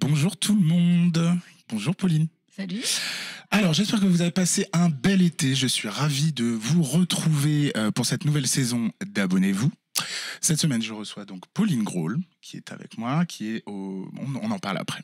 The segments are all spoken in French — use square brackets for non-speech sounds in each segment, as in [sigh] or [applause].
bonjour tout le monde. Bonjour Pauline. Salut. Alors j'espère que vous avez passé un bel été. Je suis ravi de vous retrouver euh, pour cette nouvelle saison d'abonnez-vous. Cette semaine, je reçois donc Pauline Grohl, qui est avec moi, qui est au. On, en parle après.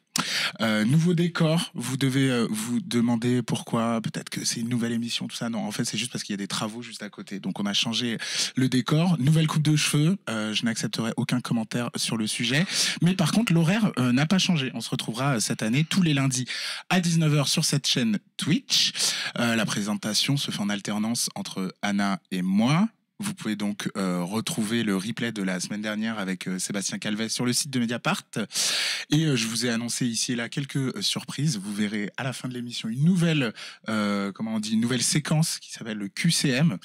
Euh, nouveau décor, vous devez euh, vous demander pourquoi, peut-être que c'est une nouvelle émission, tout ça. Non, en fait, c'est juste parce qu'il y a des travaux juste à côté. Donc, on a changé le décor. Nouvelle coupe de cheveux, euh, je n'accepterai aucun commentaire sur le sujet. Mais par contre, l'horaire n'a pas changé. On se retrouvera cette année tous les lundis à 19h sur cette chaîne Twitch. la présentation se fait en alternance entre Anna et moi. Vous pouvez donc euh, retrouver le replay de la semaine dernière avec euh, Sébastien Calvet sur le site de Mediapart. Et euh, je vous ai annoncé ici et là quelques surprises. Vous verrez à la fin de l'émission une nouvelle, comment on dit, une nouvelle séquence qui s'appelle le QCM.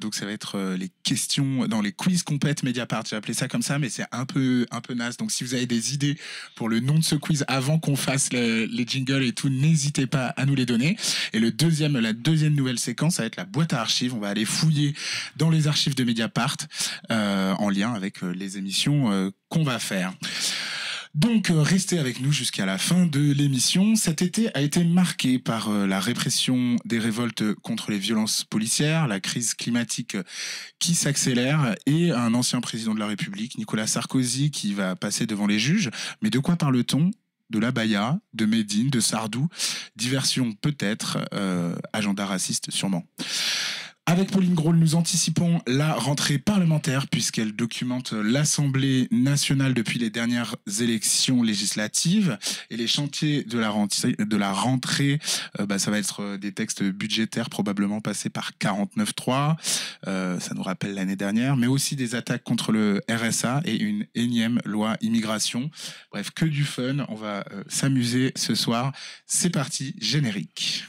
donc ça va être les questions dans les quiz compètes Mediapart. J'ai appelé ça comme ça, mais c'est un peu un peu naze. Donc si vous avez des idées pour le nom de ce quiz avant qu'on fasse les, jingles et tout, n'hésitez pas à nous les donner. Et le deuxième, la deuxième nouvelle séquence, ça va être la boîte à archives. On va aller fouiller dans les les archives de Mediapart euh, en lien avec euh, les émissions euh, qu'on va faire. Donc, restez avec nous jusqu'à la fin de l'émission. Cet été a été marqué par la répression des révoltes contre les violences policières, la crise climatique qui s'accélère et un ancien président de la République, Nicolas Sarkozy, qui va passer devant les juges. Mais de quoi parle-t-on de la Baïa, de Médine, de Sardou, diversion peut-être, agenda raciste sûrement. Avec Pauline Grohl, nous anticipons la rentrée parlementaire puisqu'elle documente l'Assemblée nationale depuis les dernières élections législatives et les chantiers de la rentrée. Euh, bah, ça va être euh, des textes budgétaires probablement passés par 49.3, euh, ça nous rappelle l'année dernière, mais aussi des attaques contre le RSA et une énième loi immigration. Bref, que du fun, on va s'amuser ce soir. C'est parti, générique.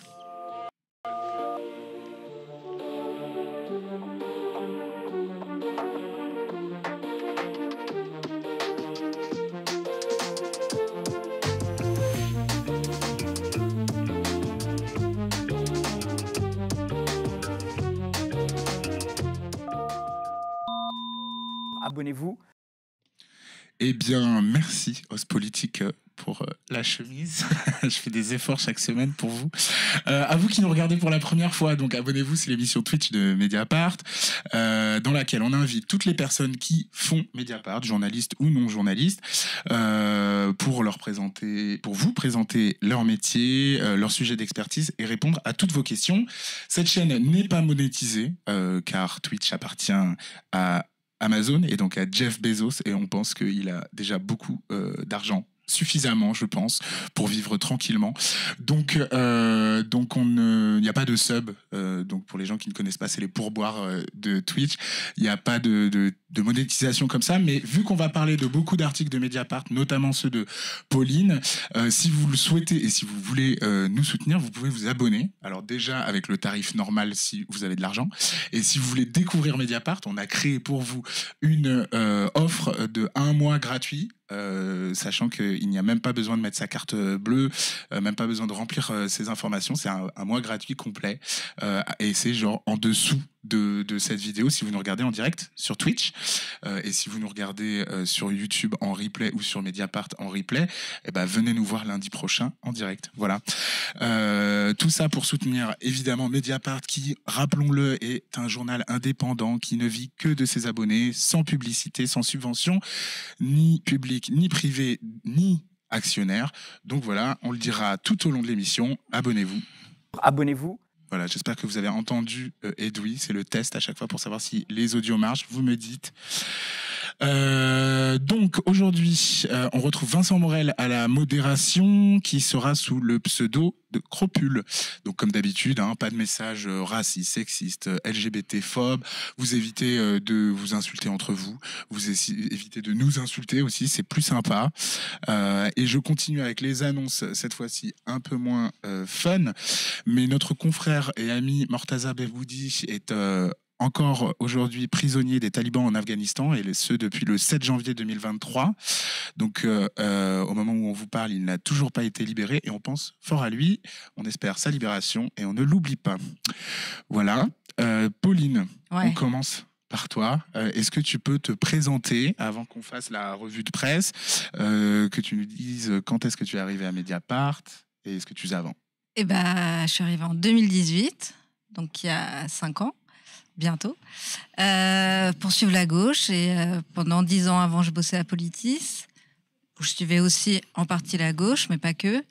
vous Eh bien, merci aux politique pour euh, la chemise. [laughs] je fais des efforts chaque semaine pour vous. Euh, à vous qui nous regardez pour la première fois, donc abonnez-vous, sur l'émission Twitch de Mediapart, euh, dans laquelle on invite toutes les personnes qui font Mediapart, journalistes ou non journalistes, pour leur présenter, pour vous présenter leur métier, leur sujet d'expertise et répondre à toutes vos questions. Cette chaîne n'est pas monétisée car Twitch appartient à Amazon et donc à Jeff Bezos et on pense qu'il a déjà beaucoup euh, d'argent suffisamment, je pense, pour vivre tranquillement. Donc, euh, donc on il n'y a pas de sub. Euh, donc, pour les gens qui ne connaissent pas, c'est les pourboires euh, de Twitch. Il n'y a pas de, monétisation comme ça. Mais vu qu'on va parler de beaucoup d'articles de Mediapart, notamment ceux de Pauline, si vous le souhaitez et si vous voulez nous soutenir, vous pouvez vous abonner. Alors déjà avec le tarif normal si vous avez de l'argent. Et si vous voulez découvrir Mediapart, on a créé pour vous une offre de un mois gratuit euh, sachant qu'il n'y a même pas besoin de mettre sa carte bleue, euh, même pas besoin de remplir euh, ses informations. C'est un, un, mois gratuit complet et c'est genre en dessous de, cette vidéo si vous nous regardez en direct sur Twitch euh, et si vous nous regardez euh, sur YouTube en replay ou sur Mediapart en replay, eh ben, venez nous voir lundi prochain en direct. Voilà. Euh, tout ça pour soutenir évidemment Mediapart qui, rappelons-le, est un journal indépendant qui ne vit que de ses abonnés, sans publicité, sans subvention, ni public, ni privé, ni actionnaire. Donc voilà, on le dira tout au long de l'émission. Abonnez-vous. Abonnez-vous voilà, j'espère que vous avez entendu euh, Edoui. C'est le test à chaque fois pour savoir si les audios marchent. Vous me dites. Euh, donc aujourd'hui, euh, on retrouve Vincent Morel à la modération qui sera sous le pseudo de Cropule. Donc comme d'habitude, hein, pas de messages raciste, euh, racistes, sexistes, LGBT-phobes. Vous évitez de vous insulter entre vous. Vous évitez de nous insulter aussi, c'est plus sympa. et je continue avec les annonces, cette fois-ci un peu moins fun. Mais notre confrère et ami Mortaza Beboudi est encore aujourd'hui prisonnier des talibans en Afghanistan, et ce depuis le 7 janvier 2023. Donc euh, euh, au moment où on vous parle, il n'a toujours pas été libéré, et on pense fort à lui, on espère sa libération, et on ne l'oublie pas. Voilà. Euh, Pauline, on commence par toi. Est-ce que tu peux te présenter avant qu'on fasse la revue de presse, que tu nous dises quand est-ce que tu es arrivée à Mediapart et ce que tu es avant Eh ben, je suis arrivée en 2018, donc il y a cinq ans bientôt, euh, pour suivre la gauche. Et euh, pendant dix ans avant, je bossais à Politis, où je suivais aussi en partie la gauche, mais pas que.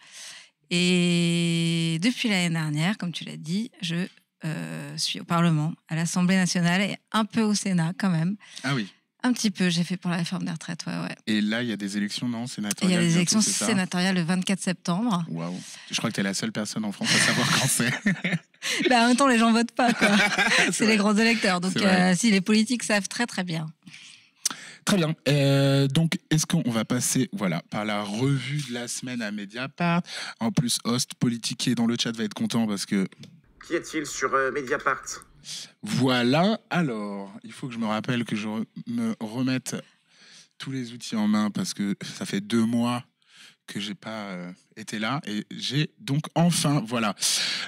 Et depuis l'année dernière, comme tu l'as dit, je euh, suis au Parlement, à l'Assemblée nationale et un peu au Sénat quand même. Ah oui. Un petit peu, j'ai fait pour la réforme des retraites, ouais, ouais. Et là, il y a des élections, non, sénatoriales Il y a des élections sénatoriales le 24 septembre. Waouh Je crois que tu es la seule personne en France à savoir quand c'est. [laughs] Bah, en même temps, les gens votent pas, quoi. [laughs] c'est les grands électeurs. Donc, euh, si les politiques savent très, très bien. Très bien. Euh, donc, est-ce qu'on va passer voilà, par la revue de la semaine à Mediapart En plus, host politique qui est dans le chat va être content parce que. Qui est-il sur euh, Mediapart voilà, alors, il faut que je me rappelle que je me remette tous les outils en main parce que ça fait deux mois que j'ai pas euh, était là et j'ai donc enfin, voilà.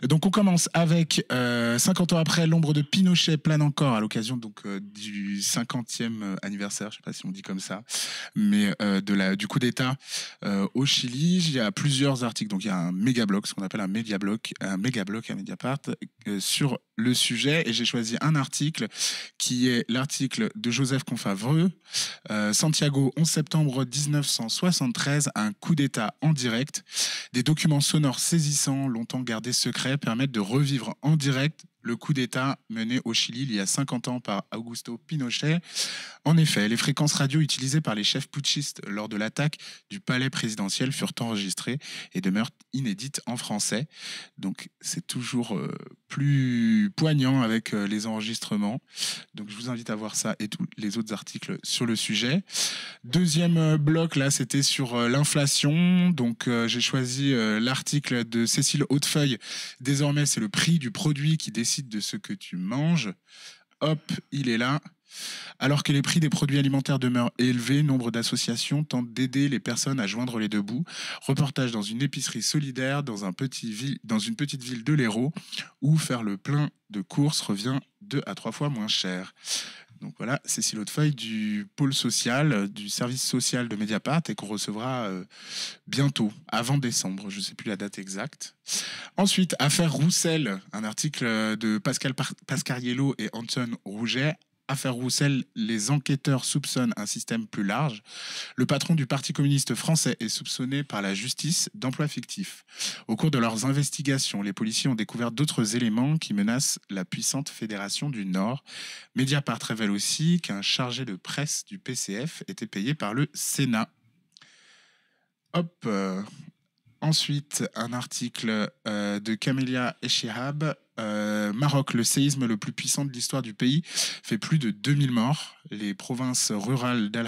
Donc on commence avec 50 euh, ans après, l'ombre de Pinochet plane encore à l'occasion donc euh, du 50e euh, anniversaire, je sais pas si on dit comme ça, mais de la, du coup d'État au Chili. Il y a plusieurs articles, donc il y a un méga bloc, ce qu'on appelle un média bloc, un méga bloc à Mediapart sur le sujet et j'ai choisi un article qui est l'article de Joseph Confavreux, Santiago 11 septembre 1973, un coup d'État en direct. Des documents sonores saisissants, longtemps gardés secrets, permettent de revivre en direct le coup d'État mené au Chili il y a 50 ans par Augusto Pinochet. En effet, les fréquences radio utilisées par les chefs putschistes lors de l'attaque du palais présidentiel furent enregistrées et demeurent inédites en français. Donc c'est toujours euh, plus poignant avec euh, les enregistrements. Donc je vous invite à voir ça et tous les autres articles sur le sujet. Deuxième euh, bloc, là, c'était sur l'inflation. Donc j'ai choisi l'article de Cécile Hautefeuille. Désormais, c'est le prix du produit qui décide de ce que tu manges. Hop, il est là. Alors que les prix des produits alimentaires demeurent élevés, nombre d'associations tentent d'aider les personnes à joindre les deux bouts. Reportage dans une épicerie solidaire dans, un petit dans une petite ville de l'Hérault où faire le plein de courses revient deux à trois fois moins cher. Donc voilà, Cécile feuille du pôle social, euh, du service social de Mediapart et qu'on recevra euh, bientôt, avant décembre, je ne sais plus la date exacte. Ensuite, Affaire Roussel, un article de Pascal Pascariello et Anton Rouget affaire Roussel, les enquêteurs soupçonnent un système plus large. Le patron du Parti communiste français est soupçonné par la justice d'emploi fictif. Au cours de leurs investigations, les policiers ont découvert d'autres éléments qui menacent la puissante Fédération du Nord. Mediapart révèle aussi qu'un chargé de presse du PCF était payé par le Sénat. Hop, euh, Ensuite, un article euh, de Camélia Echehab. Euh, Maroc, le séisme le plus puissant de l'histoire du pays, fait plus de 2000 morts. Les provinces rurales d'Al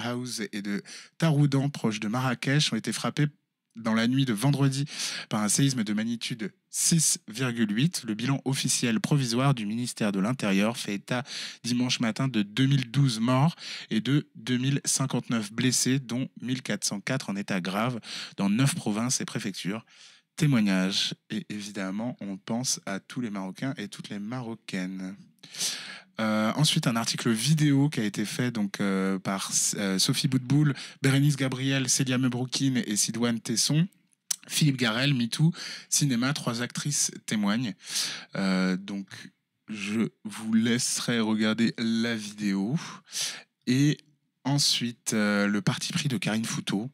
et de Taroudan, proches de Marrakech, ont été frappées dans la nuit de vendredi par un séisme de magnitude 6,8. Le bilan officiel provisoire du ministère de l'Intérieur fait état dimanche matin de 2012 morts et de 2059 blessés, dont 1404 en état grave dans 9 provinces et préfectures. Témoignage. Et évidemment, on pense à tous les Marocains et toutes les Marocaines. Euh, ensuite, un article vidéo qui a été fait donc, euh, par euh, Sophie Boutboul, Bérénice Gabriel, Célia Mebroukine et Sidouane Tesson. Philippe Garel, MeToo, cinéma, trois actrices témoignent. donc, je vous laisserai regarder la vidéo. Et ensuite, le parti pris de Karine Fouteau,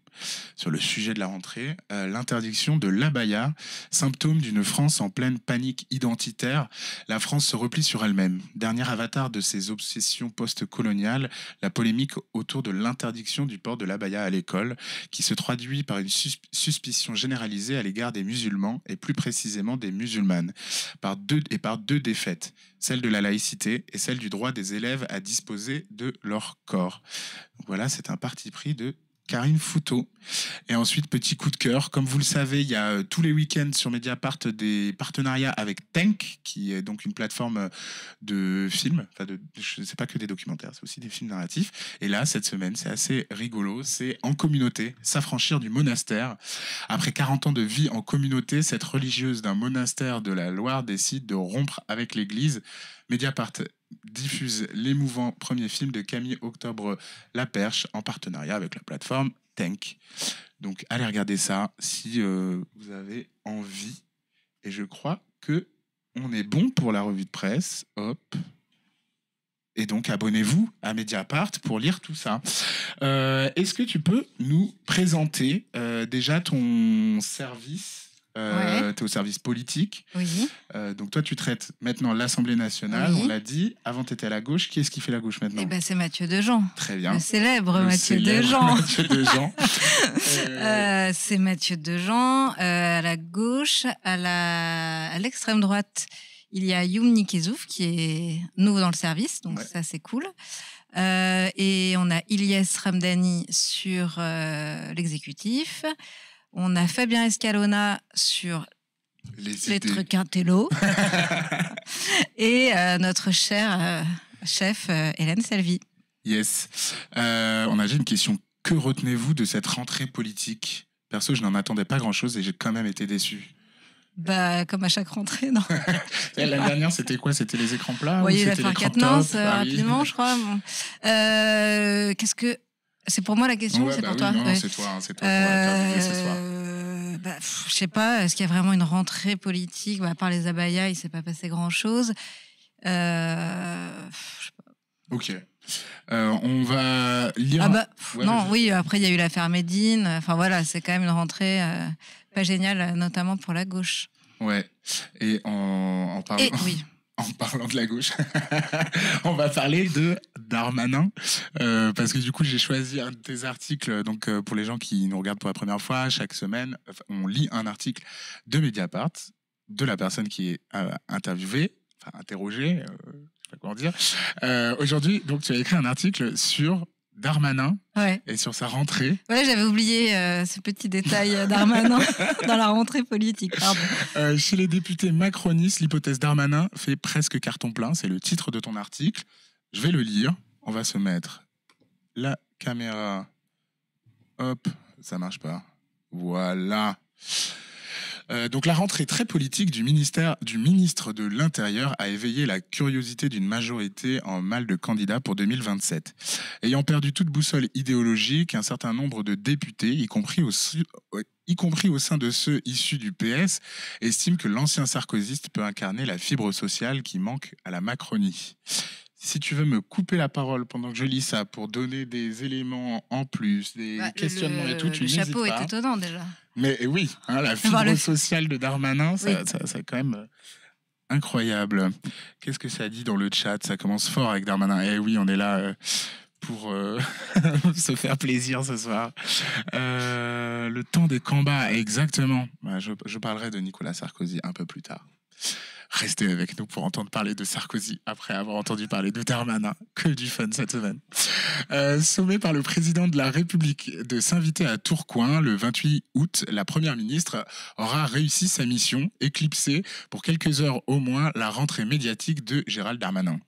sur le sujet de la rentrée, euh, l'interdiction de l'abaya, symptôme d'une France en pleine panique identitaire. La France se replie sur elle-même. Dernier avatar de ses obsessions post-coloniales, la polémique autour de l'interdiction du port de l'abaya à l'école, qui se traduit par une suspicion généralisée à l'égard des musulmans et plus précisément des musulmanes, par deux, et par deux défaites, celle de la laïcité et celle du droit des élèves à disposer de leur corps. Voilà, c'est un parti pris de Karine Fouteau. Et ensuite, petit coup de cœur. Comme vous le savez, il y a euh, tous les week-ends sur Mediapart des partenariats avec Tank, qui est donc une plateforme euh, de films. Enfin, je ne sais pas que des documentaires, c'est aussi des films narratifs. Et là, cette semaine, c'est assez rigolo. C'est en communauté, s'affranchir du monastère. Après 40 ans de vie en communauté, cette religieuse d'un monastère de la Loire décide de rompre avec l'Église. Mediapart diffuse l'émouvant premier film de Camille Octobre La Perche en partenariat avec la plateforme Tank. Donc allez regarder ça si euh, vous avez envie. Et je crois que on est bon pour la revue de presse. Hop. Et donc abonnez-vous à Mediapart pour lire tout ça. Euh, est-ce que tu peux nous présenter euh, déjà ton service euh, tu es au service politique. Oui. Euh, donc toi, tu traites maintenant l'Assemblée nationale, on l'a dit. Avant, tu étais à la gauche. Qui est-ce qui fait la gauche maintenant eh ben, C'est Mathieu Dejean. Très bien. Le célèbre [laughs] Mathieu Dejean. [laughs] Euh, c'est Mathieu Dejean à la gauche, à, la... à l'extrême droite. Il y a Youm kezouf qui est nouveau dans le service, donc ça c'est cool. et on a Ilyes Ramdani sur l'exécutif. On a Fabien Escalona sur les, trucs intello [laughs] et euh, notre cher euh, chef euh, Hélène Salvi. Yes. on a déjà une question. Que retenez-vous de cette rentrée politique Perso, je n'en attendais pas grand-chose et j'ai quand même été déçu. Bah, comme à chaque rentrée, non. [laughs] Eh, la dernière, c'était quoi C'était les écrans plats Vous voyez, la faire ah rapidement, je crois. Qu'est-ce que c'est pour moi la question c'est pour bah toi ouais. C'est toi, hein, c'est toi. Euh... Bah, je sais pas, est-ce qu'il y a vraiment une rentrée politique bah, À part les abayas, il s'est pas passé grand-chose. Euh, ok. Euh, on va lire. Ah bah, non, oui, après il y a eu l'affaire Médine. Enfin voilà, c'est quand même une rentrée euh, pas géniale, notamment pour la gauche. Ouais. Et en, en parlant. Et, oui. [laughs] en parlant de la gauche, [laughs] on va parler de Darmanin, euh, parce que du coup j'ai choisi un de articles, donc euh, pour les gens qui nous regardent pour la première fois, chaque semaine, on lit un article de Mediapart, de la personne qui est euh, interviewée, interrogée, je sais pas comment dire. Aujourd'hui, donc tu as écrit un article sur Darmanin et sur sa rentrée. Ouais, j'avais oublié euh, ce petit détail euh, Darmanin [laughs] dans la rentrée politique. Euh, chez les députés macronistes, l'hypothèse Darmanin fait presque carton plein. C'est le titre de ton article. Je vais le lire. On va se mettre la caméra. Hop, ça marche pas. Voilà. Euh, donc la rentrée très politique du, ministère, du ministre de l'Intérieur a éveillé la curiosité d'une majorité en mal de candidats pour 2027. Ayant perdu toute boussole idéologique, un certain nombre de députés, y compris au, y compris au sein de ceux issus du PS, estiment que l'ancien sarkozyste peut incarner la fibre sociale qui manque à la Macronie si tu veux me couper la parole pendant que je lis ça pour donner des éléments en plus, des bah, questionnements et tout, tu n'hésites pas. Le chapeau est étonnant déjà. Mais eh oui, hein, la [laughs] fibre sociale de Darmanin, c'est quand même euh, incroyable. Qu'est-ce que ça dit dans le chat Ça commence fort avec Darmanin. Eh oui, on est là euh, pour euh, [laughs] se faire plaisir ce soir. le temps des combats, exactement. Bah, je parlerai de Nicolas Sarkozy un peu plus tard. Restez avec nous pour entendre parler de Sarkozy après avoir entendu parler de Darmanin. Que du fun cette semaine. Euh, sommé par le président de la République de s'inviter à Tourcoing le 28 août, la première ministre aura réussi sa mission, éclipsée pour quelques heures au moins la rentrée médiatique de Gérald Darmanin.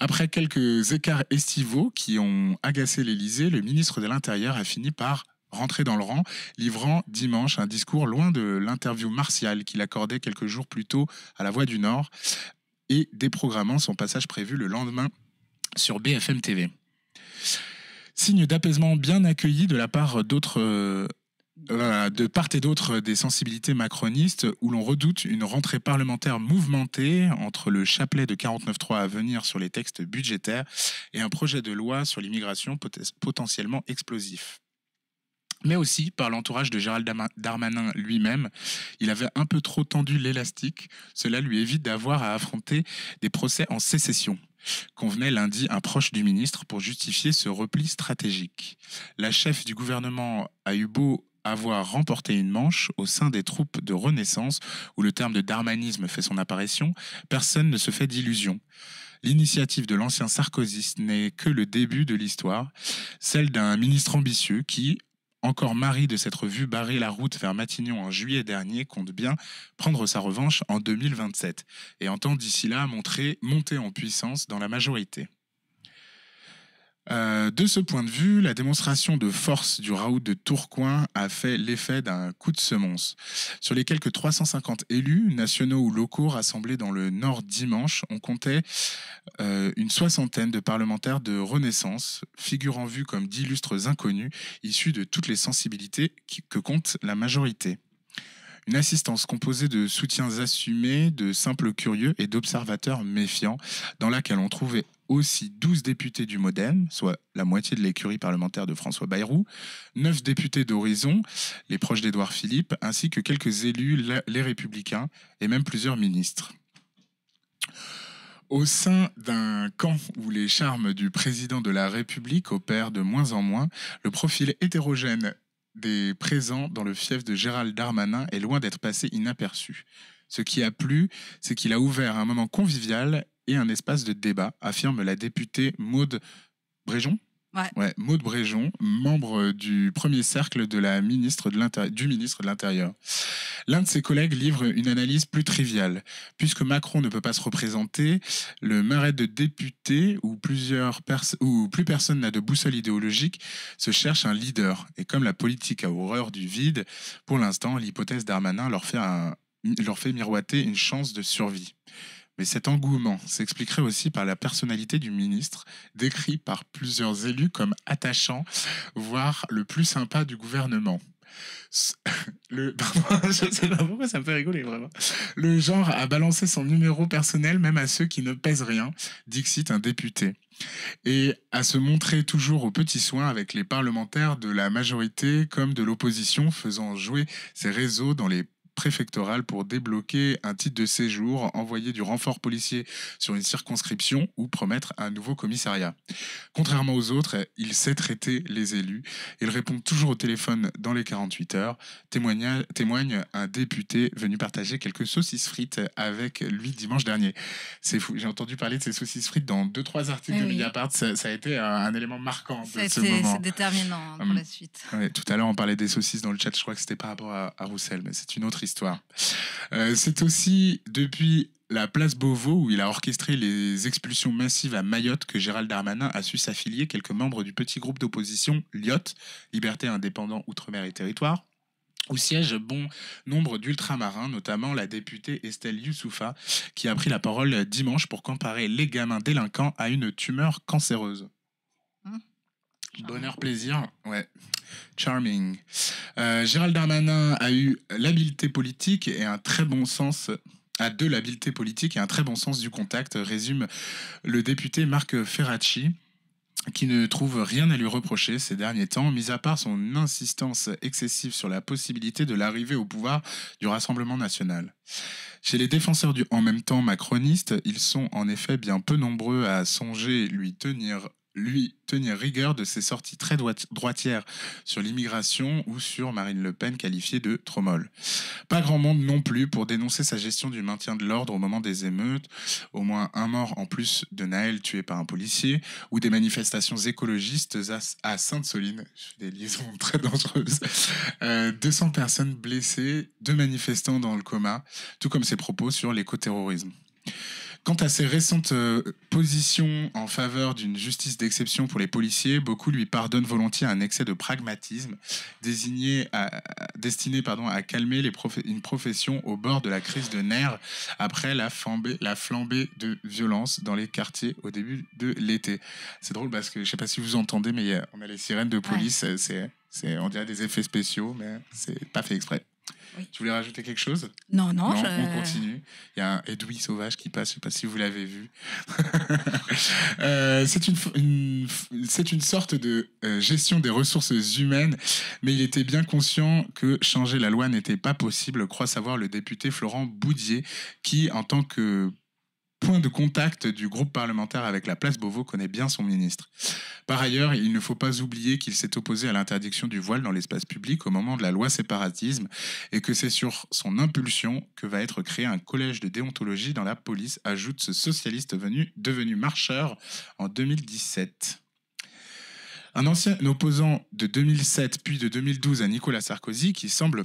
Après quelques écarts estivaux qui ont agacé l'Elysée, le ministre de l'Intérieur a fini par rentré dans le rang, livrant dimanche un discours loin de l'interview martiale qu'il accordait quelques jours plus tôt à La Voix du Nord et déprogrammant son passage prévu le lendemain sur BFM TV. Signe d'apaisement bien accueilli de la part d'autres euh, euh, de part et d'autre des sensibilités macronistes, où l'on redoute une rentrée parlementaire mouvementée entre le chapelet de 49.3 à venir sur les textes budgétaires et un projet de loi sur l'immigration potentiellement explosif mais aussi par l'entourage de Gérald Darmanin lui-même. Il avait un peu trop tendu l'élastique. Cela lui évite d'avoir à affronter des procès en sécession. Convenait lundi un proche du ministre pour justifier ce repli stratégique. La chef du gouvernement a eu beau avoir remporté une manche au sein des troupes de Renaissance, où le terme de darmanisme fait son apparition, personne ne se fait d'illusion. L'initiative de l'ancien Sarkozy n'est que le début de l'histoire, celle d'un ministre ambitieux qui, encore Marie de s'être vue barrer la route vers Matignon en juillet dernier, compte bien prendre sa revanche en 2027 et entend d'ici là montrer monter en puissance dans la majorité. Euh, de ce point de vue, la démonstration de force du Raoult de Tourcoing a fait l'effet d'un coup de semonce. Sur les quelques 350 élus, nationaux ou locaux rassemblés dans le Nord dimanche, on comptait euh, une soixantaine de parlementaires de Renaissance, figurant vue comme d'illustres inconnus, issus de toutes les sensibilités que compte la majorité. Une assistance composée de soutiens assumés, de simples curieux et d'observateurs méfiants, dans laquelle on trouvait aussi 12 députés du Modem, soit la moitié de l'écurie parlementaire de François Bayrou, 9 députés d'Horizon, les proches d'Édouard Philippe, ainsi que quelques élus, les républicains, et même plusieurs ministres. Au sein d'un camp où les charmes du président de la République opèrent de moins en moins, le profil hétérogène des présents dans le fief de Gérald Darmanin est loin d'être passé inaperçu. Ce qui a plu, c'est qu'il a ouvert un moment convivial et un espace de débat, affirme la députée Maude Bréjon. Bréjon, membre euh, du premier cercle de la ministre de du ministre de l'Intérieur. L'un de ses collègues livre une analyse plus triviale. Puisque Macron ne peut pas se représenter, le marais de députés où, plusieurs ou plus personne n'a de boussole idéologique se cherche un leader. Et comme la politique a horreur du vide, pour l'instant, l'hypothèse d'Armanin leur fait, leur fait miroiter une chance de survie. Mais cet engouement s'expliquerait aussi par la personnalité du ministre, décrit par plusieurs élus comme attachant, voire le plus sympa du gouvernement. [laughs] Le, [laughs] ça me fait rigoler Le genre a balancé son numéro personnel même à ceux qui ne pèsent rien, dixit un député. Et à se montrer toujours aux petits soins avec les parlementaires de la majorité comme de l'opposition, faisant jouer ses réseaux dans les préfectorale pour débloquer un titre de séjour, envoyer du renfort policier sur une circonscription ou promettre un nouveau commissariat. Contrairement aux autres, il sait traiter les élus. Il répond toujours au téléphone dans les 48 heures. Témoigne, témoigne un député venu partager quelques saucisses frites avec lui dimanche dernier. C'est fou, j'ai entendu parler de ces saucisses frites dans deux trois articles eh de Mediapart. Ça, ça, a été un, élément marquant de ce moment. C'est déterminant hein, pour la hum. suite. tout à l'heure, on parlait des saucisses dans le chat. Je crois que c'était par rapport à, à Roussel, mais c'est une autre histoire histoire. Euh, c'est aussi depuis la place Beauvau, où il a orchestré les expulsions massives à Mayotte, que Gérald Darmanin a su s'affilier quelques membres du petit groupe d'opposition LIOT, Liberté indépendant outre-mer et territoire, où siège bon nombre d'ultramarins, notamment la députée Estelle Youssoufa, qui a pris la parole dimanche pour comparer les gamins délinquants à une tumeur cancéreuse. Mmh. Bonheur, plaisir, ouais. Charming. Euh, Gérald Darmanin a eu l'habileté politique et un très bon sens à deux l'habileté politique et un très bon sens du contact, résume le député Marc Ferracci qui ne trouve rien à lui reprocher ces derniers temps, mis à part son insistance excessive sur la possibilité de l'arrivée au pouvoir du Rassemblement national. Chez les défenseurs du en même temps macroniste, ils sont en effet bien peu nombreux à songer lui tenir lui, tenir rigueur de ses sorties très droitières sur l'immigration ou sur Marine Le Pen qualifiée de trop molle. Pas grand monde non plus pour dénoncer sa gestion du maintien de l'ordre au moment des émeutes, au moins un mort en plus de Naël tué par un policier, ou des manifestations écologistes à, Sainte-Soline, des liaisons [laughs] très dangereuses, 200 euh, personnes blessées, deux manifestants dans le coma, tout comme ses propos sur l'écoterrorisme. Quant à ses récentes euh, positions en faveur d'une justice d'exception pour les policiers, beaucoup lui pardonnent volontiers un excès de pragmatisme désigné à, destiné pardon, à calmer une profession au bord de la crise de nerfs après la flambée, de violence dans les quartiers au début de l'été. C'est drôle parce que je ne sais pas si vous entendez, mais on a les sirènes de police, c'est on dirait des effets spéciaux, mais c'est pas fait exprès. Oui. Tu voulais rajouter quelque chose Non, non. On continue. Il y a un Edoui Sauvage qui passe, je ne sais pas si vous l'avez vu. [laughs] Euh, c'est une, c'est une sorte de euh, gestion des ressources humaines, mais il était bien conscient que changer la loi n'était pas possible, croit savoir le député Florent Boudier, qui, en tant que point de contact du groupe parlementaire avec la place Beauvau connaît bien son ministre. Par ailleurs, il ne faut pas oublier qu'il s'est opposé à l'interdiction du voile dans l'espace public au moment de la loi séparatisme et que c'est sur son impulsion que va être créé un collège de déontologie dans la police, ajoute ce socialiste venu, devenu marcheur en 2017. Un ancien opposant de 2007 puis de 2012 à Nicolas Sarkozy qui semble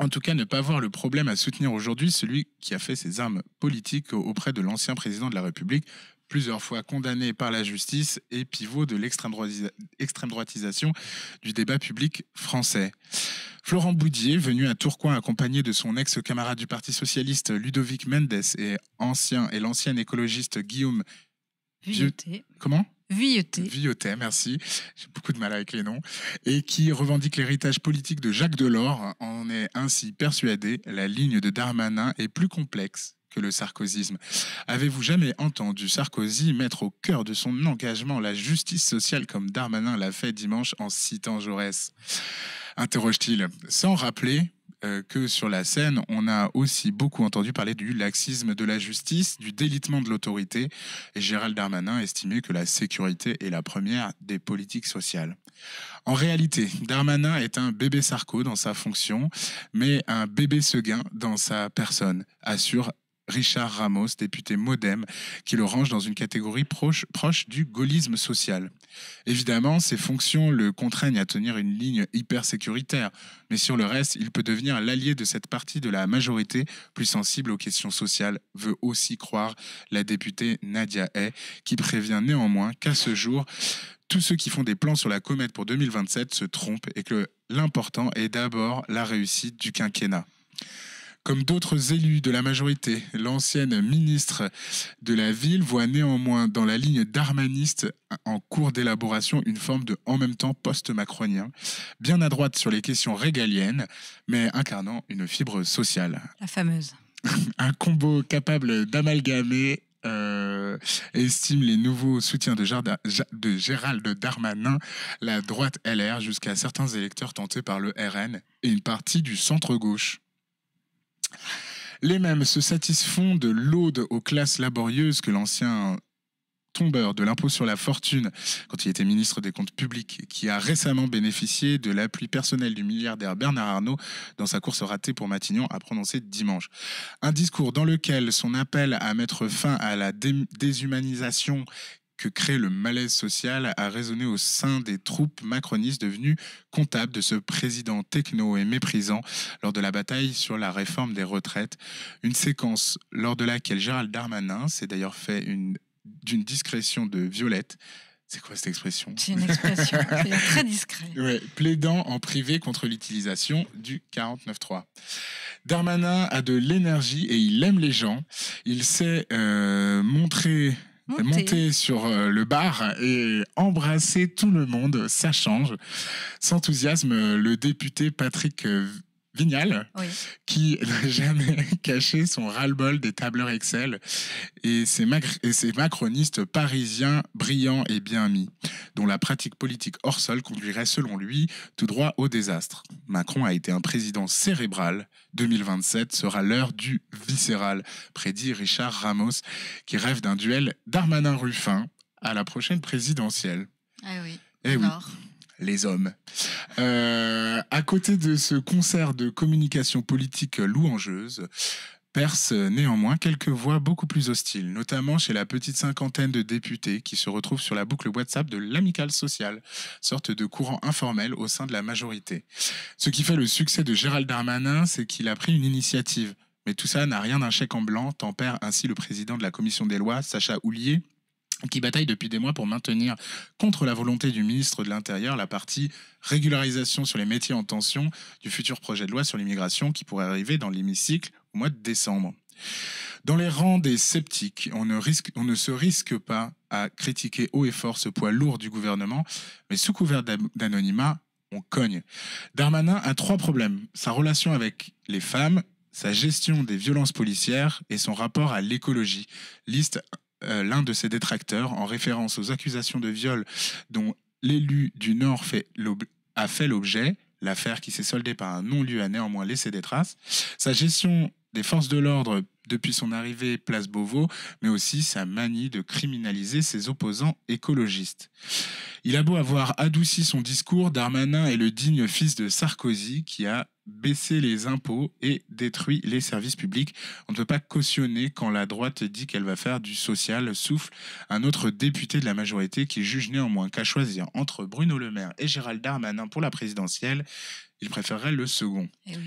en tout cas ne pas voir le problème à soutenir aujourd'hui celui qui a fait ses armes politiques auprès de l'ancien président de la République, plusieurs fois condamné par la justice et pivot de l'extrême droitisation du débat public français. Florent Boudier, venu à Tourcoing accompagné de son ex-camarade du Parti socialiste Ludovic Mendes et ancien et l'ancien écologiste Guillaume Comment Vioté, merci. J'ai beaucoup de mal avec les noms. Et qui revendique l'héritage politique de Jacques Delors. en est ainsi persuadé, la ligne de Darmanin est plus complexe que le sarkozisme. Avez-vous jamais entendu Sarkozy mettre au cœur de son engagement la justice sociale comme Darmanin l'a fait dimanche en citant Jaurès Interroge-t-il, sans rappeler euh, que sur la scène, on a aussi beaucoup entendu parler du laxisme de la justice, du délitement de l'autorité, et Gérald Darmanin estimait que la sécurité est la première des politiques sociales. En réalité, Darmanin est un bébé Sarko dans sa fonction, mais un bébé Seguin dans sa personne, assure Richard Ramos, député Modem, qui le range dans une catégorie proche, du gaullisme social. Évidemment, ses fonctions le contraignent à tenir une ligne hyper sécuritaire, mais sur le reste, il peut devenir l'allié de cette partie de la majorité plus sensible aux questions sociales, veut aussi croire la députée Nadia Hay, qui prévient néanmoins qu'à ce jour, tous ceux qui font des plans sur la comète pour 2027 se trompent et que l'important est d'abord la réussite du quinquennat. Comme d'autres élus de la majorité, l'ancienne ministre de la ville voit néanmoins dans la ligne d'armaniste en cours d'élaboration une forme de en même temps post-macronien, bien à droite sur les questions régaliennes, mais incarnant une fibre sociale. La fameuse. [laughs] Un combo capable d'amalgamer estiment euh, estime les nouveaux soutiens de, de, Gérald Darmanin, la droite LR, jusqu'à certains électeurs tentés par le RN et une partie du centre-gauche. Les mêmes se satisfont de l'aude aux classes laborieuses que l'ancien tombeur de l'impôt sur la fortune quand il était ministre des Comptes publics, qui a récemment bénéficié de l'appui personnel du milliardaire Bernard Arnault dans sa course ratée pour Matignon a prononcé dimanche. Un discours dans lequel son appel à mettre fin à la déshumanisation que crée le malaise social a résonné au sein des troupes macronistes devenues comptables de ce président techno et méprisant lors de la bataille sur la réforme des retraites. Une séquence lors de laquelle Gérald Darmanin s'est d'ailleurs fait d'une discrétion de Violette c'est quoi cette expression C'est une expression [laughs] très discrète. oui plaidant en privé contre l'utilisation du 49.3. Darmanin a de l'énergie et il aime les gens. Il sait euh, montrer monter. sur euh, le bar et embrasser tout le monde. Ça change. S'enthousiasme le député Patrick euh, Vignal, qui [laughs] n'a jamais caché son ras-le-bol des tableurs Excel et ses, macronistes parisiens brillants et bien mis, dont la pratique politique hors sol conduirait, selon lui, tout droit au désastre. Macron a été un président cérébral. 2027 sera l'heure du viscéral, prédit Richard Ramos, qui rêve d'un duel Darmanin-Ruffin à la prochaine présidentielle. Eh oui. Eh oui les hommes. Euh, à côté de ce concert de communication politique louangeuse, perce néanmoins quelques voix beaucoup plus hostiles, notamment chez la petite cinquantaine de députés qui se retrouvent sur la boucle WhatsApp de l'amicale sociale, sorte de courant informel au sein de la majorité. Ce qui fait le succès de Gérald Darmanin, c'est qu'il a pris une initiative. Mais tout ça n'a rien d'un chèque en blanc, tempère ainsi le président de la commission des lois, Sacha Houlier, qui bataille depuis des mois pour maintenir, contre la volonté du ministre de l'Intérieur, la partie régularisation sur les métiers en tension du futur projet de loi sur l'immigration qui pourrait arriver dans l'hémicycle au mois de décembre. Dans les rangs des sceptiques, on ne, risque, on ne se risque pas à critiquer haut et fort ce poids lourd du gouvernement, mais sous couvert d'anonymat, on cogne. Darmanin a trois problèmes. Sa relation avec les femmes, sa gestion des violences policières et son rapport à l'écologie. Liste euh, l'un de ses détracteurs en référence aux accusations de viol dont l'élu du Nord a fait l'objet, l'affaire qui s'est soldée par un non-lieu a néanmoins laissé des traces. Sa gestion des forces de l'ordre depuis son arrivée place Beauvau, mais aussi sa manie de criminaliser ses opposants écologistes. Il a beau avoir adouci son discours, Darmanin est le digne fils de Sarkozy qui a baissé les impôts et détruit les services publics. On ne peut pas cautionner quand la droite dit qu'elle va faire du social, souffle un autre député de la majorité qui juge néanmoins qu'à choisir entre Bruno Le Maire et Gérald Darmanin pour la présidentielle, il préférerait le second. Et eh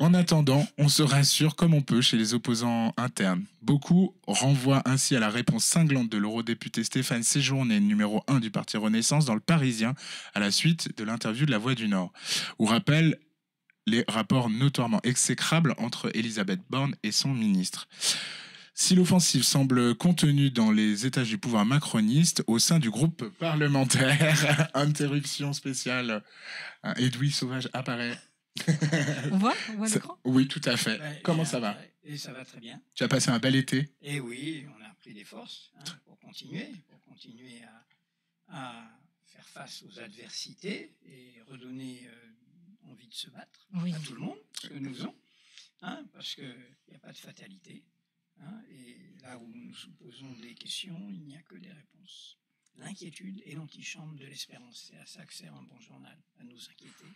en attendant, on se rassure comme on peut chez les opposants internes. Beaucoup renvoient ainsi à la réponse cinglante de l'eurodéputé Stéphane Séjourné, numéro 1 du Parti Renaissance, dans le Parisien, à la suite de l'interview de La Voix du Nord, où rappellent les rapports notoirement exécrables entre Elisabeth Borne et son ministre. Si l'offensive semble contenue dans les étages du pouvoir macroniste, au sein du groupe parlementaire, [laughs] interruption spéciale, hein, Edoui Sauvage apparaît on voit l'écran Oui, tout à fait. Comment ça va Et ça va très bien. Tu as passé un bel été Et eh oui, on a pris des forces hein, pour continuer, pour continuer à, faire face aux adversités et redonner euh, envie de se battre à tout le monde, que nous avons, hein, parce qu'il n'y a pas de fatalité. Hein, et là où nous posons des questions, il n'y a que des réponses. L'inquiétude est l'antichambre de l'espérance. C'est à ça que sert un bon journal, à nous inquiéter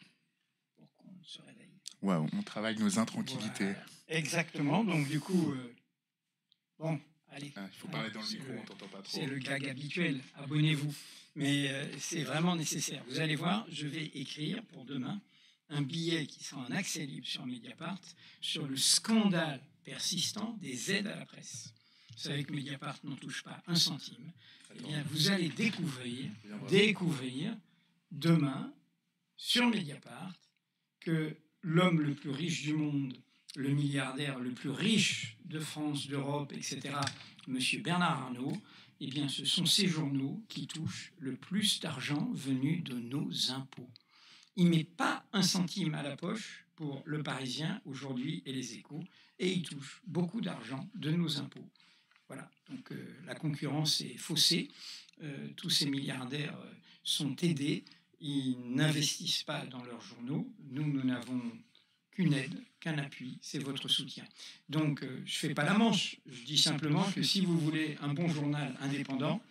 pour qu'on se réveille. on travaille nos intranquillités. Exactement, donc du coup, euh, bon, allez. Ah, il faut parler dans le micro, on t'entend pas trop. C'est le gag habituel, abonnez-vous. Mais euh, c'est vraiment nécessaire. Vous allez voir, je vais écrire pour demain un billet qui sera en accès libre sur Mediapart sur le scandale persistant des aides à la presse. Vous savez que Mediapart n'en touche pas un centime. Eh vous allez découvrir, découvrir demain sur Mediapart que l'homme le plus riche du monde, le milliardaire le plus riche de France, d'Europe, etc., M. Bernard Arnault, eh bien, ce sont ces journaux qui touchent le plus d'argent venu de nos impôts. Il met pas un centime à la poche pour Le Parisien aujourd'hui et Les Échos, et il touche beaucoup d'argent de nos impôts. Voilà, donc euh, la concurrence est faussée, euh, tous ces milliardaires euh, sont aidés ils n'investissent pas dans leurs journaux. Nous, nous n'avons qu'une aide, qu'un appui, c'est votre soutien. Donc, euh, je ne fais pas la manche, je dis simplement que si vous voulez un bon journal indépendant,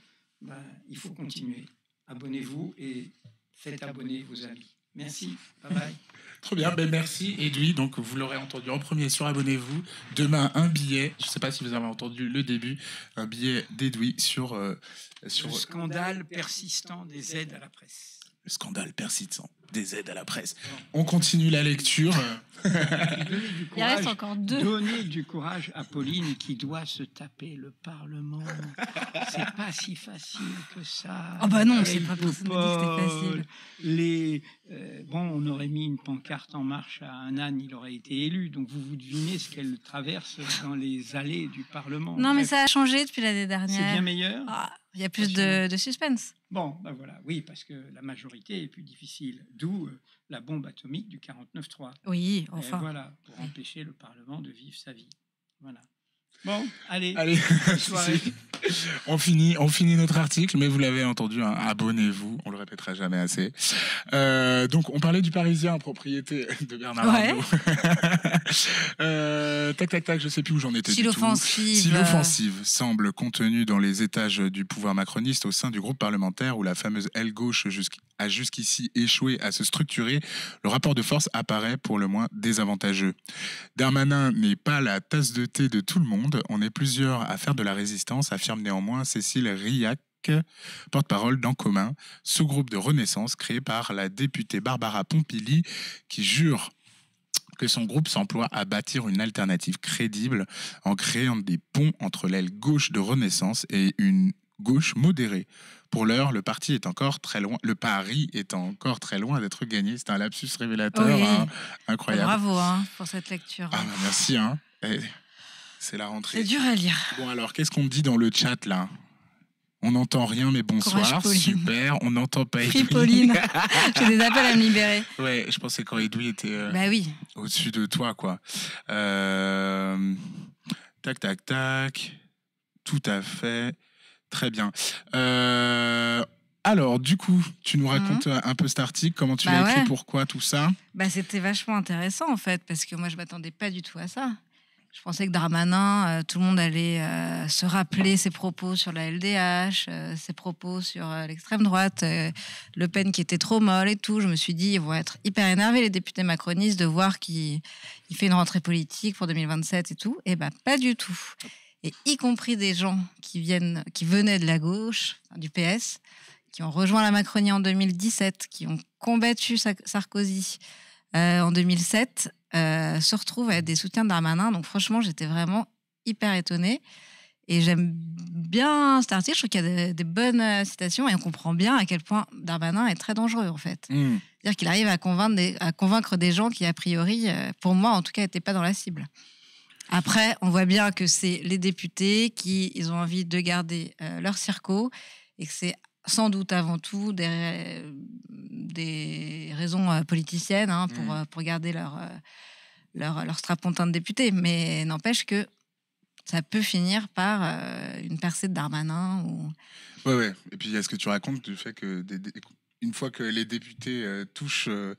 bah, il faut continuer. Abonnez-vous et faites abonner vos amis. Merci, bye bye. [laughs] Très bien, ben, merci Edoui. Donc vous l'aurez entendu en premier sur Abonnez-vous. Demain, un billet, je ne sais pas si vous avez entendu le début, un billet d'Edoui sur, euh, sur... Le scandale persistant des aides à la presse. Le scandale persistant des aides à la presse. On continue la lecture. Il reste encore deux. Donner du courage à Pauline qui doit se taper le Parlement. c'est pas si facile que ça. Ah bah non, c'est pas facile. Les, euh, bon, on aurait mis une pancarte en marche à un âne, il aurait été élu. Donc vous vous devinez ce qu'elle traverse dans les allées du Parlement. Non, mais ça a changé depuis l'année dernière. C'est bien meilleur. Ah, il y a plus de, de suspense. Bon, ben voilà, oui, parce que la majorité est plus difficile d'où euh, la bombe atomique du 49-3. Oui, enfin. voilà, pour empêcher le Parlement de vivre sa vie. Voilà. Bon, allez, allez. [laughs] soirée. [laughs] on, finit, on finit notre article, mais vous l'avez entendu, hein. abonnez-vous, on le répétera jamais assez. Euh, donc, on parlait du Parisien propriété [laughs] de Bernard [laughs] euh, tac, tac, tac, je sais plus où j'en étais. Si l'offensive. Si l'offensive semble contenue dans les étages du pouvoir macroniste au sein du groupe parlementaire où la fameuse aile gauche a jusqu'ici échoué à se structurer, le rapport de force apparaît pour le moins désavantageux. Darmanin n'est pas la tasse de thé de tout le monde. On est plusieurs à faire de la résistance, à faire néanmoins Cécile Riac, porte-parole d'En commun, sous-groupe de Renaissance créé par la députée Barbara Pompili, qui jure que son groupe s'emploie à bâtir une alternative crédible en créant des ponts entre l'aile gauche de Renaissance et une gauche modérée. Pour l'heure, le parti est encore très loin, le pari est encore très loin d'être gagné. C'est un lapsus révélateur hein. incroyable. Bravo hein, pour cette lecture. Ah, bah, merci. Hein c'est la rentrée. C'est dur à lire. Bon, alors, qu'est-ce qu'on me dit dans le chat là on n'entend rien, mais bonsoir, super. On n'entend pas Oui, Pauline. [laughs] J'ai des appels à me libérer. Ouais, je pensais quand était euh, bah oui. au-dessus de toi, quoi. Euh, tac, tac, tac. Tout à fait. Très bien. Euh, alors, du coup, tu nous mhm. racontes un peu cet article, comment tu bah l'as écrit, pourquoi, tout ça. Bah, c'était vachement intéressant en fait, parce que moi, je m'attendais pas du tout à ça. Je pensais que Darmanin, euh, tout le monde allait euh, se rappeler ses propos sur la LDH, euh, ses propos sur l'extrême droite, Le Pen qui était trop molle et tout. Je me suis dit, ils vont être hyper énervés, les députés macronistes, de voir qu'il fait une rentrée politique pour 2027 et tout. Et eh ben, pas du tout. Et y compris des gens qui, viennent, qui venaient de la gauche, du PS, qui ont rejoint la Macronie en 2017, qui ont combattu Sarkozy en 2007 euh, se retrouvent à des soutiens Darmanin. Donc franchement, j'étais vraiment hyper étonnée. Et j'aime bien cet article, je trouve qu'il y a des, bonnes euh, citations et on comprend bien à quel point Darmanin est très dangereux en fait. Hmm. C'est-à-dire qu'il arrive à convaincre, des, gens qui, a priori, euh, pour moi en tout cas, n'étaient pas dans la cible. Après, on voit bien que c'est les députés qui ils ont envie de garder leur circo et que c'est sans doute avant tout des, des raisons euh, politiciennes hein, pour, mm. euh, pour, garder leur, euh, leur, leur, strapontin de député. Mais n'empêche que ça peut finir par une percée de Darmanin. Ou... Ouais, ouais. Et puis, est ce que tu racontes du fait que une fois que les députés euh, touchent euh,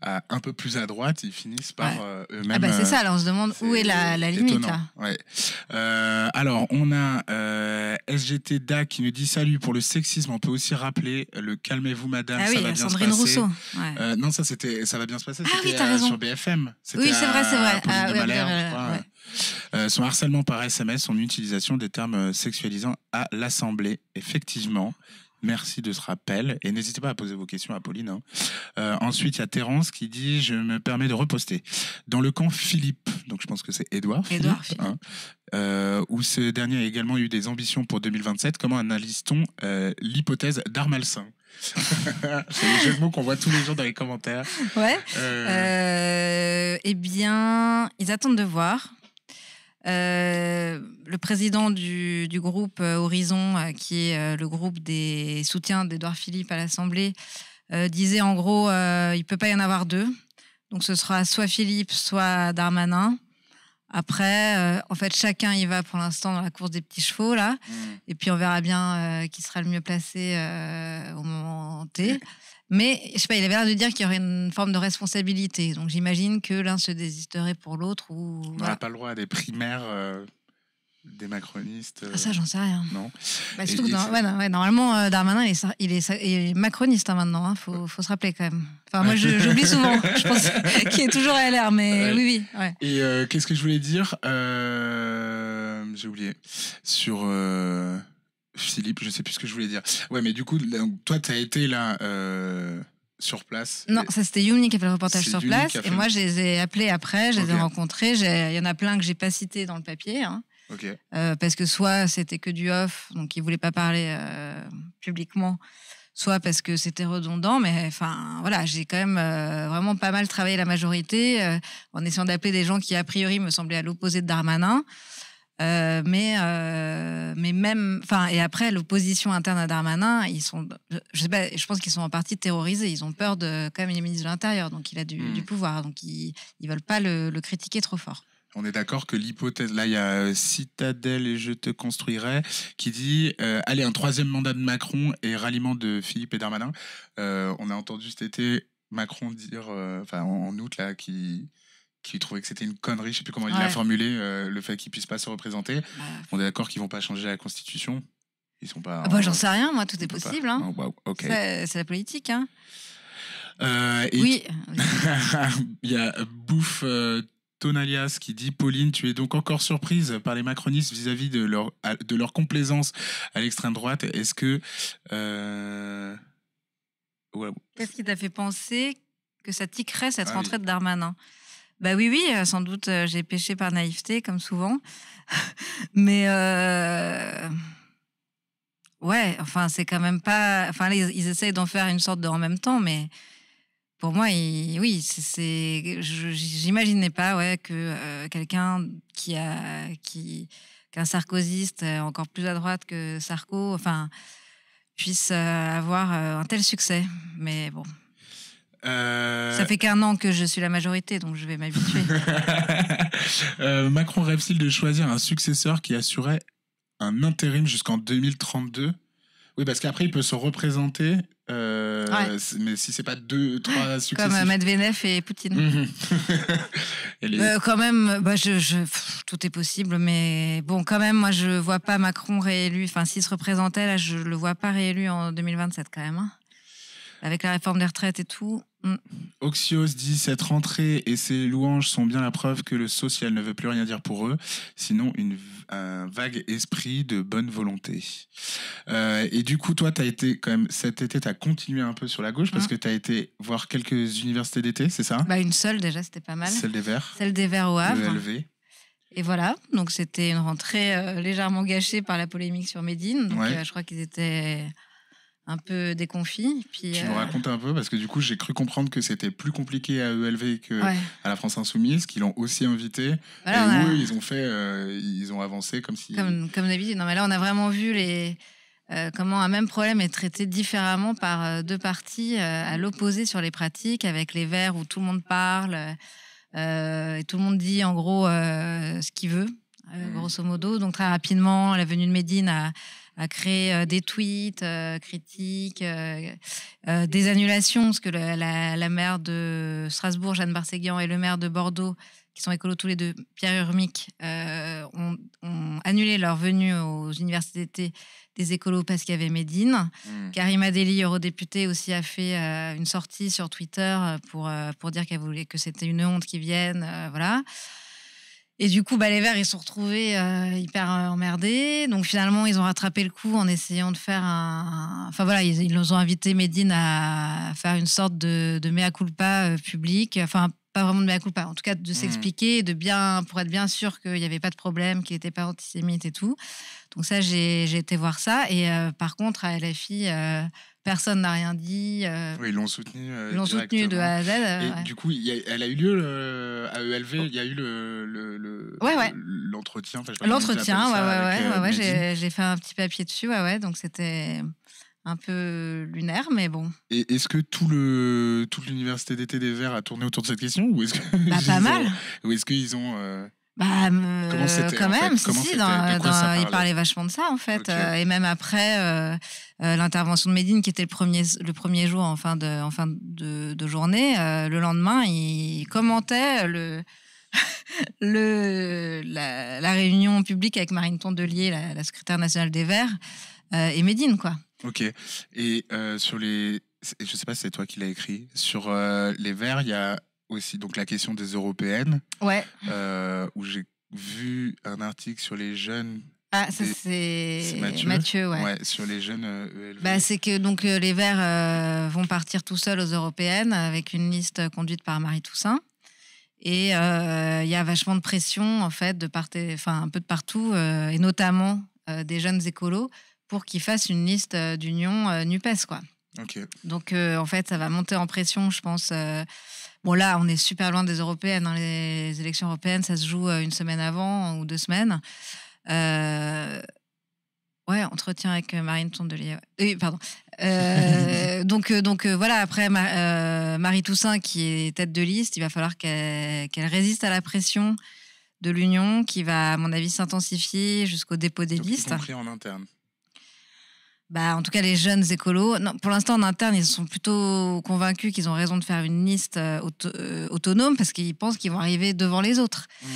à un peu plus à droite, ils finissent par euh, eux-mêmes. Ah bah, c'est ça, alors on se demande où est la, limite. alors on a SGT DA qui nous dit salut pour le sexisme. On peut aussi rappeler le calmez-vous madame, ah ça va bien Sandrine se passer. Rousseau. non, ça c'était ça va bien se passer. Ah oui, raison. Sur BFM. Oui, c'est vrai, c'est vrai. Ah son harcèlement par SMS, son utilisation des termes sexualisants à l'Assemblée, effectivement. Merci de ce rappel et n'hésitez pas à poser vos questions à Pauline. Hein. Euh, ensuite, il y a Terence qui dit Je me permets de reposter. Dans le camp Philippe, donc je pense que c'est Edouard hein, euh, où ce dernier a également eu des ambitions pour 2027, comment analyse-t-on euh, l'hypothèse d'Armalsin [laughs] c'est le jeu de mots qu'on voit tous les jours dans les commentaires. Ouais. eh bien, ils attendent de voir. Euh, le président du, groupe euh, Horizon, euh, qui est le groupe des soutiens d'Edouard Philippe à l'Assemblée, disait en gros il ne peut pas y en avoir deux. Donc ce sera soit Philippe, soit Darmanin. Après, en fait, chacun y va pour l'instant dans la course des petits chevaux, là. Mmh. Et puis on verra bien qui sera le mieux placé au moment T. [laughs] Mais je sais pas, il avait l'air de dire qu'il y aurait une forme de responsabilité. Donc j'imagine que l'un se désisterait pour l'autre. Ou... On n'a pas le droit à des primaires euh, des macronistes. Ah, euh, ça, j'en sais rien. Non. normalement, Darmanin, il est, il est, macroniste hein, maintenant. Il hein, faut, se rappeler quand même. Enfin, moi, j'oublie souvent. je pense [laughs] [laughs] qu'il est toujours à l'air, mais oui, Et euh, qu'est-ce que je voulais dire J'ai oublié. Sur. Philippe, je sais plus ce que je voulais dire. Ouais, mais du coup, toi, tu as été là euh, sur place. Non, ça c'était Youmni qui a fait le reportage sur place. Et moi, je les ai appelés après, je rencontré. les ai rencontrés. Il y en a plein que j'ai pas cités dans le papier. Hein. Euh, parce que soit c'était que du off, donc ils voulaient pas parler euh, publiquement, soit parce que c'était redondant. Mais enfin, voilà, j'ai quand même vraiment pas mal travaillé la majorité en essayant d'appeler des gens qui, a priori, me semblaient à l'opposé de Darmanin. Euh, mais, euh, mais même, enfin, et après, l'opposition interne à Darmanin, ils sont, je sais pas, je pense qu'ils sont en partie terrorisés. Ils ont peur de, quand même, il est ministre de l'Intérieur, donc il a hmm. du, pouvoir, donc ils, ils veulent pas le, critiquer trop fort. On est d'accord que l'hypothèse, là il y a euh, citadelle et je te construirai, qui dit, allez, un troisième mandat de Macron et ralliement de Philippe et Darmanin. on a entendu cet été Macron dire, enfin en août, là, qui qui trouvait que c'était une connerie, je sais plus comment il a l'a formulé, euh, le fait qu'ils puissent pas se représenter. Bah, on est d'accord qu'ils vont pas changer la constitution. Ils sont pas. Ah bah, j'en sais rien, moi, tout est possible. Hein. Ah, c'est la politique. Hein. Euh, oui. [laughs] il y a Bouffe euh, Tonalias qui dit Pauline, tu es donc encore surprise par les macronistes vis-à-vis de leur de leur complaisance à l'extrême droite. Est-ce que Qu'est-ce qui t'a fait penser que ça tiquerait cette ah rentrée de Darmanin bah oui, oui, euh, sans doute, euh, j'ai péché par naïveté, comme souvent. [laughs] Mais euh, ouais, enfin, c'est quand même pas. Enfin, ils, ils essayent d'en faire une sorte de en même temps, mais pour moi, oui, c'est. J'imaginais pas, ouais, que quelqu'un qui a qui qu'un sarkozyste encore plus à droite que Sarko, enfin, puisse avoir un tel succès. Mais bon. Euh, Ça fait qu'un an que je suis la majorité, donc je vais m'habituer. [laughs] Euh, Macron rêve-t-il de choisir un successeur qui assurait un intérim jusqu'en 2032 Oui, parce qu'après, il peut se représenter, euh, mais si c'est pas deux, trois successeurs. Comme Medvedev et Poutine. [laughs] quand même, bah, je, tout est possible, mais bon, quand même, moi, je vois pas Macron réélu. Enfin, s'il se représentait, là, je le vois pas réélu en 2027, quand même. Hein. avec la réforme des retraites et tout. Mm. Oxios dit cette rentrée et ses louanges sont bien la preuve que le social ne veut plus rien dire pour eux, sinon une, un vague esprit de bonne volonté. Euh, et du coup, toi, as été quand même cet été, tu as continué un peu sur la gauche parce mm. que tu as été voir quelques universités d'été, c'est ça bah, Une seule déjà, c'était pas mal. Celle des Verts. Celle des Verts au Havre. Et voilà, donc c'était une rentrée euh, légèrement gâchée par la polémique sur Médine. Euh, je crois qu'ils étaient un peu déconfit. Puis, tu nous euh, racontes un peu, parce que du coup, j'ai cru comprendre que c'était plus compliqué à ELV qu'à à la France Insoumise, qu'ils l'ont aussi invité. et ils ont fait, euh, ils ont avancé comme si. Comme, d'habitude. Non, mais là, on a vraiment vu les. Euh, comment un même problème est traité différemment par deux parties à l'opposé sur les pratiques, avec les verts où tout le monde parle et tout le monde dit en gros ce qu'il veut, mhm. grosso modo. Donc très rapidement, la venue de Médine a, a créé euh, des tweets euh, critiques, euh, des annulations, parce que la, maire de Strasbourg, Jeanne Barseguian, et le maire de Bordeaux, qui sont écolos tous les deux, Pierre Urmic, ont, annulé leur venue aux universités des écolos parce qu'il y avait Médine. Karim hmm. Karima eurodéputé, aussi a fait une sortie sur Twitter pour, pour dire qu'elle voulait que c'était une honte qu'ils viennent. voilà. Et du coup, bah, les Verts, ils se sont retrouvés euh, hyper euh, emmerdés. Donc finalement, ils ont rattrapé le coup en essayant de faire un. Enfin voilà, ils, nous ont invité Médine à faire une sorte de, mea culpa euh, publique. public. Enfin, pas vraiment de mea culpa, en tout cas de mm. s'expliquer, de bien, pour être bien sûr qu'il n'y avait pas de problème, qu'il n'était pas antisémite et tout. Donc ça, j'ai été voir ça. Et par contre, à LFI, personne n'a rien dit. Euh, euh, ils l'ont soutenu. de A à Z. Euh, du coup, elle a eu lieu à ELV, il y a eu le, l'entretien. l'entretien, ouais, ouais, ouais, j'ai, fait un petit papier dessus, ouais, ouais, donc c'était un peu lunaire, mais bon. Et est-ce que tout le, toute l'université d'été des Verts a tourné autour de cette question ou est-ce que bah, [laughs] pas mal. ou est-ce qu'ils ont bah, euh, quand même, si, il parlait vachement de ça en fait. Euh, et même après euh, l'intervention de Médine, qui était le premier, le premier jour en fin de, en fin de, journée, le lendemain, il commentait le, [laughs] le, la, réunion publique avec Marine Tondelier, la, secrétaire nationale des Verts, et Médine, quoi. Ok. Et sur les. Je sais pas si c'est toi qui l'as écrit. Sur les Verts, il y a aussi donc la question des européennes. Ouais. Euh, où j'ai vu un article sur les jeunes ah, ça c'est Mathieu. ouais. Sur les jeunes euh, e Bah, c'est que donc euh, les Verts vont partir tout seuls aux européennes avec une liste conduite par Marie Toussaint. Et il y a vachement de pression en fait de part enfin un peu de partout et notamment des jeunes écolos pour qu'ils fassent une liste d'union Nupes quoi. Donc en fait ça va monter en pression je pense Bon, là, on est super loin des européennes. Hein. Les élections européennes, ça se joue euh, une semaine avant ou deux semaines. Euh, ouais, entretien avec euh, Marine Tondelier. Oui, pardon. [laughs] donc, donc voilà, après Marie Toussaint, qui est tête de liste, il va falloir qu'elle résiste à la pression de l'Union, qui va, à mon avis, s'intensifier jusqu'au dépôt des listes. compris en interne. Bah, en tout cas les jeunes écolos. pour l'instant, en interne, ils sont plutôt convaincus qu'ils ont raison de faire une liste euh, euh, autonome parce qu'ils pensent qu'ils vont arriver devant les autres, mmh.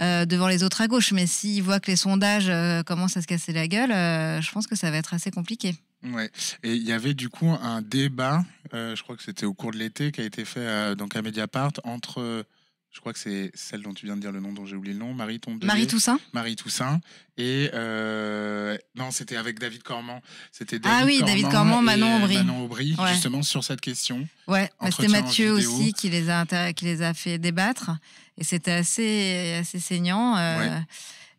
euh, devant les autres à gauche. Mais s'ils voient que les sondages commencent à se casser la gueule, je pense que ça va être assez compliqué. Ouais. Et il y avait du coup un débat, je crois que c'était au cours de l'été, qui a été fait donc à Mediapart entre je crois que c'est celle dont tu viens de dire le nom, dont j'ai oublié le nom, Marie Marie Toussaint. Marie Toussaint. Et euh, non, c'était avec David Cormand. C'était ah oui, David Cormand, Manon euh, Aubry. Manon Aubry, justement sur cette question. Ouais, c'était Mathieu aussi qui les a qui les a fait débattre, et c'était assez assez saignant. Euh,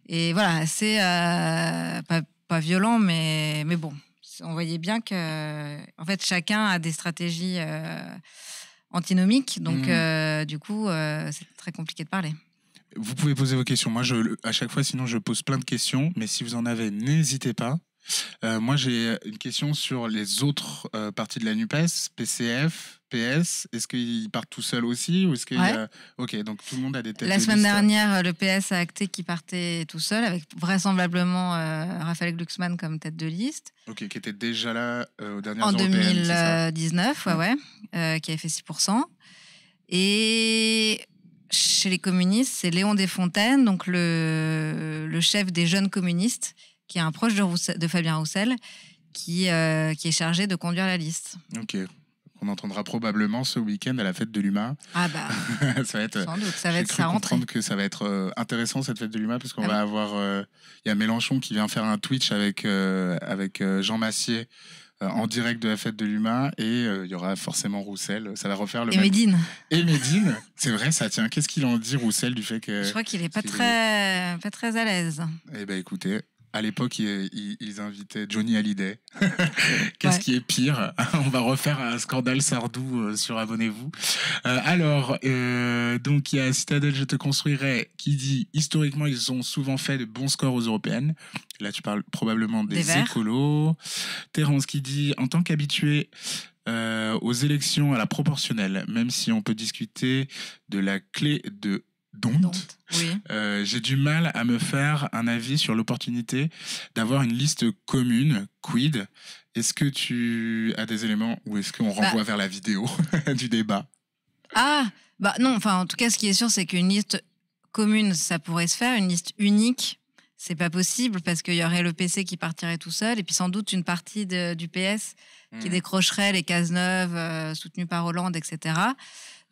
et voilà, assez pas, pas violent, mais mais bon, on voyait bien que en fait chacun a des stratégies antinomique. Donc, mmh. euh, du coup, euh, c'est très compliqué de parler. Vous pouvez poser vos questions. Moi, je, à chaque fois, sinon, je pose plein de questions. Mais si vous en avez, n'hésitez pas. Euh, moi, j'ai une question sur les autres euh, parties de la NUPES, PCF, PS. Est-ce qu'ils partent tout seuls aussi ou est-ce qu'il Ok, donc tout le monde a des têtes. La semaine dernière, euh, le PS a acté qu'il partait tout seul, avec vraisemblablement Raphaël Glucksmann comme tête de liste. Ok, qui était déjà là au dernier En 2019, ouais, mm. ouais, qui avait fait 6%. Et chez les communistes, c'est Léon Desfontaines, donc le, le chef des jeunes communistes, qui est un proche de, de Fabien Roussel, qui, euh, qui est chargé de conduire la liste. Ok. On entendra probablement ce week-end à la fête de l'UMA. Ah bah, [laughs] ça va être, sans doute, ça va être sa rentrée. que ça va être euh, intéressant cette fête de l'UMA parce qu'on ah va avoir, euh, il y a Mélenchon qui vient faire un Twitch avec avec Jean Massier en direct de la fête de l'UMA et il y aura forcément Roussel. Ça va refaire le et Médine. Et Médine, c'est vrai, ça tient. Qu'est-ce qu'il en dit Roussel du fait que Je crois qu'il n'est pas très pas très à l'aise. Eh ben écoutez, à l'époque, ils, invitaient Johnny Hallyday. [laughs] Qu'est-ce qui est pire [laughs] On va refaire un scandale Sardou euh, sur Abonnez-vous. Euh, alors, euh, donc il y a Citadel, je te construirai, qui dit historiquement, ils ont souvent fait de bons scores aux européennes. Là, tu parles probablement des, écolos. Terence qui dit, en tant qu'habitué, aux élections à la proportionnelle, même si on peut discuter de la clé de Don't. Oui. Euh, j'ai du mal à me faire un avis sur l'opportunité d'avoir une liste commune, quid. Est-ce que tu as des éléments ou est-ce qu'on bah. renvoie vers la vidéo [laughs] du débat Ah, bah non, enfin en tout cas ce qui est sûr c'est qu'une liste commune ça pourrait se faire, une liste unique c'est pas possible parce qu'il y aurait le PC qui partirait tout seul et puis sans doute une partie du PS qui hmm. décrocherait les cases neuves euh, soutenues par Hollande, etc.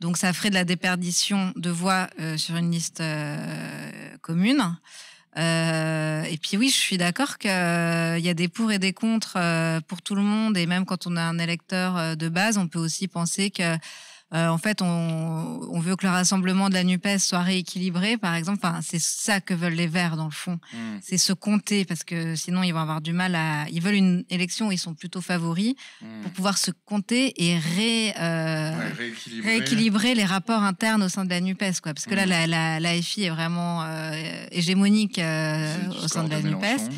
Donc ça ferait de la déperdition de voix euh, sur une liste euh, commune. Euh, et puis oui, je suis d'accord qu'il y a des pour et des contre pour tout le monde. Et même quand on a un électeur de base, on peut aussi penser que euh, en fait, on, veut que le rassemblement de la NUPES soit rééquilibré, par exemple. Enfin, c'est ça que veulent les Verts, dans le fond. Hmm. C'est se compter, parce que sinon, ils vont avoir du mal à... Ils veulent une élection ils sont plutôt favoris, hmm. pour pouvoir se compter et euh, rééquilibrer. les rapports internes au sein de la NUPES. Quoi. Parce que là, hmm. la, la, FI est vraiment euh, hégémonique au sein de la NUPES.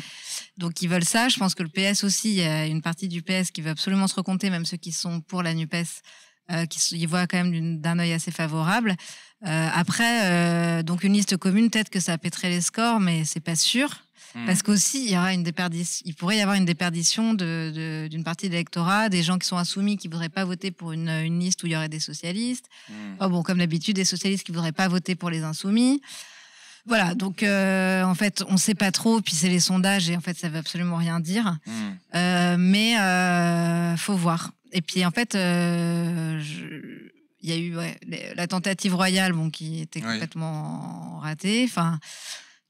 Donc ils veulent ça. Je pense que le PS aussi, il y a une partie du PS qui veut absolument se recompter, même ceux qui sont pour la NUPES euh, qui y voit quand même d'un œil assez favorable. Euh, après, euh, donc une liste commune, peut-être que ça pèterait les scores, mais c'est pas sûr. Hmm. Parce qu'aussi, il, y aura une il pourrait y avoir une déperdition d'une partie de l'électorat, des gens qui sont insoumis, qui ne voudraient pas voter pour une, liste où il y aurait des socialistes. Hmm. Oh, bon, comme d'habitude, des socialistes qui ne voudraient pas voter pour les insoumis. Voilà, donc en fait, on ne sait pas trop, puis c'est les sondages, et en fait, ça ne veut absolument rien dire. Hmm. mais euh, faut voir. Et puis en fait, euh, il y a eu la tentative royale bon, qui était complètement ratée. Enfin,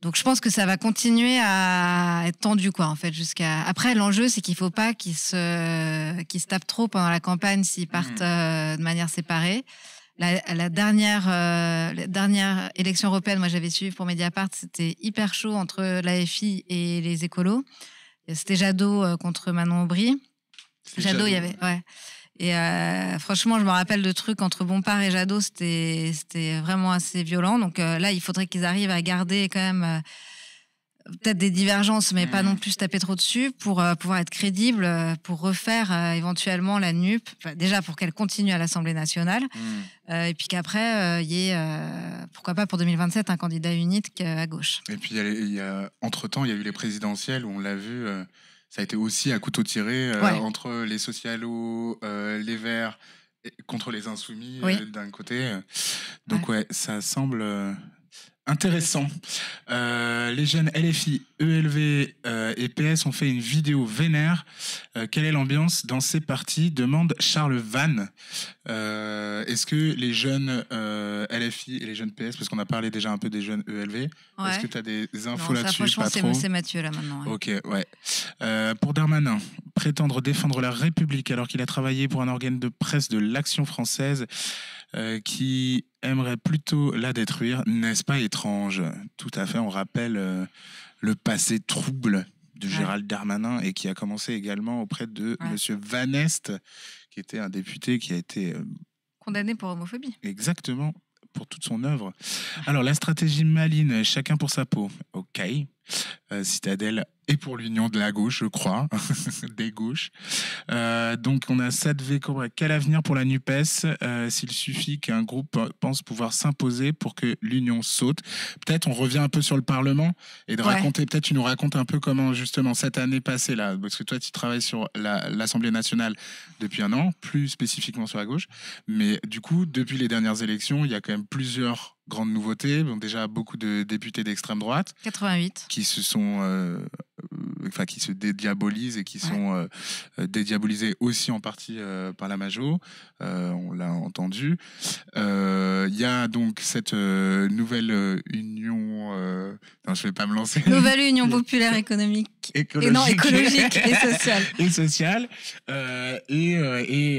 donc je pense que ça va continuer à être tendu quoi en fait jusqu'à après l'enjeu c'est qu'il faut pas qu'ils se se tapent trop pendant la campagne s'ils partent hmm. euh, de manière séparée. La, dernière euh, dernière élection européenne moi j'avais suivi pour Mediapart c'était hyper chaud entre l'AFI et les écolos. C'était Jadot contre Manon Aubry. Jadot, il y avait, ouais. Et euh, franchement, je me rappelle de trucs entre Bompard et Jadot, c'était vraiment assez violent. Donc euh, là, il faudrait qu'ils arrivent à garder quand même euh, peut-être des divergences, mais pas hmm. non plus taper trop dessus pour pouvoir être crédible, pour refaire éventuellement la NUP. déjà pour qu'elle continue à l'Assemblée nationale, hmm. et puis qu'après il y ait, pourquoi pas pour 2027, un candidat unique à gauche. Et puis entre temps, il y a eu les présidentielles où on l'a vu ça a été aussi à couteau tiré euh, entre les socialos, euh, les verts, contre les insoumis euh, d'un côté. Donc ouais. ça semble Intéressant. Euh, les jeunes LFI, ELV euh, et PS ont fait une vidéo vénère. Euh, quelle est l'ambiance dans ces parties demande Charles Vannes. est-ce que les jeunes LFI et les jeunes PS, parce qu'on a parlé déjà un peu des jeunes ELV, est-ce que tu as des infos là-dessus Franchement, c'est Mathieu là maintenant. Ok, ouais. pour Darmanin, prétendre défendre la République alors qu'il a travaillé pour un organe de presse de l'Action française, euh, qui aimerait plutôt la détruire, n'est-ce pas étrange Tout à fait, on rappelle euh, le passé trouble de Gérald Darmanin et qui a commencé également auprès de M. Monsieur Van Est, qui était un député qui a été... Euh, Condamné pour homophobie. Exactement, pour toute son œuvre. Alors, la stratégie maline, chacun pour sa peau, ok, euh, Citadelle et pour l'union de la gauche, je crois, [laughs] des gauches. Euh, donc on a Sadvé Quel avenir pour la NUPES euh, s'il suffit qu'un groupe pense pouvoir s'imposer pour que l'union saute Peut-être on revient un peu sur le Parlement et de raconter, peut-être tu nous racontes un peu comment justement cette année passée, là, parce que toi tu travailles sur l'Assemblée nationale depuis un an, plus spécifiquement sur la gauche, mais du coup, depuis les dernières élections, il y a quand même plusieurs grande nouveauté. déjà, beaucoup de députés d'extrême droite. 88. Qui se sont. Euh, enfin, qui se dédiabolisent et qui sont euh, dédiabolisés aussi en partie euh, par la Majo. on l'a entendu. Il y a donc cette nouvelle union. non, je vais pas me lancer. Nouvelle [laughs] union populaire économique. écologique. Et non, écologique et [laughs] sociale. et sociale. et,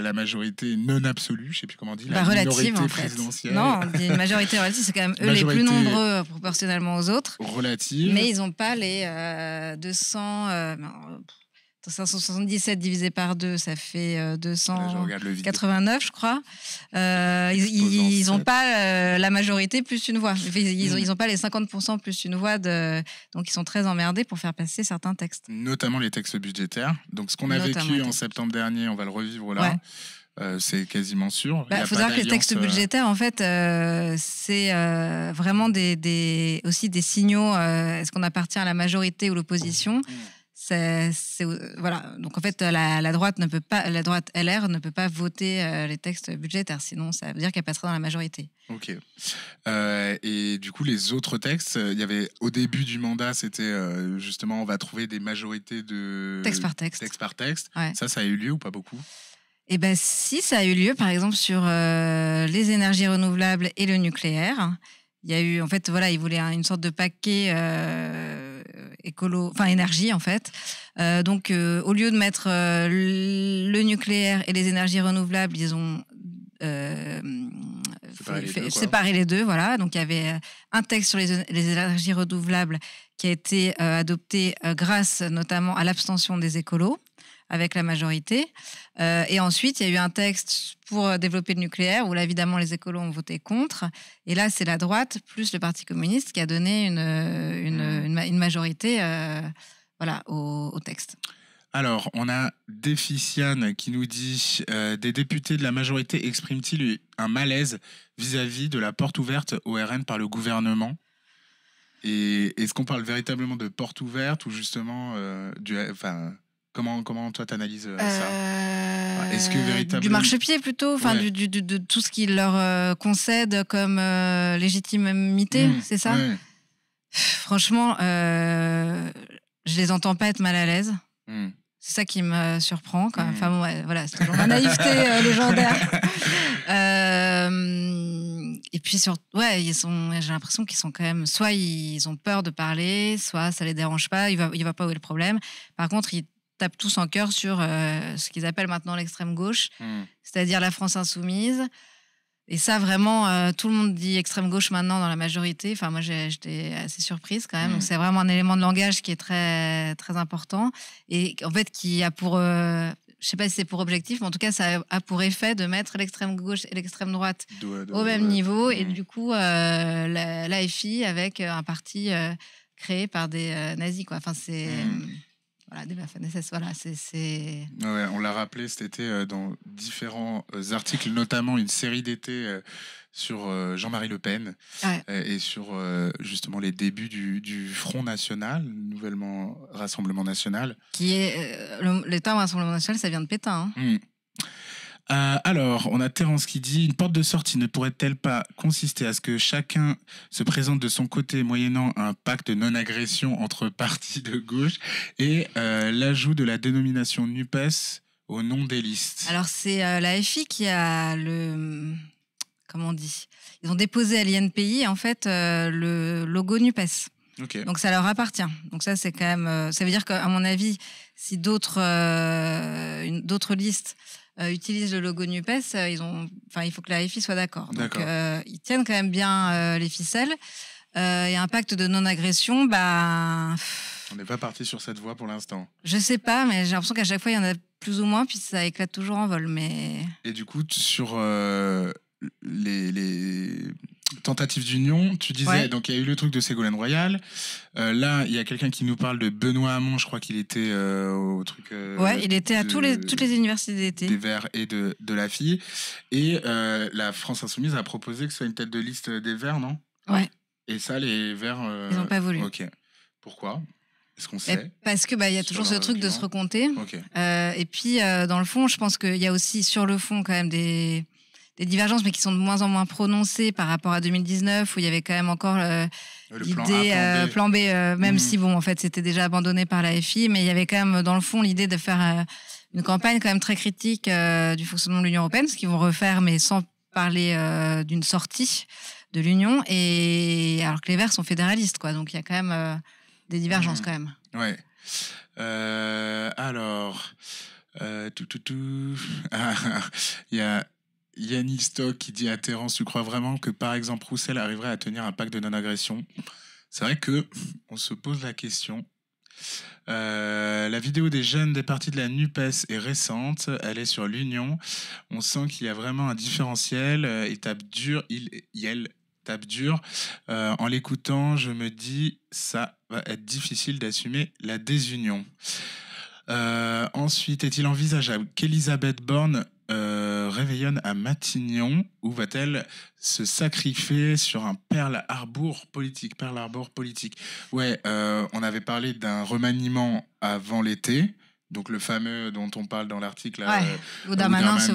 la majorité non absolue, je sais plus comment on dit. Bah, la relative, présidentielle. Non, [laughs] majorité relative, c'est quand même eux les plus nombreux euh, proportionnellement aux autres. Relative. Mais ils n'ont pas les 200. Euh, 577 euh, divisé par 2, ça fait 289, je, crois. ils n'ont pas la majorité plus une voix. Ils n'ont mm. pas les 50% plus une voix. De... Donc, ils sont très emmerdés pour faire passer certains textes. Notamment les textes budgétaires. Donc, ce qu'on a vécu en septembre dernier, on va le revivre là. Euh, c'est quasiment sûr. Il bah, faut savoir que les textes euh, budgétaires, en fait, euh, c'est vraiment des, aussi des signaux. Est-ce qu'on appartient à la majorité ou l'opposition mmh. voilà. Donc en fait, la, droite ne peut pas, la droite LR ne peut pas voter les textes budgétaires, sinon ça veut dire qu'elle passera dans la majorité. Ok. et du coup, les autres textes, il y avait au début du mandat, c'était justement on va trouver des majorités de texte par texte. Texte par texte. Ça, ça a eu lieu ou pas beaucoup eh bien, si ça a eu lieu, par exemple, sur euh, les énergies renouvelables et le nucléaire, il y a eu, en fait, voilà, ils voulaient une sorte de paquet euh, écolo, enfin énergie, en fait. Euh, donc, au lieu de mettre le nucléaire et les énergies renouvelables, ils ont séparé, les, deux, voilà. Donc, il y avait un texte sur les énergies renouvelables qui a été adopté grâce notamment à l'abstention des écolos avec la majorité. Euh, et ensuite, il y a eu un texte pour euh, développer le nucléaire où là, évidemment, les écolos ont voté contre. Et là, c'est la droite plus le Parti communiste qui a donné une, euh, une, mmh. une, majorité voilà, au, texte. Alors, on a Déficiane qui nous dit Des députés de la majorité expriment-ils un malaise vis-à-vis de la porte ouverte au RN par le gouvernement Et est-ce qu'on parle véritablement de porte ouverte ou justement du, enfin, Comment, comment toi t'analyses euh, ça euh, Est-ce que véritablement du marchepied plutôt, enfin de, tout ce qu'ils leur euh, concède concèdent comme euh, légitimité, mmh. c'est ça Franchement, je les entends pas être mal à l'aise. Mmh. C'est ça qui me surprend. Quand même. Enfin voilà, c'est toujours ma naïveté [laughs] légendaire. et puis ouais, ils sont. J'ai l'impression qu'ils sont quand même. Soit ils ont peur de parler, soit ça les dérange pas. Il ne ils voient pas où est le problème. Par contre, ils tapent tous en cœur sur euh, ce qu'ils appellent maintenant l'extrême gauche, hmm. c'est-à-dire la France insoumise. Et ça, vraiment, euh, tout le monde dit extrême gauche maintenant dans la majorité. Enfin, moi, j'étais assez surprise quand même. Hmm. Donc, c'est vraiment un élément de langage qui est très, très important. Et en fait, qui a pour. Je euh, je sais pas si c'est pour objectif, mais en tout cas, ça a pour effet de mettre l'extrême gauche et l'extrême droite au même niveau. Et hmm. du coup, l'AFI avec un parti créé par des nazis. Quoi. Enfin, c'est voilà, Voilà, on l'a rappelé cet été euh, dans différents euh, articles, notamment une série d'été euh, sur Jean-Marie Le Pen et sur justement les débuts du, du, Front National, nouvellement Rassemblement National. Qui est Rassemblement National, ça vient de Pétain. Hein. Mmh. Euh, alors, on a Terence qui dit Une porte de sortie ne pourrait-elle pas consister à ce que chacun se présente de son côté, moyennant un pacte de non-agression entre partis de gauche et euh, l'ajout de la dénomination NUPES au nom des listes Alors, c'est euh, la FI qui a le. Comment on dit Ils ont déposé à l'INPI, en fait, le logo NUPES. Donc ça leur appartient. Donc ça c'est quand même, ça veut dire qu'à mon avis, si d'autres d'autres listes euh, utilisent le logo NUPES, euh, ils ont, enfin, il faut que la FI soit d'accord. Donc, euh, ils tiennent quand même bien les ficelles. Euh, et un pacte de non-agression, bah. On n'est pas parti sur cette voie pour l'instant. Je sais pas, mais j'ai l'impression qu'à chaque fois, il y en a plus ou moins, puis ça éclate toujours en vol. Mais... Et du coup, sur les, les, tentative d'union, tu disais, donc il y a eu le truc de Ségolène Royal. Euh, là, il y a quelqu'un qui nous parle de Benoît Hamon, je crois qu'il était euh, au truc. Euh, ouais, il était à tous les, toutes les universités d'été. Des Verts et de, de la fille. Et la France Insoumise a proposé que ce soit une tête de liste des Verts, non Ouais. Et ça, les Verts. Ils n'ont pas voulu. Ok. Pourquoi Est-ce qu'on eh, sait Parce que bah il y a toujours ce truc de se recompter. et puis dans le fond, je pense qu'il y a aussi sur le fond quand même des des divergences, mais qui sont de moins en moins prononcées par rapport à 2019, où il y avait quand même encore euh, l'idée plan, B, euh, euh, même mm. si bon, en fait, c'était déjà abandonné par la FI, mais il y avait quand même dans le fond l'idée de faire une campagne quand même très critique du fonctionnement de l'Union européenne, ce qu'ils vont refaire, mais sans parler d'une sortie de l'Union, et alors que les Verts sont fédéralistes, quoi. Donc il y a quand même des divergences mm. quand même. alors, tout, [laughs] il y a Yannick Stock qui dit à Terence Tu crois vraiment que, par exemple, Roussel arriverait à tenir un pacte de non-agression C'est vrai que on se pose la question. Euh, la vidéo des jeunes des partis de la NUPES est récente, elle est sur l'Union. On sent qu'il y a vraiment un différentiel, Étape euh, et tape dur, il, il tape dur. Euh, en l'écoutant, je me dis, ça va être difficile d'assumer la désunion. ensuite, est-il envisageable qu'Elisabeth Borne réveillonne à Matignon, où va-t-elle se sacrifier sur un Perle arbour politique Perle arbour politique. Ouais, euh, on avait parlé d'un remaniement avant l'été. Donc le fameux dont on parle dans l'article, ouais. euh, se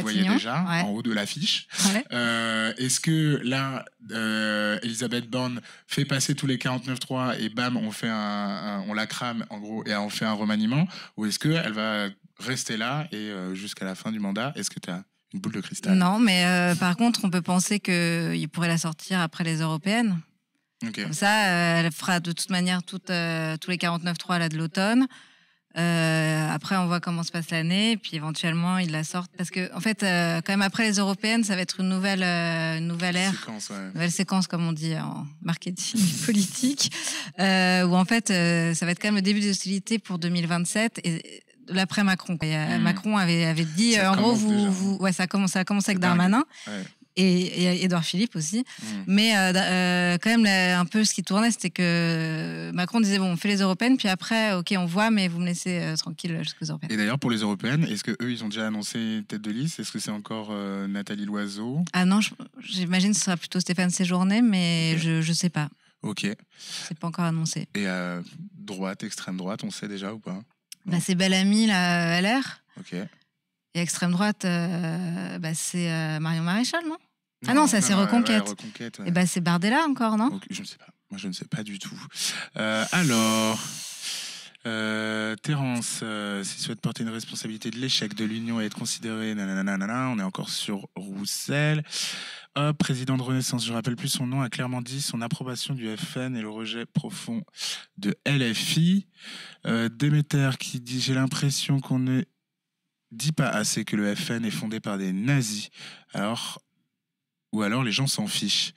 voyait, déjà en haut de l'affiche. Euh, est-ce que là, euh, Elisabeth Borne fait passer tous les 49.3 et bam, on fait un, un on la crame en gros et on fait un remaniement, ou est-ce que elle va rester là et euh, jusqu'à la fin du mandat Est-ce que tu as une boule de cristal Non, mais euh, par contre, on peut penser qu'il euh, pourrait la sortir après les européennes. Comme ça, elle fera de toute manière tous les 49-3 là de l'automne. après, on voit comment se passe l'année, puis éventuellement, ils la sortent. Parce que, en fait, quand même, après les européennes, ça va être une nouvelle, nouvelle ère. Une Nouvelle séquence, comme on dit en marketing [laughs] politique. où, en fait, ça va être quand même le début des hostilités pour 2027. Et l'après Macron. Euh, hmm. Macron avait, avait dit, euh, en gros, vous, ouais, ça a commencé, avec Darmanin. Et Édouard Philippe aussi. Hmm. Mais euh, quand même, un peu ce qui tournait, c'était que Macron disait Bon, on fait les européennes, puis après, OK, on voit, mais vous me laissez tranquille jusqu'aux européennes. Et d'ailleurs, pour les européennes, est-ce qu'eux, ils ont déjà annoncé tête de liste Est-ce que c'est encore Nathalie Loiseau Ah non, j'imagine que ce sera plutôt Stéphane Séjourné, mais je ne sais pas. Ok. C'est pas encore annoncé. Et droite, extrême droite, on sait déjà ou pas bah, C'est Bellamy, la LR. Ok. Et extrême droite, euh, bah, c'est euh, Marion Maréchal, non, Ah non, ça c'est Reconquête. Et bah, c'est Bardella encore, non Je ne sais pas. Moi, je ne sais pas du tout. Euh, alors. Euh, Terence, euh, souhaite porter une responsabilité de l'échec de l'Union et être considéré, on est encore sur Roussel. Euh, président de Renaissance, je rappelle plus son nom, a clairement dit son approbation du FN et le rejet profond de LFI. Demeter qui dit J'ai l'impression qu'on ne dit pas assez que le FN est fondé par des nazis. Alors, ou alors les gens s'en fichent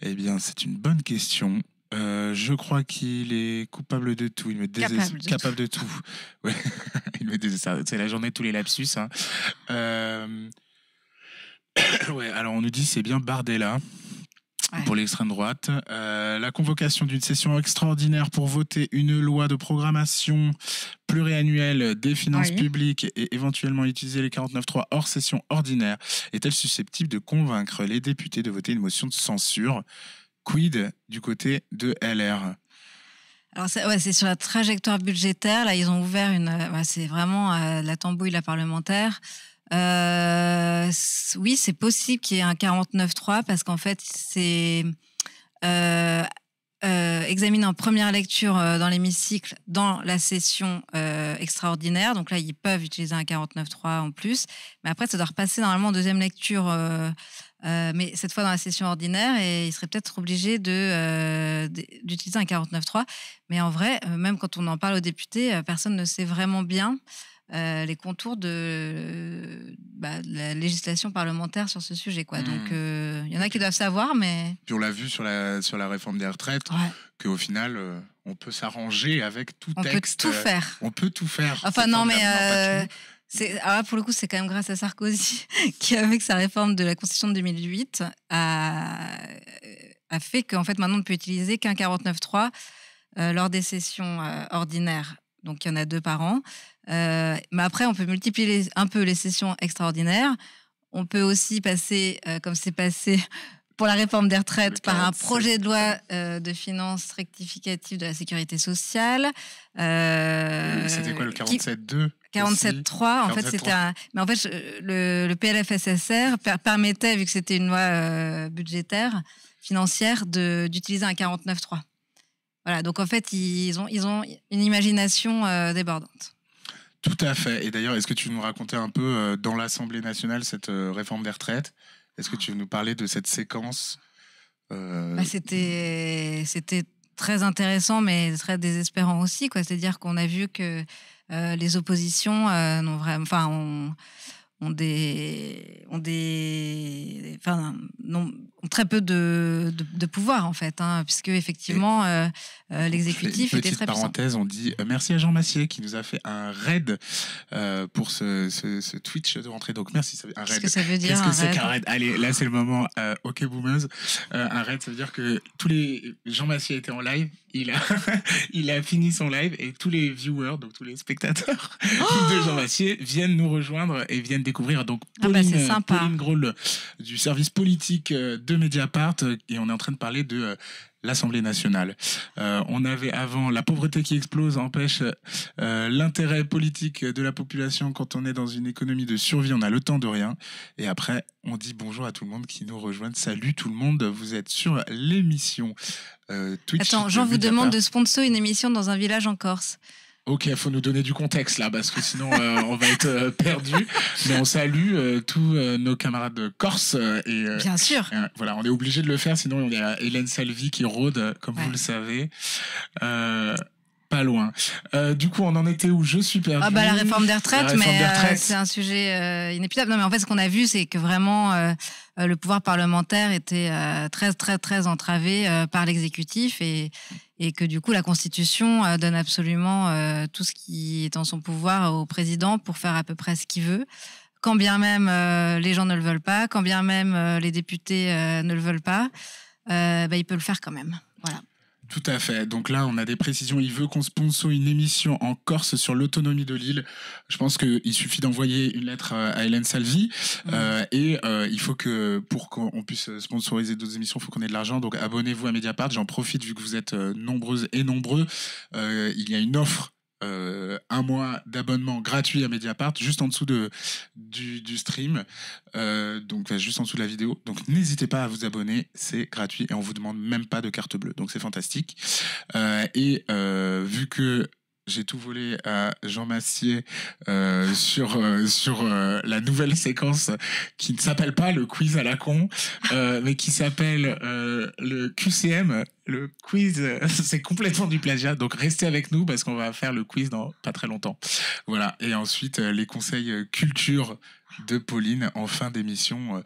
Eh bien, c'est une bonne question. Euh, je crois qu'il est coupable de tout. Il me capable, de tout. [laughs] Ouais. [laughs] Il me C'est la journée de tous les lapsus. Hein. Euh, [coughs] ouais, alors on nous dit c'est bien Bardella. Pour l'extrême droite. Euh, la convocation d'une session extraordinaire pour voter une loi de programmation pluriannuelle des finances publiques et éventuellement utiliser les 49.3 hors session ordinaire est-elle susceptible de convaincre les députés de voter une motion de censure Quid du côté de LR alors c'est sur la trajectoire budgétaire. Là, ils ont ouvert une. Euh, c'est vraiment euh, la tambouille la parlementaire. Euh, oui, c'est possible qu'il y ait un 49-3 parce qu'en fait, c'est examiné en première lecture dans l'hémicycle dans la session extraordinaire. Donc là, ils peuvent utiliser un 49-3 en plus. Mais après, ça doit repasser normalement en deuxième lecture euh, mais cette fois dans la session ordinaire, et il serait peut-être obligé de, euh, d'utiliser un 49.3. Mais en vrai, euh, même quand on en parle aux députés, personne ne sait vraiment bien les contours bah, de, la législation parlementaire sur ce sujet. Quoi. Donc, mmh. il y en a qui doivent savoir, mais... Puis on l'a vu sur la, sur la réforme des retraites, que qu'au final, on peut s'arranger avec tout texte. On peut tout faire. on peut tout faire. Enfin, non, mais... Ah pour le coup, c'est quand même grâce à Sarkozy [laughs] qui, avec sa réforme de la Constitution de 2008, a, a fait qu'en fait, maintenant, on ne peut utiliser qu'un 49.3 euh, lors des sessions euh, ordinaires. Donc, il y en a deux par an. Euh, mais après, on peut multiplier un peu les sessions extraordinaires. On peut aussi passer, comme c'est passé [laughs] pour la réforme des retraites par un projet de loi de finances rectificative de la sécurité sociale. C'était quoi le 47.2 47.3, en fait, c'était un. Mais en fait, le, le PLFSSR permettait, vu que c'était une loi euh, budgétaire, financière, d'utiliser un 49.3. Voilà, donc en fait, ils ont, ils ont une imagination euh, débordante. Tout à fait. Et d'ailleurs, est-ce que tu nous racontais un peu euh, dans l'Assemblée nationale cette réforme des retraites Est-ce que tu veux nous parler de cette séquence bah, C'était très intéressant, mais très désespérant aussi. C'est-à-dire qu'on a vu que euh, les oppositions euh, vraiment, enfin, ont, ont des, ont des, enfin, ont très peu de, de, pouvoir en fait, hein, puisque effectivement, euh, euh, l'exécutif était très parenthèse, on dit euh, merci à Jean Massier qui nous a fait un raid euh, pour ce, ce, Twitch de rentrée. Donc merci, un raid. Qu'est-ce que ça veut dire Qu'est-ce que c'est qu'un raid Allez, là c'est le moment. ok boomers. un raid, ça veut dire que tous les Jean Massier était en live. Il a [laughs] il a fini son live et tous les viewers, donc tous les spectateurs oh [laughs] de Jean Massier viennent nous rejoindre et viennent découvrir. Donc ah bah, Pauline, Grohl du service politique de Mediapart et on est en train de parler de l'Assemblée nationale. Euh, on avait avant la pauvreté qui explose empêche euh, l'intérêt politique de la population quand on est dans une économie de survie, on a le temps de rien. Et après, on dit bonjour à tout le monde qui nous rejoint. Salut tout le monde, vous êtes sur l'émission euh, Twitch. Attends, Jean vous demande de sponsor une émission dans un village en Corse. Ok, faut nous donner du contexte là, parce que sinon euh, [laughs] on va être euh, perdu. Mais on salue euh, tous nos camarades de Corse et bien sûr. voilà, on est obligé de le faire, sinon il y a Hélène Salvi qui rôde, comme vous le savez. pas loin. du coup, on en était où Je suis perdu. Ah bah la réforme des retraites, mais c'est un sujet inépuisable. Non, mais en fait, ce qu'on a vu, c'est que vraiment le pouvoir parlementaire était très, très, très entravé par l'exécutif et et que du coup la Constitution euh, donne absolument euh, tout ce qui est en son pouvoir au président pour faire à peu près ce qu'il veut, quand bien même euh, les gens ne le veulent pas, quand bien même les députés ne le veulent pas, bah, il peut le faire quand même. Voilà. Tout à fait. Donc là, on a des précisions. Il veut qu'on sponsorise une émission en Corse sur l'autonomie de l'île. Je pense qu'il suffit d'envoyer une lettre euh, à Hélène Salvi. Euh, et euh, il faut que, pour qu'on puisse sponsoriser d'autres émissions, il faut qu'on ait de l'argent. Donc abonnez-vous à Mediapart. J'en profite vu que vous êtes nombreuses et nombreux. il y a une offre euh, un mois d'abonnement gratuit à Mediapart, juste en dessous de, du, stream, euh, donc juste en dessous de la vidéo. Donc n'hésitez pas à vous abonner, c'est gratuit et on vous demande même pas de carte bleue, donc c'est fantastique. Euh, et vu que j'ai tout volé à Jean Massier euh, sur euh, sur euh, la nouvelle séquence qui ne s'appelle pas le quiz à la con, mais qui s'appelle le QCM. Le quiz, [laughs] c'est complètement du plagiat. Donc restez avec nous parce qu'on va faire le quiz dans pas très longtemps. Voilà. Et ensuite les conseils culture de Pauline en fin d'émission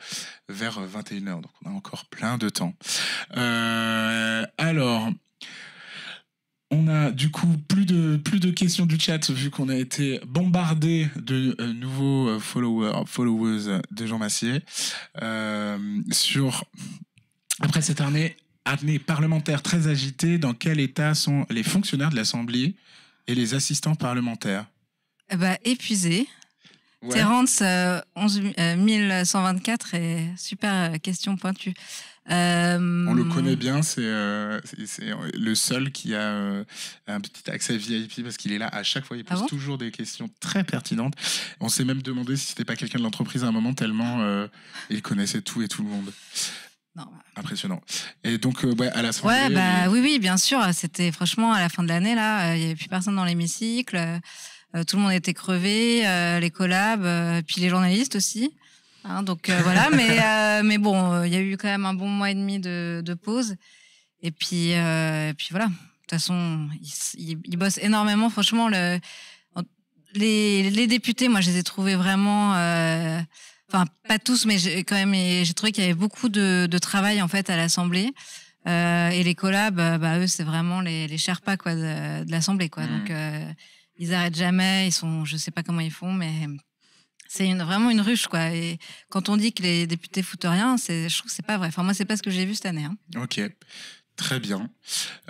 vers 21h. Donc on a encore plein de temps. alors. On a du coup plus de, plus de questions du chat vu qu'on a été bombardé de euh, nouveaux euh, followers, followers de Jean Massier euh, sur après cette année, année parlementaire très agitée, dans quel état sont les fonctionnaires de l'Assemblée et les assistants parlementaires épuisé eh ben, Épuisés. Terence, 11, 1124 super question pointue. Euh, On le connaît bien, c'est euh, euh, le seul qui a un petit accès VIP parce qu'il est là à chaque fois. Il ah pose toujours des questions très pertinentes. On s'est même demandé si c'était pas quelqu'un de l'entreprise à un moment tellement il connaissait tout et tout le monde. Bah. Impressionnant. Et donc, à la soirée. Bah oui, oui, bien sûr. C'était franchement à la fin de l'année là, il n'y avait plus personne dans l'hémicycle. tout le monde était crevé, les collabs, puis les journalistes aussi. Hein, donc euh, voilà, [laughs] mais, euh, mais bon, euh, il y a eu quand même un bon mois et demi de, pause. Et puis, puis voilà, de toute façon, ils, bossent énormément. Franchement, le, les, députés, moi, je les ai trouvés vraiment... Enfin, pas tous, mais quand même, j'ai trouvé qu'il y avait beaucoup de, travail en fait à l'Assemblée. et les collabs, bah, eux, c'est vraiment les, les Sherpas quoi, de, l'Assemblée. Quoi. Mmh. Donc, ils arrêtent jamais. Ils sont, je sais pas comment ils font, mais c'est vraiment une ruche, quoi. Et quand on dit que les députés foutent rien, c'est, je trouve c'est pas vrai. Enfin, moi, c'est pas ce que j'ai vu cette année. Hein. Ok, très bien.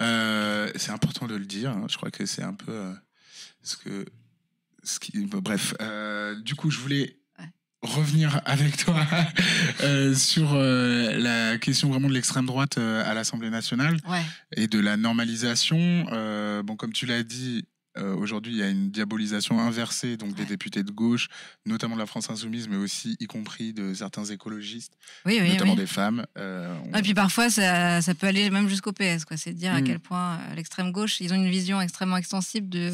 Euh, c'est important de le dire. Hein. Je crois que c'est un peu euh, ce que, ce qui, bref. Euh, du coup, je voulais revenir avec toi [laughs] sur la question vraiment de l'extrême droite à l'Assemblée nationale et de la normalisation. bon, comme tu l'as dit, euh, aujourd'hui, il y a une diabolisation inversée donc des députés de gauche, notamment de la France insoumise, mais aussi y compris de certains écologistes, notamment des femmes. Et euh, puis parfois, ça, peut aller même jusqu'au PS. C'est dire à mmh. quel point euh, l'extrême gauche, ils ont une vision extrêmement extensible de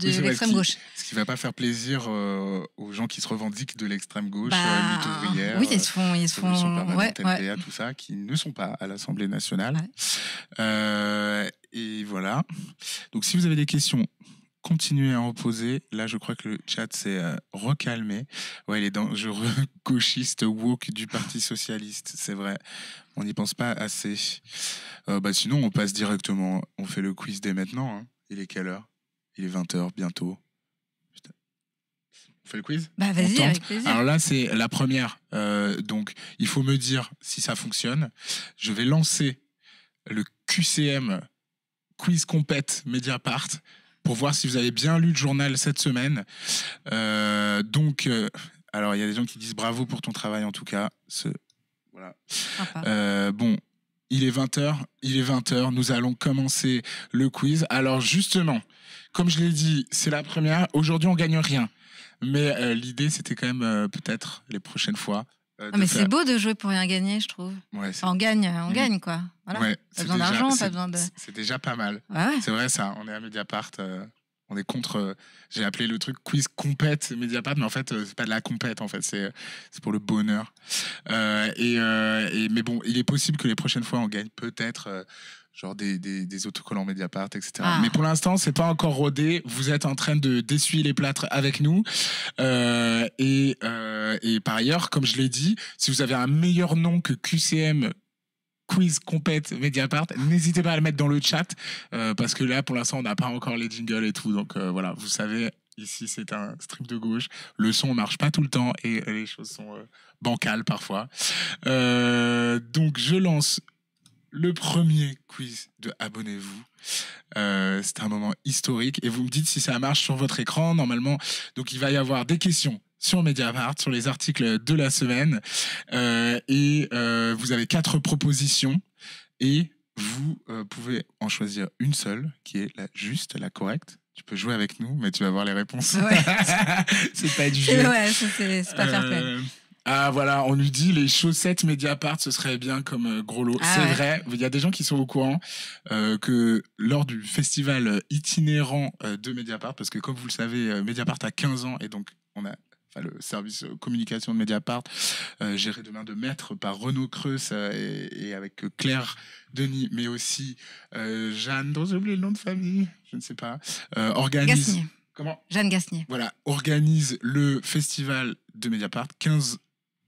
de l'extrême gauche. Ce qui ne va pas faire plaisir euh, aux gens qui se revendiquent de l'extrême gauche, bah, euh, oui, ils se font, ils euh, font... Ouais, tout ça, qui ne sont pas à l'Assemblée nationale. et voilà. Donc si vous avez des questions, continuez à en poser. Là, je crois que le chat s'est recalmé. Ouais, les dangereux [laughs] gauchistes woke du Parti Socialiste, c'est vrai. On n'y pense pas assez. bah, sinon, on passe directement. On fait le quiz dès maintenant. Hein. Il est quelle heure il est 20h bientôt. On fait le quiz Bah vas-y, Alors là, c'est la première. Euh, donc, il faut me dire si ça fonctionne. Je vais lancer le QCM Quiz Compète Mediapart pour voir si vous avez bien lu le journal cette semaine. Euh, donc, euh, alors il y a des gens qui disent bravo pour ton travail en tout cas. bon, il est 20h, il est 20h, nous allons commencer le quiz. Alors justement, comme je l'ai dit, c'est la première. Aujourd'hui, on gagne rien. Mais euh, l'idée, c'était quand même euh, peut-être les prochaines fois. Euh, ah, mais c'est beau de jouer pour rien gagner, je trouve. on gagne, on mhm. gagne quoi. Voilà. pas besoin d'argent, pas besoin de. C'est déjà pas mal. Bah c'est vrai ça. On est à Mediapart. On est contre. J'ai appelé le truc quiz compète Mediapart, mais en fait, c'est pas de la compète. En fait, c'est pour le bonheur. Et, mais bon, il est possible que les prochaines fois, on gagne peut-être genre des, des, autocollants Mediapart, etc. Ah. Mais pour l'instant, c'est pas encore rodé. Vous êtes en train de d'essuyer les plâtres avec nous. Euh, et, euh, et par ailleurs, comme je l'ai dit, si vous avez un meilleur nom que QCM quiz compète Mediapart. N'hésitez pas à le mettre dans le chat euh, parce que là, pour l'instant, on n'a pas encore les jingles et tout. Donc voilà, vous savez, ici, c'est un strip de gauche. Le son marche pas tout le temps et les choses sont bancales parfois. donc je lance le premier quiz de Abonnez-vous. Euh, c'est un moment historique et vous me dites si ça marche sur votre écran normalement. Donc il va y avoir des questions sur Mediapart, sur les articles de la semaine euh, et euh, vous avez quatre propositions et vous pouvez en choisir une seule qui est la juste, la correcte. Tu peux jouer avec nous, mais tu vas voir les réponses. [laughs] c'est pas du jeu. c'est pas fair ah voilà, on lui dit les chaussettes Mediapart, ce serait bien comme euh, gros lot. Ah c'est vrai, il y a des gens qui sont au courant euh, que lors du festival euh, itinérant de Mediapart, parce que comme vous le savez, Mediapart a 15 ans et donc on a le service communication de Mediapart, géré de main de maître par Renaud Creus et, avec Claire Denis, mais aussi Jeanne, dont j'ai oublié le nom de famille, je ne sais pas, organise. Comment Jeanne Gasnier. Voilà, organise le festival de Mediapart, 15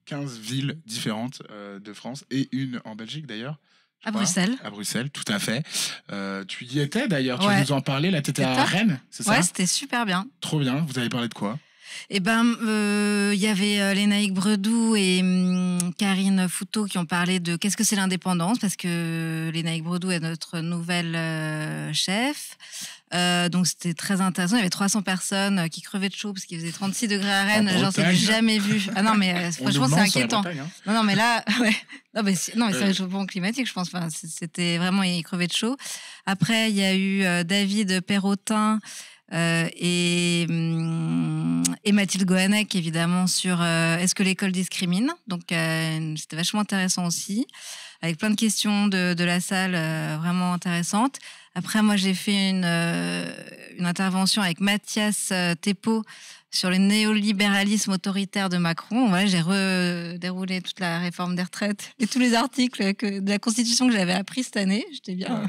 15 villes différentes euh, de France et une en Belgique d'ailleurs. À Bruxelles. À Bruxelles, tout à fait. Euh, tu y étais d'ailleurs, tu nous en parlais, là, tu étais à Rennes, c'est ça Ouais, c'était super bien. Trop bien. Vous avez parlé de quoi eh ben, il euh, y avait Lénaïque Bredoux et hum, Karine Fouteau qui ont parlé de qu'est-ce que c'est l'indépendance, parce que Lénaïque bredou est notre nouvelle chef. Euh, donc c'était très intéressant. Il y avait 300 personnes euh, qui crevaient de chaud parce qu'il faisait 36 degrés à Rennes. j'en genre, jamais vu. Ah non, mais euh, [laughs] franchement, c'est inquiétant. Hein. Non, non, mais là, [laughs] ouais. Non, mais c'est un réchauffement climatique, je pense. Enfin, c'était vraiment, il crevait de chaud. Après, il y a eu David Perrotin. Hum, et, Mathilde Gohanek, évidemment, sur Est-ce que l'école discrimine Donc, c'était vachement intéressant aussi, avec plein de questions de, de la salle vraiment intéressantes. Après, moi, j'ai fait une, euh, une, intervention avec Mathias euh, Tepo sur le néolibéralisme autoritaire de Macron. j'ai redéroulé toute la réforme des retraites et tous les articles que, de la Constitution que j'avais appris cette année. J'étais bien. Euh,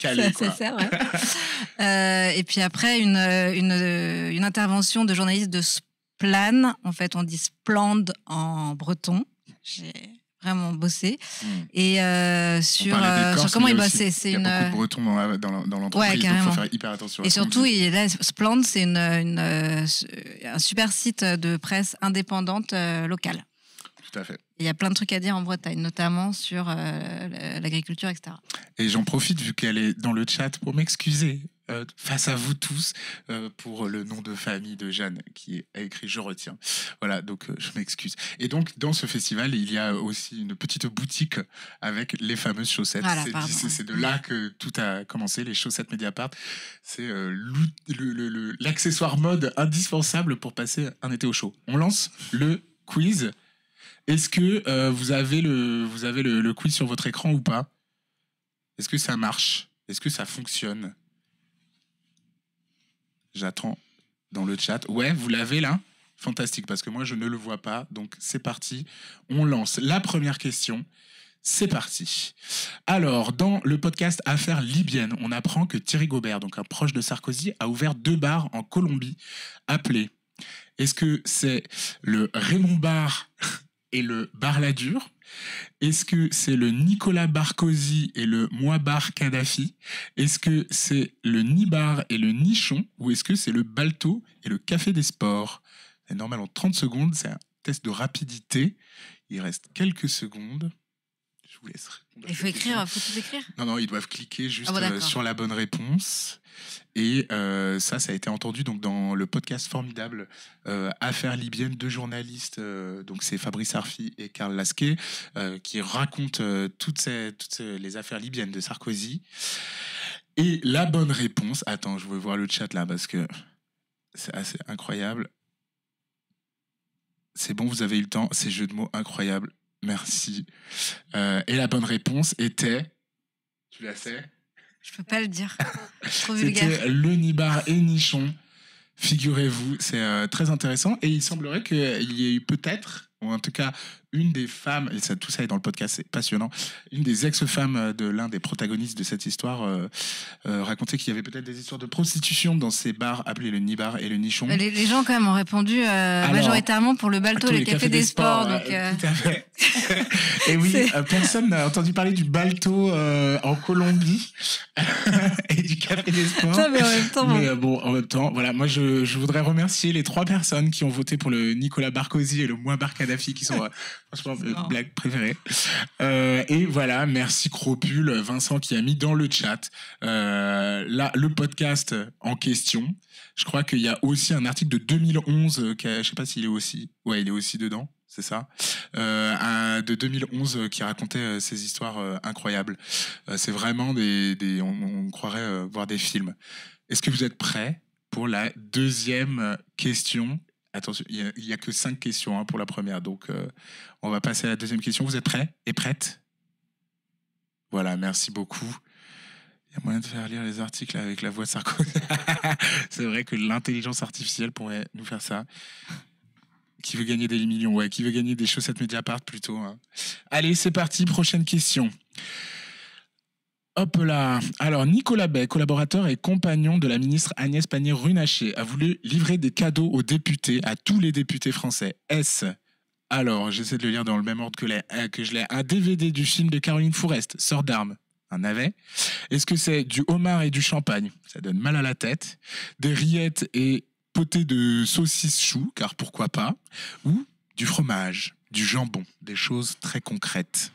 Calé, [laughs] et puis après, une, une, une intervention de journaliste de Splane. En fait, on dit Splande en breton. J'ai vraiment bossé. Hmm. Et euh, sur, euh, sur comment il bossait. C'est une... beaucoup de euh, bretons dans l'entreprise, donc il faut faire hyper attention. Et surtout, il Splend, c'est une, un super site de presse indépendante locale. Tout à fait. Il y a plein de trucs à dire en Bretagne, notamment sur l'agriculture, etc. Et j'en profite, vu qu'elle est dans le chat, pour m'excuser euh, face à vous tous euh, pour le nom de famille de Jeanne qui a écrit Je retiens. Voilà, donc euh, je m'excuse. Et donc, dans ce festival, il y a aussi une petite boutique avec les fameuses chaussettes. Ah c'est de là que tout a commencé, les chaussettes Mediapart. C'est l'accessoire mode indispensable pour passer un été au chaud. On lance le quiz. Est-ce que vous avez, le, vous avez le quiz sur votre écran ou pas Est-ce que ça marche Est-ce que ça fonctionne J'attends dans le chat. Ouais, vous l'avez là Fantastique, parce que moi, je ne le vois pas. Donc, c'est parti. On lance la première question. C'est parti. Alors, dans le podcast Affaires libyennes, on apprend que Thierry Gobert, donc un proche de Sarkozy, a ouvert deux bars en Colombie appelés. Est-ce que c'est le Raymond Bar et le Bar Dure? Est-ce que c'est le Nicolas Barkozy et le Mouabar Kadhafi Est-ce que c'est le Nibar et le Nichon Ou est-ce que c'est le Balto et le Café des Sports C'est normal en 30 secondes, c'est un test de rapidité. Il reste quelques secondes. Il faut écrire, faut tout écrire Non, non, ils doivent cliquer juste ah euh, sur la bonne réponse. Et euh, ça, ça a été entendu donc dans le podcast formidable euh, Affaires libyennes, deux journalistes, euh, donc c'est Fabrice Arfi et Karl Lasquet, qui racontent toutes, ces, les affaires libyennes de Sarkozy. Et la bonne réponse, attends, je veux voir le chat là parce que c'est assez incroyable. C'est bon, vous avez eu le temps. C'est jeu de mots incroyable Merci. Euh, et la bonne réponse était. Tu la sais Je peux pas le dire. C'était le Nibar et Nichon. Figurez-vous, c'est euh, très intéressant. Et il semblerait qu'il y ait eu peut-être, ou en tout cas une des femmes, et ça, tout ça est dans le podcast, c'est passionnant, une des ex-femmes euh, de l'un des protagonistes de cette histoire euh, euh, racontait qu'il y avait peut-être des histoires de prostitution dans ces bars appelés le Nibar et le Nichon. Les, gens quand même ont répondu majoritairement pour le Balto, et le Café des, sports. tout à fait. [laughs] et oui, personne n'a entendu parler du Balto en Colombie [laughs] et du café des sports. mais en même temps, mais, bon, en même temps, voilà, moi je, voudrais remercier les trois personnes qui ont voté pour le Nicolas Barcosi et le Moi Kadhafi qui sont Franchement, une blague préférée. Euh, et voilà, merci Cropule, Vincent qui a mis dans le chat euh, là, le podcast en question. Je crois qu'il y a aussi un article de 2011, euh, qui ne je sais pas s'il est aussi, ouais, il est aussi dedans, c'est ça, un, de 2011 qui racontait ces histoires incroyables. c'est vraiment des, on, on, croirait voir des films. Est-ce que vous êtes prêts pour la deuxième question Attention, il n'y a, que cinq questions hein, pour la première. Donc, euh, on va passer à la deuxième question. Vous êtes prêts et prêtes Voilà, merci beaucoup. Il y a moyen de faire lire les articles avec la voix de Sarkozy. [laughs] C'est vrai que l'intelligence artificielle pourrait nous faire ça. Qui veut gagner des millions Ouais, qui veut gagner des chaussettes Mediapart plutôt. Hein. Allez, c'est parti, prochaine question. Hop là. Alors, Nicolas Bay, collaborateur et compagnon de la ministre Agnès Pannier-Runacher, a voulu livrer des cadeaux aux députés, à tous les députés français. S. Alors, j'essaie de le lire dans le même ordre que, euh, que je l'ai. Un DVD du film de Caroline Fourest, Sort d'armes. Un navet. Est-ce que c'est du homard et du champagne Ça donne mal à la tête. Des rillettes et potées de saucisses choux, car pourquoi pas Ou du fromage, du jambon, des choses très concrètes.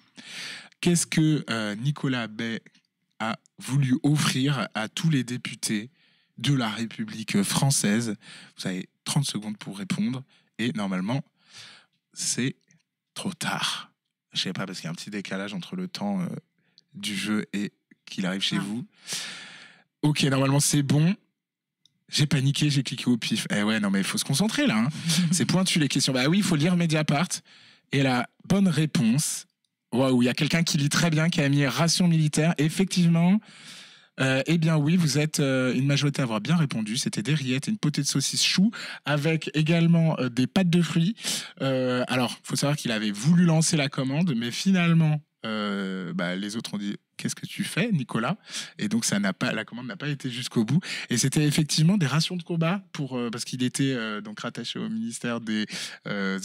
Qu'est-ce que euh, Nicolas Bay, a voulu offrir à tous les députés de la République française. Vous avez 30 secondes pour répondre et normalement, c'est trop tard. Je sais pas parce qu'il y a un petit décalage entre le temps euh, du jeu et qu'il arrive chez ah. vous. Ok, normalement c'est bon. J'ai paniqué, j'ai cliqué au pif. Eh ouais, non mais il faut se concentrer là. Hein. [laughs] c'est pointu les questions. Bah oui, il faut lire Mediapart. Et la bonne réponse Waouh, il y a quelqu'un qui lit très bien, qui a mis ration militaire. Effectivement, euh, eh bien oui, vous êtes euh, une majorité à avoir bien répondu. C'était des rillettes une potée de saucisse chou avec également euh, des pâtes de fruits. alors, faut savoir qu'il avait voulu lancer la commande, mais finalement, bah, les autres ont dit qu'est-ce que tu fais, Nicolas Et donc, ça n'a pas, la commande n'a pas été jusqu'au bout. Et c'était effectivement des rations de combat pour, parce qu'il était donc rattaché au ministère des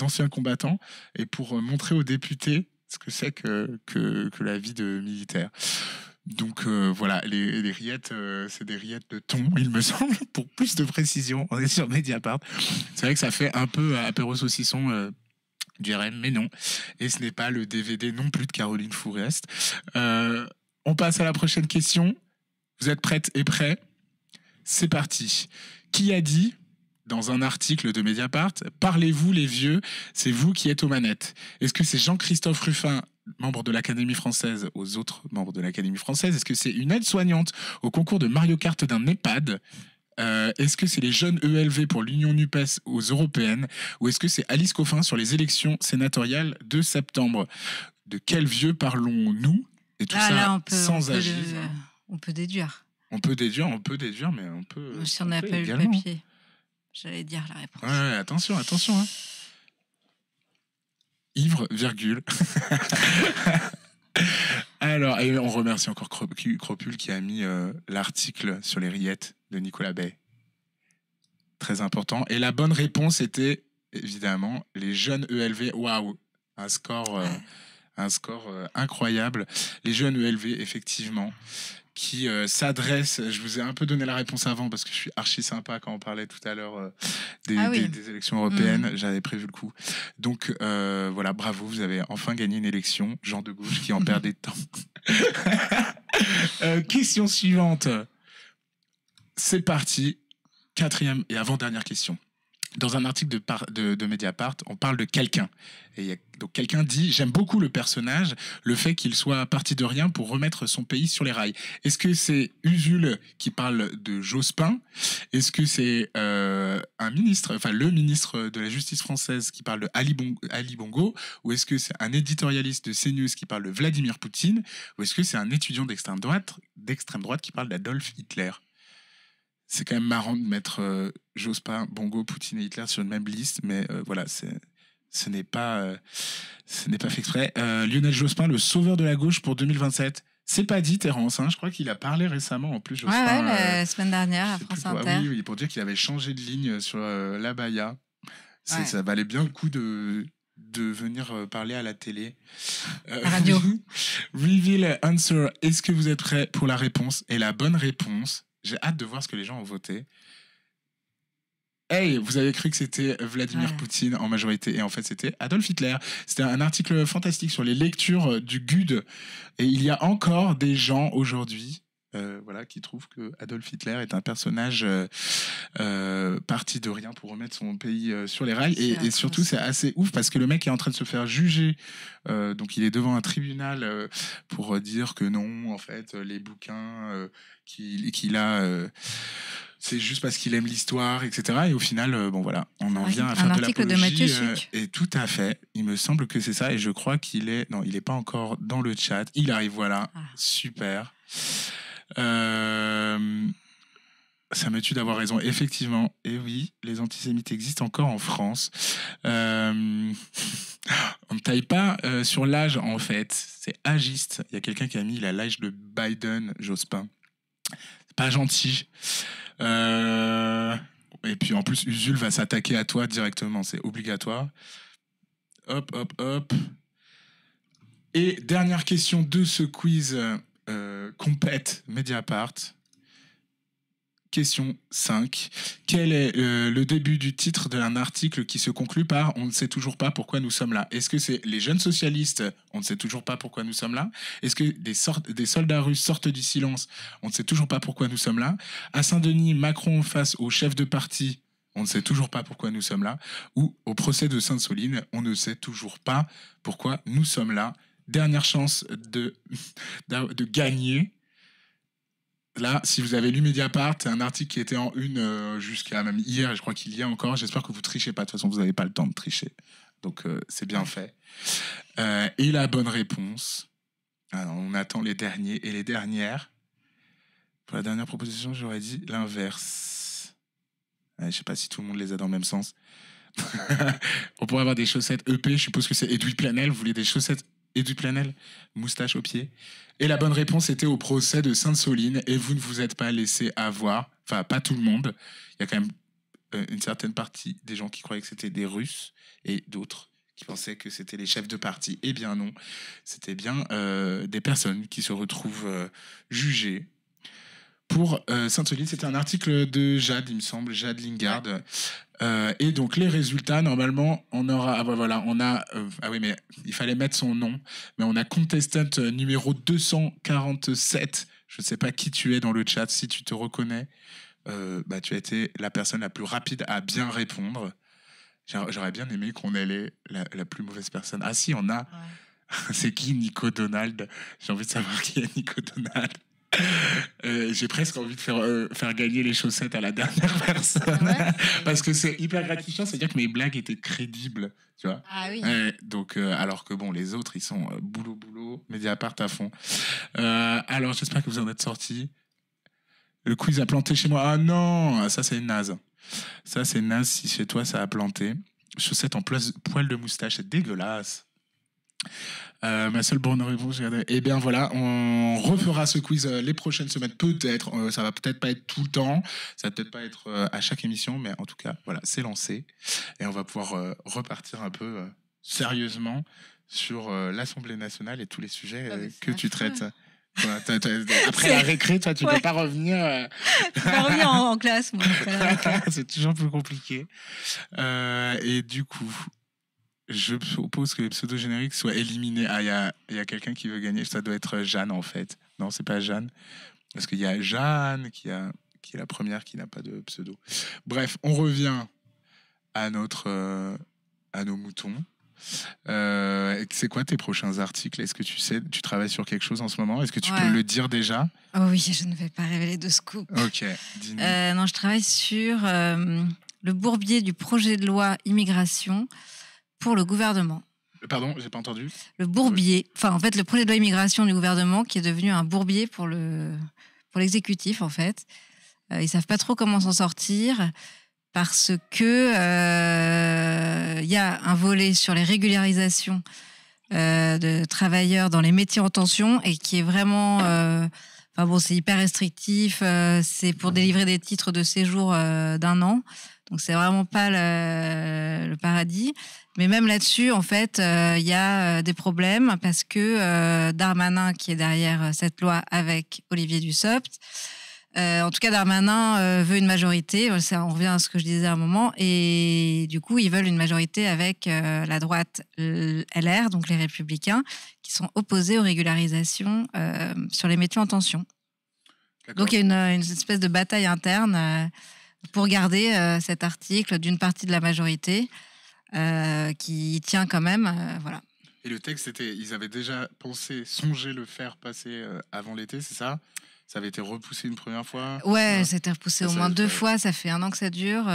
anciens combattants et pour montrer aux députés ce que c'est que, que, la vie de militaire. Donc euh, voilà, les, les rillettes, euh, c'est des rillettes de thon, [laughs] il me semble. Pour plus de précision, on est sur Mediapart. C'est vrai que ça fait un peu apéro saucisson. Euh, du RM, mais non. Et ce n'est pas le DVD non plus de Caroline Fourest. on passe à la prochaine question. Vous êtes prête et prêts C'est parti. Qui a dit dans un article de Mediapart, Parlez-vous les vieux, c'est vous qui êtes aux manettes. Est-ce que c'est Jean-Christophe Ruffin membre de l'Académie française aux autres membres de l'Académie française Est-ce que c'est une aide-soignante au concours de Mario Kart d'un EHPAD euh, est-ce que c'est les jeunes ELV pour l'Union NUPES aux européennes ou est-ce que c'est Alice Coffin sur les élections sénatoriales de septembre De quel vieux parlons-nous Et tout ah, ça sans agir. on peut déduire. On peut déduire, on peut déduire, mais on peut. Si on n'a pas eu le papier. J'allais dire la réponse. Ouais, attention, attention. Hein. Ivre, virgule. [laughs] Alors, on remercie encore Cropul qui a mis euh, l'article sur les rillettes de Nicolas Bay. Très important. Et la bonne réponse était évidemment les jeunes ELV. Waouh, un score, euh, un score euh, incroyable. Les jeunes ELV, effectivement qui euh, s'adresse. Je vous ai un peu donné la réponse avant parce que je suis archi sympa quand on parlait tout à l'heure euh, ah des, élections européennes. Mm. J'avais prévu le coup. Donc euh, voilà, bravo, vous avez enfin gagné une élection. Jean de gauche qui en perdait tant. [laughs] question suivante. C'est parti. Quatrième et avant-dernière question dans un article de, de, Mediapart, on parle de quelqu'un. Et donc quelqu'un dit J'aime beaucoup le personnage, le fait qu'il soit parti de rien pour remettre son pays sur les rails. Est-ce que c'est Usul qui parle de Jospin Est-ce que c'est euh, un ministre, enfin le ministre de la Justice française qui parle de Ali, Ali Bongo Ou est-ce que c'est un éditorialiste de CNews qui parle de Vladimir Poutine Ou est-ce que c'est un étudiant d'extrême droite, d'extrême droite qui parle d'Adolf Hitler c'est quand même marrant de mettre, euh, Jospin, Bongo, Poutine et Hitler sur une même liste, mais euh, voilà, c'est, ce n'est pas, euh, ce n'est pas fait exprès. Lionel Jospin, le sauveur de la gauche pour 2027. C'est pas dit, Terence. Hein. je crois qu'il a parlé récemment, en plus. Jospin, ouais, ouais la semaine dernière à France Inter. oui, pour dire qu'il avait changé de ligne sur la Baïa. Ouais. Ça valait bien le coup de, de venir parler à la télé. radio. [laughs] Reveal answer. Est-ce que vous êtes prêt pour la réponse Et la bonne réponse, j'ai hâte de voir ce que les gens ont voté. Hey, vous avez cru que c'était Vladimir Poutine en majorité et en fait c'était Adolf Hitler. C'était un article fantastique sur les lectures euh, du GUD et il y a encore des gens aujourd'hui euh, voilà, qui trouve que Adolf Hitler est un personnage euh, euh, parti de rien pour remettre son pays sur les rails. Et, surtout, c'est assez ouf parce que le mec est en train de se faire juger. donc, il est devant un tribunal pour dire que non, en fait, les bouquins qu'il a c'est juste parce qu'il aime l'histoire, etc. Et au final, bon voilà, on en vient à un de l'apologie. et tout à fait, il me semble que c'est ça. Et je crois qu'il est, non, il n'est pas encore dans le chat. Il arrive, voilà, ah. super. Euh, ça me tue d'avoir raison. Effectivement, et oui, les antisémites existent encore en France. Euh, [laughs] on ne taille pas euh, sur l'âge, en fait. C'est agiste. Il y a quelqu'un qui a mis l'âge de Biden, Jospin. C'est pas gentil. Et puis en plus, Usul va s'attaquer à toi directement. C'est obligatoire. Hop, hop, hop. Et dernière question de ce quiz euh, compète Mediapart. Question 5. Quel est euh, le début du titre d'un article qui se conclut par On ne sait toujours pas pourquoi nous sommes là Est-ce que c'est les jeunes socialistes On ne sait toujours pas pourquoi nous sommes là Est-ce que des, des, soldats russes sortent du silence On ne sait toujours pas pourquoi nous sommes là À Saint-Denis, Macron face au chef de parti On ne sait toujours pas pourquoi nous sommes là Ou au procès de Sainte-Soline On ne sait toujours pas pourquoi nous sommes là dernière chance de, [laughs] de gagner. Là, si vous avez lu Mediapart, c'est un article qui était en une euh, jusqu'à même hier, je crois qu'il y a encore. J'espère que vous trichez pas. De toute façon, vous n'avez pas le temps de tricher. Donc, euh, c'est bien fait. Euh, et la bonne réponse. Alors, ah on attend les derniers et les dernières. Pour la dernière proposition, j'aurais dit l'inverse. Je je sais pas si tout le monde les a dans le même sens. [laughs] on pourrait avoir des chaussettes EP. Je suppose que c'est Edoui Planel. Vous voulez des chaussettes et du planel, moustache aux pied Et la bonne réponse était au procès de Sainte-Soline, et vous ne vous êtes pas laissé avoir, enfin pas tout le monde, il y a quand même euh, une certaine partie des gens qui croyaient que c'était des Russes, et d'autres qui pensaient que c'était les chefs de parti. Eh bien non, c'était bien euh, des personnes qui se retrouvent euh, jugées pour euh, Sainte-Solide. C'était un article de Jade, il me semble, Jade Lingard. Euh, et donc les résultats, normalement, on aura. Ah voilà, on a. Euh, ah oui, mais il fallait mettre son nom. Mais on a contestant numéro 247. Je ne sais pas qui tu es dans le chat. Si tu te reconnais, bah, tu as été la personne la plus rapide à bien répondre. J'aurais bien aimé qu'on ait la, plus mauvaise personne. Ah si, on a. [laughs] C'est qui Nico Donald J'ai envie de savoir qui est Nico Donald. [laughs] Euh, j'ai presque envie de faire, euh, faire gagner les chaussettes à la dernière [laughs] personne. Ah Parce que c'est hyper gratifiant, c'est-à-dire que mes blagues étaient crédibles, tu vois. Ah euh, donc, alors que bon, les autres, ils sont boulot, boulot, Mediapart à fond. alors, j'espère que vous en êtes sortis. Le quiz a planté chez moi. Ah non, ça c'est naze. Ça c'est naze si chez toi ça a planté. Chaussettes en poil de moustache, c'est dégueulasse. Euh, ma seule bonne réponse, regardez. Eh bien voilà, on refera ce quiz euh, les prochaines semaines, peut-être. Euh, ça va peut-être pas être tout le temps, ça va peut-être pas être à chaque émission, mais en tout cas, voilà, c'est lancé. Et on va pouvoir repartir un peu sérieusement sur l'Assemblée nationale et tous les sujets ah, que tu traites. [laughs] après la récré, toi, tu ne peux pas revenir. revenir en, en classe, [laughs] c'est toujours plus compliqué. et du coup, je propose que les pseudogénériques soient éliminés. Ah, il y a, quelqu'un qui veut gagner. Ça doit être Jeanne, en fait. Non, c'est pas Jeanne. Parce qu'il y a Jeanne qui, qui est la première qui n'a pas de pseudo. Bref, on revient à, notre, euh, à nos moutons. Euh, c'est quoi tes prochains articles Est-ce que tu sais, tu travailles sur quelque chose en ce moment Est-ce que tu peux le dire déjà Oh oui, je ne vais pas révéler de scoop. Ok, euh, non, je travaille sur le bourbier du projet de loi immigration pour le gouvernement. Euh, pardon, j'ai pas entendu. Le bourbier. Enfin, en fait, le projet de loi immigration du gouvernement qui est devenu un bourbier pour le pour l'exécutif, en fait. Ils euh, ils savent pas trop comment s'en sortir parce que euh, il y a un volet sur les régularisations de travailleurs dans les métiers en tension et qui est vraiment. Enfin bon, c'est hyper restrictif. c'est pour délivrer des titres de séjour d'un an. Donc c'est vraiment pas le, le paradis. Mais même là-dessus, en fait, euh, il y a euh, des problèmes parce que euh, Darmanin, qui est derrière cette loi avec Olivier Dussopt, en tout cas, Darmanin veut une majorité. on revient à ce que je disais à un moment. Et du coup, ils veulent une majorité avec la droite LR, donc les Républicains, qui sont opposés aux régularisations sur les métiers en tension. Donc, il y a une, espèce de bataille interne pour garder cet article d'une partie de la majorité. Euh, qui tient quand même. Euh, voilà. Et le texte, c'était, ils avaient déjà pensé, songé le faire passer euh, avant l'été, c'est ça ça avait été repoussé une première fois. Ouais, c'était repoussé au moins deux fois. Ça fait un an que ça dure.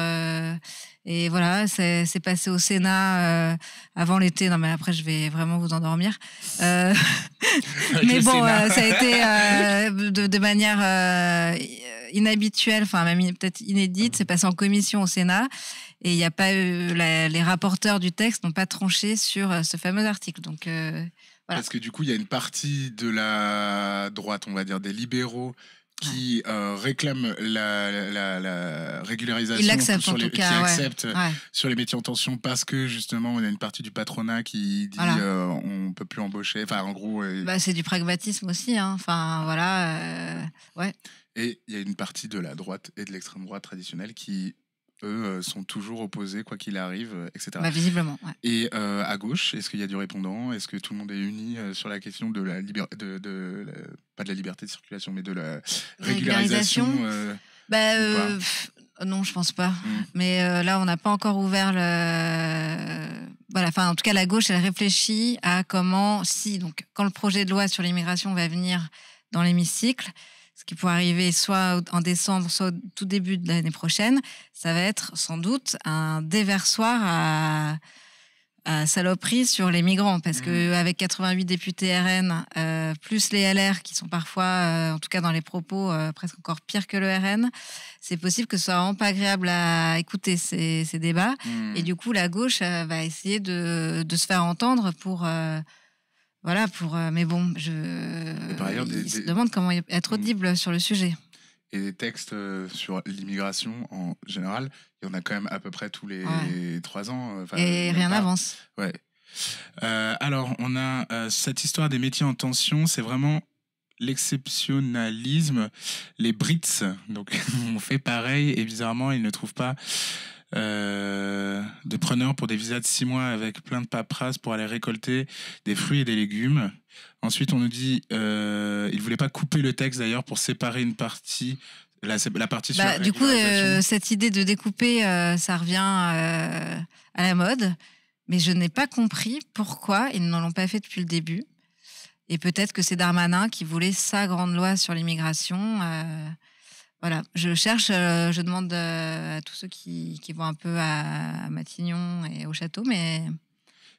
et voilà, c'est passé au Sénat avant l'été. Non, mais après, je vais vraiment vous endormir. [laughs] mais bon, ça a été de, de, manière inhabituelle, enfin même peut-être inédite. Ah c'est passé en commission au Sénat. Et il a pas les rapporteurs du texte n'ont pas tranché sur euh, ce fameux article. Donc euh, Parce que du coup, il y a une partie de la droite, on va dire des libéraux, qui euh, réclament la, régularisation sur les, qui sur les métiers en tension parce que justement on a une partie du patronat qui dit qu'on ne on peut plus embaucher. Enfin en gros. Bah, c'est du pragmatisme aussi. Hein. Enfin voilà. Ouais. Et il y a une partie de la droite et de l'extrême droite traditionnelle qui eux euh, sont toujours opposés, quoi qu'il arrive, euh, etc. Bah, visiblement, Et euh, à gauche, est-ce qu'il y a du répondant Est-ce que tout le monde est uni sur la question de la liberté, de, pas de la liberté de circulation, mais de la régularisation, bah, non, je pense pas. Hmm. Mais là, on n'a pas encore ouvert le. Voilà, enfin, en tout cas, la gauche, elle réfléchit à comment, si, donc, quand le projet de loi sur l'immigration va venir dans l'hémicycle, ce qui pourrait arriver soit en décembre, soit au tout début de l'année prochaine, ça va être sans doute un déversoir à, à saloperie sur les migrants. Parce qu'avec mmh. 88 députés RN, euh, plus les LR qui sont parfois, euh, en tout cas dans les propos, euh, presque encore pires que le RN, c'est possible que ce soit vraiment pas agréable à écouter ces, débats. Mmh. Et du coup, la gauche va essayer de, de, se faire entendre pour voilà, pour, euh, mais bon, je par ailleurs, se demande comment être mm. audible sur le sujet. Et des textes euh, sur l'immigration en général, il y en a quand même à peu près tous les trois ans. Euh, et rien n'avance. Ouais. alors, on a cette histoire des métiers en tension, c'est vraiment l'exceptionnalisme, les Brits. Donc, [laughs] on fait pareil et bizarrement, ils ne trouvent pas euh, de preneurs pour des visas de six mois avec plein de paperasses pour aller récolter des fruits et des légumes. Ensuite, on nous dit, euh, ne voulaient pas couper le texte d'ailleurs pour séparer une partie. La, la partie sur bah, la du coup, euh, cette idée de découper, euh, ça revient à la mode, mais je n'ai pas compris pourquoi ils n'en l'ont pas fait depuis le début. Et peut-être que c'est Darmanin qui voulait sa grande loi sur l'immigration voilà, je cherche, euh, je demande euh, à tous ceux qui, qui vont un peu à Matignon et au château, mais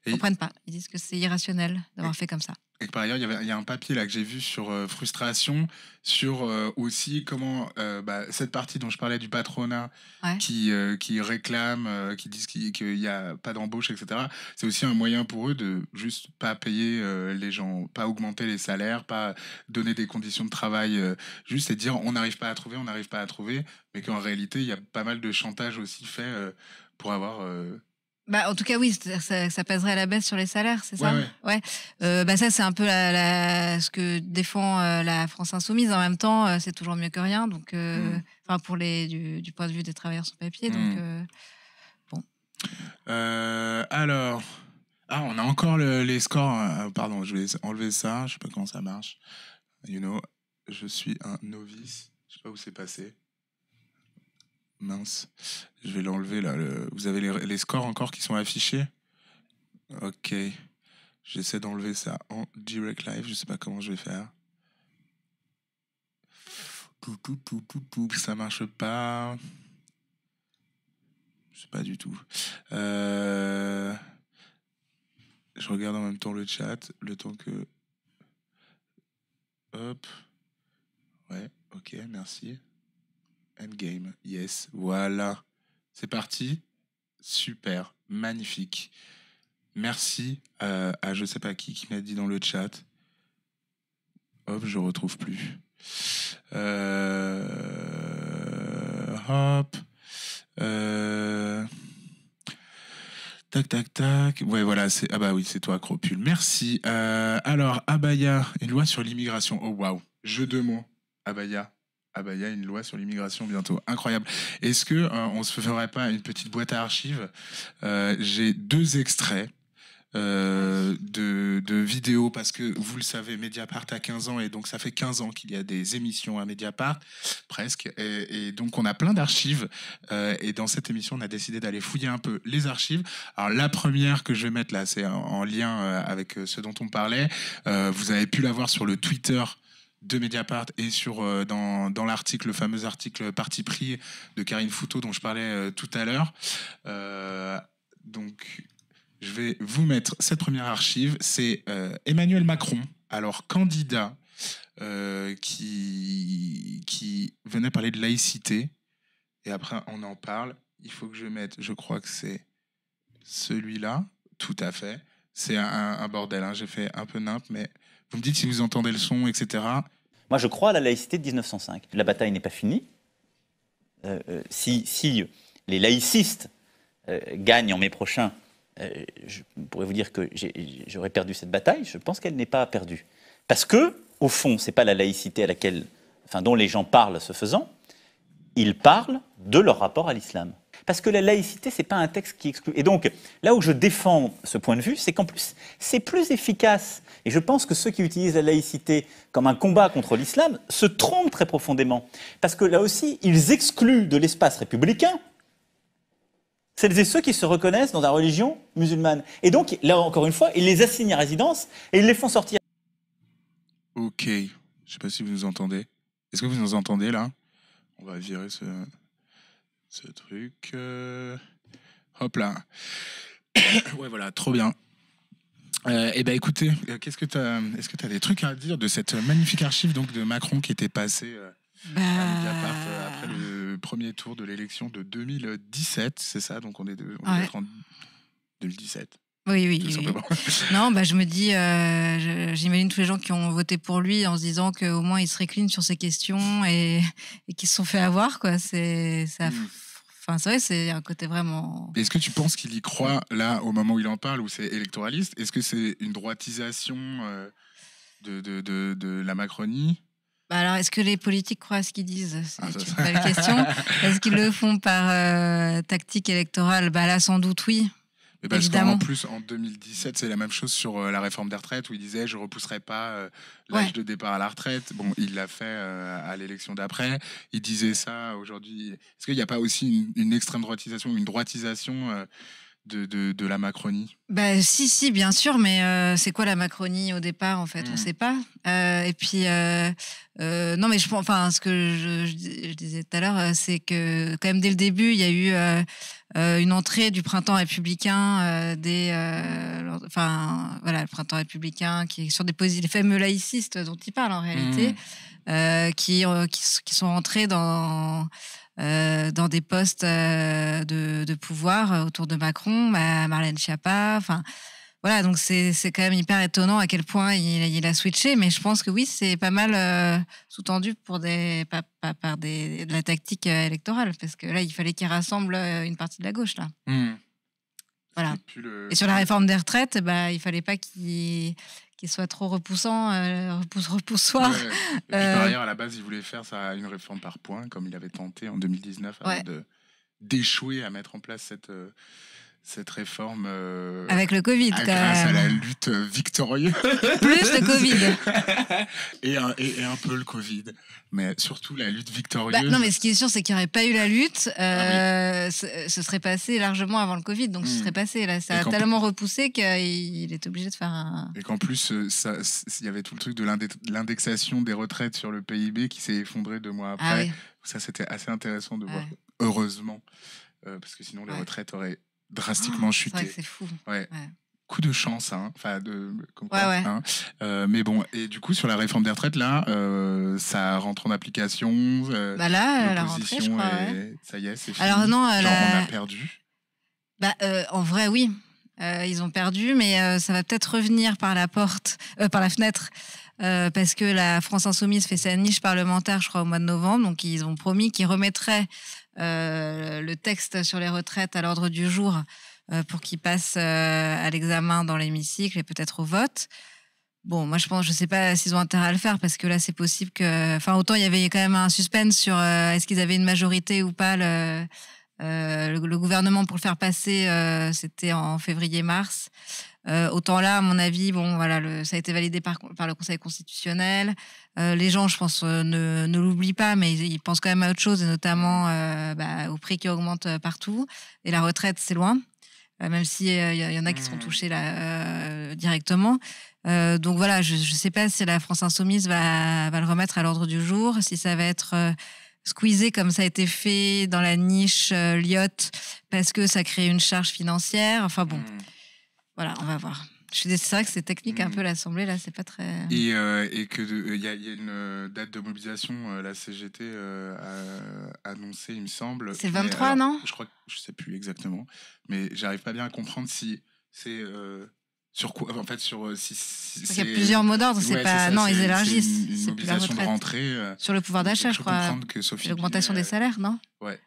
ils ne comprennent pas. Ils disent que c'est irrationnel d'avoir fait comme ça. Et par ailleurs, il y, a un papier là que j'ai vu sur euh, frustration, sur euh, aussi comment euh, bah, cette partie dont je parlais du patronat qui, qui réclame, qui disent qu'il n'y a pas d'embauche, etc. C'est aussi un moyen pour eux de juste pas payer les gens, pas augmenter les salaires, pas donner des conditions de travail juste et dire on n'arrive pas à trouver, on n'arrive pas à trouver, mais qu'en réalité, il y a pas mal de chantage aussi fait pour avoir bah, en tout cas, oui, ça, ça pèserait à la baisse sur les salaires, c'est ça Ouais. Euh, bah, ça, c'est un peu la, ce que défend euh, la France Insoumise. En même temps, euh, c'est toujours mieux que rien. Donc, mm. enfin, pour les, du, point de vue des travailleurs sans papier. Mm. Donc, bon. alors. Ah, on a encore les scores. Pardon, je vais enlever ça. Je sais pas comment ça marche. You know, je suis un novice. Je sais pas où c'est passé. Mince, je vais l'enlever là. Vous avez les, scores encore qui sont affichés Ok. J'essaie d'enlever ça en direct live. Je sais pas comment je vais faire. Ça marche pas. Je sais pas du tout. Euh, je regarde en même temps le chat, le temps que. Hop. Ouais, ok, merci. Endgame. Yes, voilà. C'est parti. Super, magnifique. Merci euh, à, je sais pas qui qui m'a dit dans le chat. Hop, je retrouve plus. Euh, hop. Euh, tac, tac, tac. Ouais, voilà, c'est. Ah bah oui, c'est toi, Cropule. Merci. alors, Abaya, une loi sur l'immigration. Oh, waouh. Jeu de mots. Abaya, ah ben il y a une loi sur l'immigration bientôt. Incroyable. Est-ce que euh, on se ferait pas une petite boîte à archives euh, J'ai deux extraits. Euh, de, vidéos parce que vous le savez, Mediapart a 15 ans et donc ça fait 15 ans qu'il y a des émissions à Mediapart, presque. Et, donc on a plein d'archives et dans cette émission on a décidé d'aller fouiller un peu les archives. Alors la première que je vais mettre là, c'est en, lien avec ce dont on parlait. vous avez pu la voir sur le Twitter de Mediapart et sur euh, dans, l'article, le fameux article parti pris de Karine Fouteau dont je parlais euh, tout à l'heure. Euh, donc, je vais vous mettre cette première archive. C'est Emmanuel Macron, alors candidat, qui, qui venait parler de laïcité. Et après, on en parle. Il faut que je mette, je crois que c'est celui-là. Tout à fait. C'est un, bordel. Hein. J'ai fait un peu nimp, mais vous me dites si vous entendez le son, etc. Moi, je crois à la laïcité de 1905. La bataille n'est pas finie. Euh, euh, si, euh, les laïcistes gagnent en mai prochain, je pourrais vous dire que j'aurais perdu cette bataille. Je pense qu'elle n'est pas perdue. Parce que, au fond, ce n'est pas la laïcité à laquelle, enfin, dont les gens parlent ce faisant. Ils parlent de leur rapport à l'islam. Parce que la laïcité, ce n'est pas un texte qui exclut. Et donc, là où je défends ce point de vue, c'est qu'en plus, c'est plus efficace. Et je pense que ceux qui utilisent la laïcité comme un combat contre l'islam se trompent très profondément. Parce que là aussi, ils excluent de l'espace républicain celles et ceux qui se reconnaissent dans la religion musulmane. Et donc, là encore une fois, ils les assignent à résidence et ils les font sortir. Ok. Je ne sais pas si vous nous entendez. Est-ce que vous nous entendez là On va virer ce ce truc. Euh, hop là. [coughs] ouais, voilà, trop bien. et euh, eh ben écoutez, euh, qu'est-ce que t'as, est-ce que tu as des trucs à dire de cette magnifique archive donc de Macron qui était passé bah. à après le premier tour de l'élection de 2017, c'est ça Donc on est, en 2017. Oui, oui. [laughs] non, bah, je me dis, j'imagine tous les gens qui ont voté pour lui en se disant qu'au moins il se récline sur ces questions et, et qu'ils se sont fait avoir. Quoi. C'est, ça, mm. Enfin, c'est vrai, c'est un côté vraiment. Est-ce que tu penses qu'il y croit là, au moment où il en parle, où c'est électoraliste Est-ce que c'est une droitisation euh, de, la Macronie bah, alors, est-ce que les politiques croient à ce qu'ils disent C'est ah, une belle question. [laughs] Est-ce qu'ils le font par euh, tactique électorale bah Là, sans doute oui parce qu'en plus, en 2017, c'est la même chose sur euh, la réforme des retraites où il disait je repousserai pas euh, l'âge de départ à la retraite. Bon, il l'a fait euh, à l'élection d'après. Il disait ça aujourd'hui. Est-ce qu'il n'y a pas aussi une, une extrême droitisation, une droitisation de, la Macronie bah, Si, si, bien sûr, mais euh, c'est quoi la Macronie au départ, en fait On ne hmm. sait pas. Euh, et puis, euh, non, mais je, enfin, ce que je, disais tout à l'heure, c'est que quand même dès le début, il y a eu une entrée du printemps républicain, des, enfin, voilà, le printemps républicain qui est sur des, les fameux laïcistes dont il parle en réalité. Hmm. Euh, qui, euh, qui, sont entrés dans euh, dans des postes de, pouvoir autour de Macron, Marlène Schiappa, enfin voilà, donc c'est quand même hyper étonnant à quel point il, a switché, mais je pense que oui, c'est pas mal sous-tendu pour des, pas, par de la tactique électorale, parce que là, il fallait qu'il rassemble une partie de la gauche, là. Mmh. Voilà. Et, sur la réforme des retraites, bah, il fallait pas qu'il soit trop repoussant, repousse repousse, repoussoir. Et puis, par euh, ailleurs, à la base, il voulait faire ça, une réforme par point, comme il avait tenté en 2019 d'échouer à mettre en place cette euh, cette réforme. Euh, Avec le Covid, quand Grâce même. à la lutte victorieuse. Plus le Covid. [laughs] et, un, peu le Covid. Mais surtout la lutte victorieuse. Bah, non, mais ce qui est sûr, c'est qu'il n'y aurait pas eu la lutte. Euh, ah ce serait passé largement avant le Covid. Donc, ce hmm. serait passé. Là, ça a tellement repoussé qu'il est obligé de faire un. Et qu'en plus, euh, il y avait tout le truc de l'indexation des retraites sur le PIB qui s'est effondré deux mois ah après. Ça, c'était assez intéressant de voir. Heureusement. parce que sinon, les retraites auraient drastiquement ah, chuté. C'est fou. Ouais. Coup de chance, hein. Enfin, de, hein. Euh, mais bon, et du coup, sur la réforme des retraites, là, euh, ça rentre en application. Euh, bah là, la rentrée, je crois, Ça y est, c'est fini. Alors non, on a perdu. Bah, en vrai, oui. ils ont perdu, mais ça va peut-être revenir par la porte, par la fenêtre. parce que la France Insoumise fait sa niche parlementaire, je crois, au mois de novembre. Donc, ils ont promis qu'ils remettraient euh, le texte sur les retraites à l'ordre du jour euh, pour qu'il passe euh, à l'examen dans l'hémicycle et peut-être au vote. Bon, moi je pense, je sais pas s'ils ont intérêt à le faire parce que là c'est possible que, enfin autant il y avait quand même un suspense sur est-ce qu'ils avaient une majorité ou pas le, gouvernement pour le faire passer, c'était en février-mars. autant là, à mon avis, bon voilà, ça a été validé par le Conseil constitutionnel. Euh, les gens, je pense, euh, ne, l'oublient pas, mais ils, pensent quand même à autre chose, et notamment euh, bah, au prix qui augmente partout. Et la retraite, c'est loin, même s'il il y, en a qui seront mmh. touchés directement. donc voilà, je ne sais pas si la France insoumise va, le remettre à l'ordre du jour, si ça va être squeezé comme ça a été fait dans la niche Lyotte parce que ça crée une charge financière. Enfin bon, mmh. voilà, on va voir. C'est vrai que c'est technique un mm. peu l'Assemblée, là, c'est pas très. Euh. Et, qu'il euh, et que il euh, y, a une date de mobilisation, la CGT a annoncé, il me semble. C'est 23, non Je crois que je sais plus exactement, mais j'arrive pas bien à comprendre si c'est. Sur quoi En fait, sur si, il y a plusieurs mots d'ordre, c'est pas non, ils élargissent. Une, une mobilisation de rentrée sur le pouvoir d'achat, je crois. L'augmentation des salaires, non Ouais.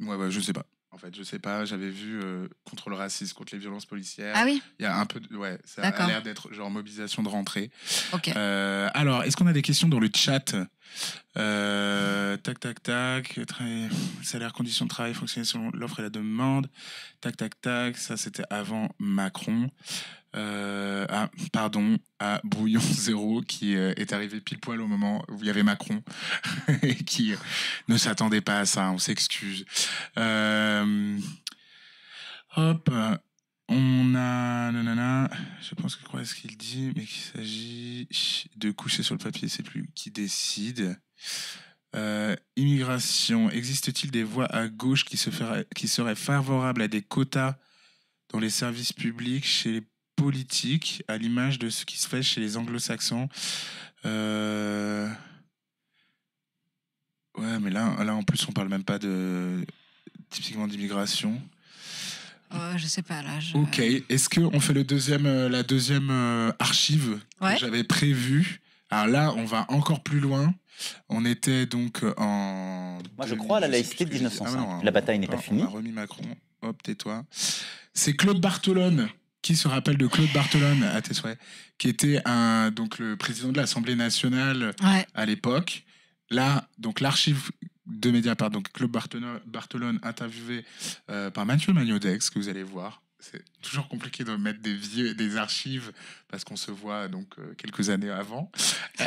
Ouais, ouais, je sais pas. En fait, je sais pas, j'avais vu euh, contre le racisme, contre les violences policières. Ah oui Il y a un peu de, Ouais, ça a l'air d'être genre mobilisation de rentrée. Ok. Euh, alors, est-ce qu'on a des questions dans le chat euh, Tac, tac, tac. Très, salaire, conditions de travail, fonctionnement, selon l'offre et la demande. Tac, tac, tac. Ça, c'était avant Macron euh, à, pardon, à Brouillon [laughs] Zéro, qui euh, est arrivé pile poil au moment où il y avait Macron, [laughs] et qui euh, ne s'attendait pas à ça, on s'excuse. Euh, hop, on a... Nanana, je pense que quoi ce qu'il dit, mais qu'il s'agit de coucher sur le papier, c'est plus qui décide. immigration, existe-t-il des voix à gauche qui, se qui seraient favorables à des quotas dans les services publics chez les politique, à l'image de ce qui se fait chez les anglo-saxons. Euh, ouais, mais là, là, en plus, on parle même pas de typiquement d'immigration. Je je sais pas là. Ok. Est-ce qu'on fait le deuxième, euh, la deuxième euh, archive que j'avais prévue Alors là, on va encore plus loin. On était donc en. Moi, je crois à la laïcité de 1905. Ah, hein, la bataille n'est pas, finie. On a remis Macron. Hop, tais-toi. C'est Claude Bartolone qui se rappelle de Claude Bartolone, à tes qui était un, donc le président de l'Assemblée nationale à l'époque. Là, donc l'archive de Mediapart, donc Claude Bartolone, interviewé euh, par Mathieu Magnodex, que vous allez voir, c'est toujours compliqué de mettre des vieux, des archives parce qu'on se voit donc euh, quelques années avant.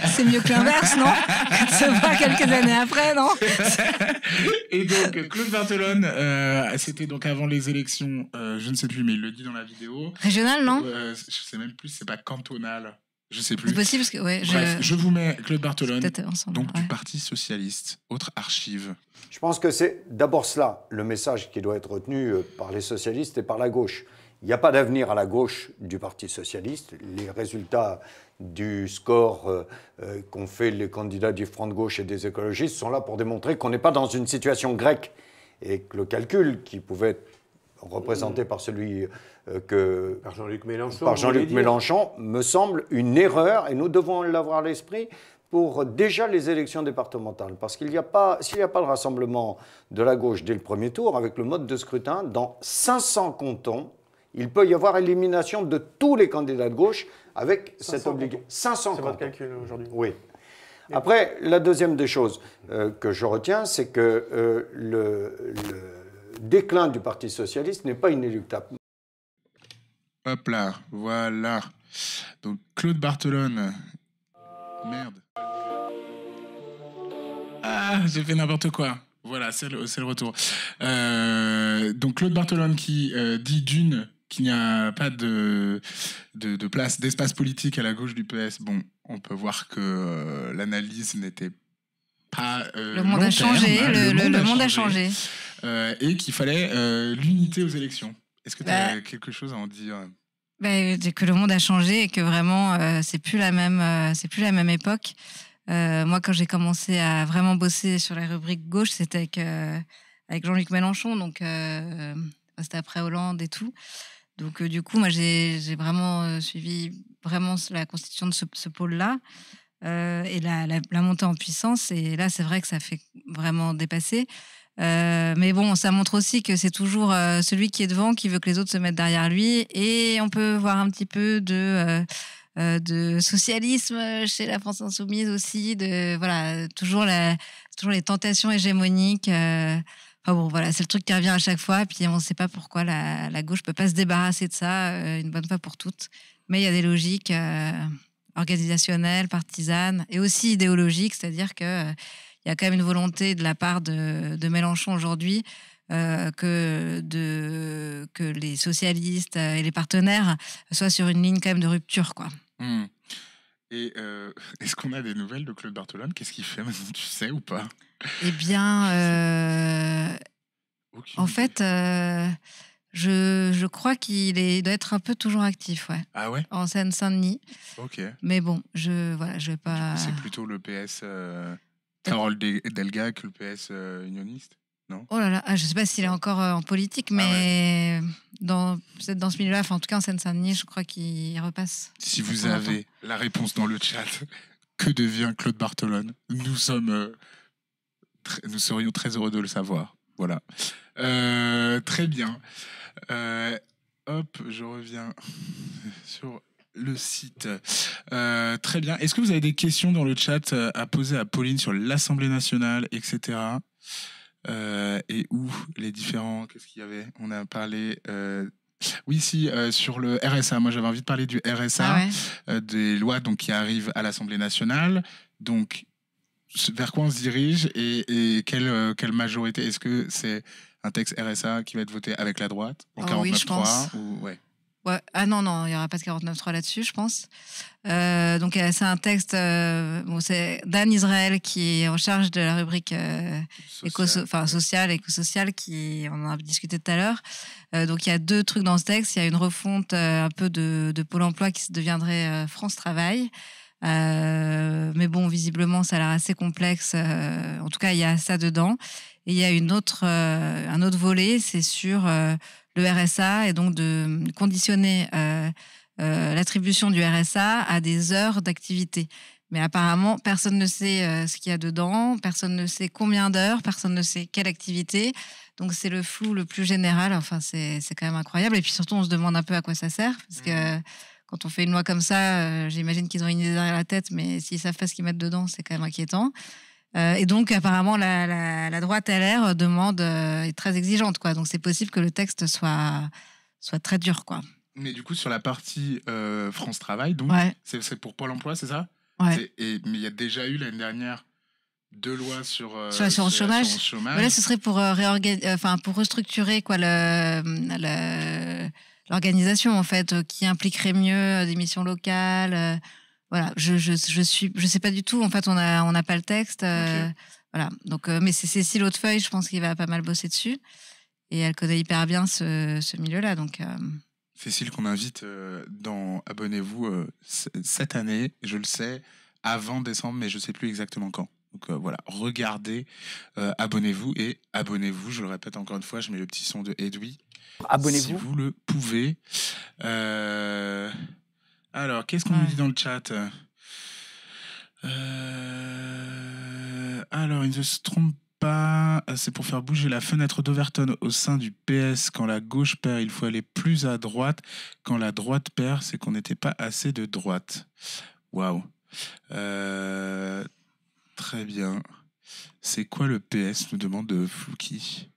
C'est mieux que l'inverse, non On se voit quelques années après, non [laughs] Et donc Claude Bartolone, euh, c'était donc avant les élections, euh, je ne sais plus, mais il le dit dans la vidéo. Régional, non Je ne sais même plus, c'est pas cantonal. Je sais plus. possible que je... vous mets Claude bartolone donc du Parti socialiste, autre archive. Je pense que c'est d'abord cela, le message qui doit être retenu euh, par les socialistes et par la gauche. Il n'y a pas d'avenir à la gauche du Parti socialiste. Les résultats du score euh, euh, qu'ont fait les candidats du Front de gauche et des écologistes sont là pour démontrer qu'on n'est pas dans une situation grecque et que le calcul qui pouvait être représenté par celui euh, que. Par Jean-Luc Mélenchon. Jean-Luc Mélenchon, me semble une erreur, et nous devons l'avoir à l'esprit pour déjà les élections départementales. Parce qu'il n'y a pas, s'il n'y a pas le rassemblement de la gauche dès le premier tour, avec le mode de scrutin, dans 500 cantons, il peut y avoir élimination de tous les candidats de gauche avec cette obligation. 500 C'est votre calcul aujourd'hui. Oui. Après, la deuxième des choses euh, que je retiens, c'est que euh, le déclin du Parti socialiste n'est pas inéluctable. Hop là, voilà. Donc Claude Bartolone. Merde. Ah, j'ai fait n'importe quoi. Voilà, c'est le, retour. Euh, donc Claude Bartolone qui euh, dit d'une qu'il n'y a pas de, de, place, d'espace politique à la gauche du PS. Bon, on peut voir que euh, l'analyse n'était pas... le monde a changé, hein. le, monde, a, changé. Euh, et qu'il fallait euh, l'unité aux élections. Est-ce que tu as bah. quelque chose à en dire bah, Que le monde a changé et que vraiment, euh, c'est plus la même, euh, plus la même époque. moi, quand j'ai commencé à vraiment bosser sur la rubrique gauche, c'était avec, avec Jean-Luc Mélenchon, donc bah, c'était après Hollande et tout. Donc, du coup, moi, j'ai vraiment suivi vraiment la constitution de ce, pôle-là. et la, la, montée en puissance, et là c'est vrai que ça fait vraiment dépasser. Euh, mais bon, ça montre aussi que c'est toujours euh, celui qui est devant qui veut que les autres se mettent derrière lui. Et on peut voir un petit peu de, euh, de socialisme chez la France insoumise aussi, de voilà toujours, toujours les tentations hégémoniques. Enfin bon, voilà, c'est le truc qui revient à chaque fois. Puis on ne sait pas pourquoi la, la gauche ne peut pas se débarrasser de ça une bonne fois pour toutes. Mais il y a des logiques organisationnelles, partisanes et aussi idéologiques, c'est-à-dire que il y a quand même une volonté de la part de, Mélenchon aujourd'hui euh, que, de, que les socialistes et les partenaires soient sur une ligne quand même de rupture. Quoi. Hmm. Et euh, [laughs] est-ce qu'on a des nouvelles de Claude Bartolone Qu'est-ce qu'il fait maintenant Tu sais ou pas Eh bien, [laughs] euh, en fait, je, crois qu'il doit être un peu toujours actif, ouais. Ah ouais En Seine-Saint-Denis. Ok. Mais bon, je voilà, je vais pas. C'est plutôt le PS. Carole Delga, que le PS unioniste non Oh là là, je ah, je sais pas s'il est encore euh, en politique, ah mais dans, peut-être dans ce milieu-là, enfin, en tout cas en Seine-Saint-Denis, je crois qu'il repasse. Si vous avez la réponse dans le chat, [laughs] que devient Claude Bartolone Nous sommes, euh, nous serions très heureux de le savoir. Voilà. Euh, très bien. hop, je reviens [laughs] sur le site. Euh, très bien. Est-ce que vous avez des questions dans le chat euh, à poser à Pauline sur l'Assemblée nationale, etc. Euh, et où les différents Qu'est-ce qu'il y avait On a parlé. oui, si sur le RSA. Moi, j'avais envie de parler du RSA, ah des lois donc qui arrivent à l'Assemblée nationale. Donc, vers quoi on se dirige et, quelle, quelle majorité Est-ce que c'est un texte RSA qui va être voté avec la droite en oh, 3 oui, ouais. Ah non, non, il n'y aura pas de 49.3 là-dessus, je pense. Euh, donc, euh, c'est un texte. Euh, bon, c'est Dan Israël qui est en charge de la rubrique Social, éco sociale, éco qui on en a discuté tout à l'heure. donc, il y a deux trucs dans ce texte. Il y a une refonte un peu de, de, Pôle emploi qui se deviendrait France Travail. mais bon, visiblement, ça a l'air assez complexe. en tout cas, il y a ça dedans. Et il y a une autre, un autre volet, c'est sur le RSA et donc de conditionner euh, euh, l'attribution du RSA à des heures d'activité. Mais apparemment, personne ne sait euh, ce qu'il y a dedans, personne ne sait combien d'heures, personne ne sait quelle activité. Donc c'est le flou le plus général. Enfin, c'est quand même incroyable. Et puis surtout, on se demande un peu à quoi ça sert, parce que mmh. quand on fait une loi comme ça, j'imagine qu'ils ont une idée derrière la tête, mais s'ils savent pas ce qu'ils mettent dedans, c'est quand même inquiétant. Euh, et donc, apparemment, la, la, droite LR demande euh, est très exigeante, quoi. Donc, c'est possible que le texte soit soit très dur, quoi. Mais du coup, sur la partie euh, France Travail, c'est pour Pôle Emploi, c'est ça ouais. et, Mais il y a déjà eu l'année dernière deux lois sur, le sur chômage. ce serait pour pour restructurer l'organisation en fait, qui impliquerait mieux des missions locales voilà, je, je, je suis, je sais pas du tout. En fait, on a, on n'a pas le texte. Euh, voilà. Donc, euh, mais c'est Cécile Hautefeuille, je pense qu'il va pas mal bosser dessus. Et elle connaît hyper bien ce, milieu-là. Donc, euh, Cécile, qu'on invite dans Abonnez-vous cette année, je le sais, avant décembre, mais je sais plus exactement quand. Donc voilà, regardez, abonnez-vous et abonnez-vous. Je le répète encore une fois, je mets le petit son de Edoui. Abonnez-vous. Si vous le pouvez. Euh... Alors, qu'est-ce qu'on nous dit dans le chat euh, Alors, il ne se trompe pas. Euh, c'est pour faire bouger la fenêtre d'Overton au sein du PS. Quand la gauche perd, il faut aller plus à droite. Quand la droite perd, c'est qu'on n'était pas assez de droite. Waouh. Euh, très bien. C'est quoi le PS nous demande Flouki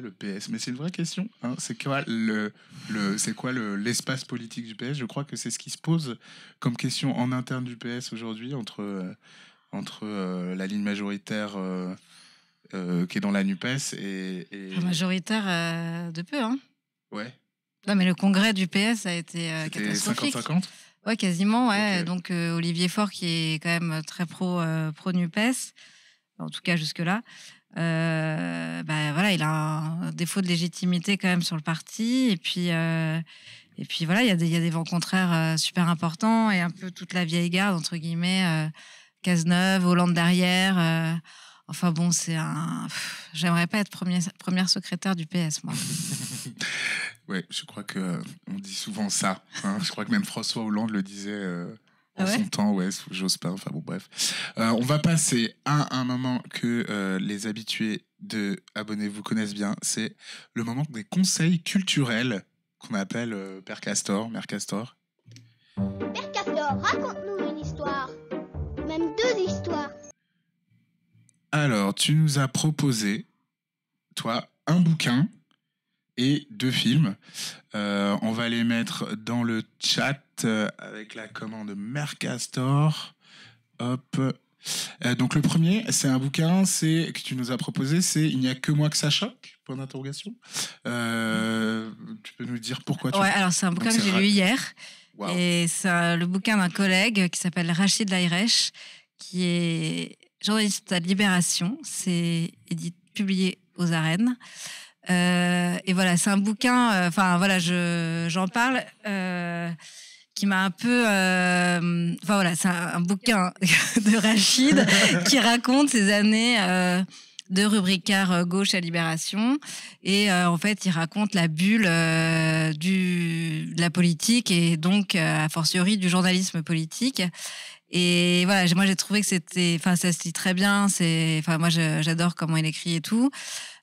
le PS Mais c'est une vraie question. Hein. C'est quoi le, le c'est quoi l'espace politique du PS Je crois que c'est ce qui se pose comme question en interne du PS aujourd'hui entre euh, entre euh, la ligne majoritaire euh, qui est dans la Nupes et, majoritaire de peu. Hein. Ouais. Non, mais le congrès du PS a été catastrophique. 50-50. Ouais, quasiment. Ouais. Donc Olivier Faure qui est quand même très pro pro Nupes, en tout cas jusque là. Euh, bah, voilà, il a un défaut de légitimité quand même sur le parti. Et puis, euh, et puis voilà, il y, a des, il y a des vents contraires euh, super importants et un peu toute la vieille garde, entre guillemets, Cazeneuve, Hollande derrière. enfin bon, c'est un. J'aimerais pas être premier, première secrétaire du PS, moi. [laughs] ouais, je crois que on dit souvent ça. Hein. Je crois que même François Hollande le disait temps, ouais, j'ose enfin bon, bref. Euh, on va passer à un moment que euh, les habitués de Abonnez-vous connaissent bien, c'est le moment des conseils culturels qu'on appelle euh, Père Castor, Mère Castor. Père Castor, raconte-nous une histoire, même deux histoires. Alors, tu nous as proposé, toi, un bouquin et deux films. on va les mettre dans le chat euh, avec la commande Mercastor, hop. Euh, donc le premier, c'est un bouquin c'est que tu nous as proposé, c'est Il n'y a que moi que ça choque Point d'interrogation. Euh, tu peux nous dire pourquoi tu... Ouais, alors c'est un bouquin que j'ai lu hier. Et c'est le bouquin d'un collègue qui s'appelle Rachid Lairech, qui est journaliste à Libération. C'est publié aux arènes. et voilà, c'est un bouquin. Enfin, voilà, je j'en parle. Euh, qui m'a un peu, euh, enfin voilà, c'est un, bouquin [laughs] de Rachid [laughs] qui raconte ses années euh, de rubricard euh, gauche à Libération et euh, en fait il raconte la bulle du de la politique et donc a fortiori du journalisme politique. Et voilà, moi j'ai trouvé que c'était, enfin ça se lit très bien. C'est, enfin moi j'adore comment il écrit et tout.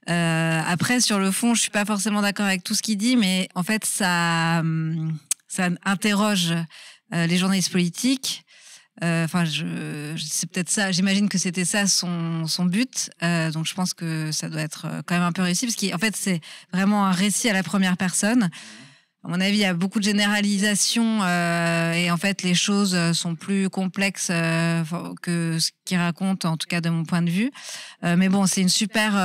après sur le fond, je suis pas forcément d'accord avec tout ce qu'il dit, mais en fait ça. Hum, ça interroge euh, les journalistes politiques. Euh, enfin, je, c'est peut-être ça. J'imagine que c'était ça son, son but. Euh, donc, je pense que ça doit être quand même un peu réussi, parce qu'en fait, c'est vraiment un récit à la première personne à mon avis, il y a beaucoup de généralisations et en fait, les choses sont plus complexes que ce qu'il raconte, en tout cas de mon point de vue. mais bon, c'est une super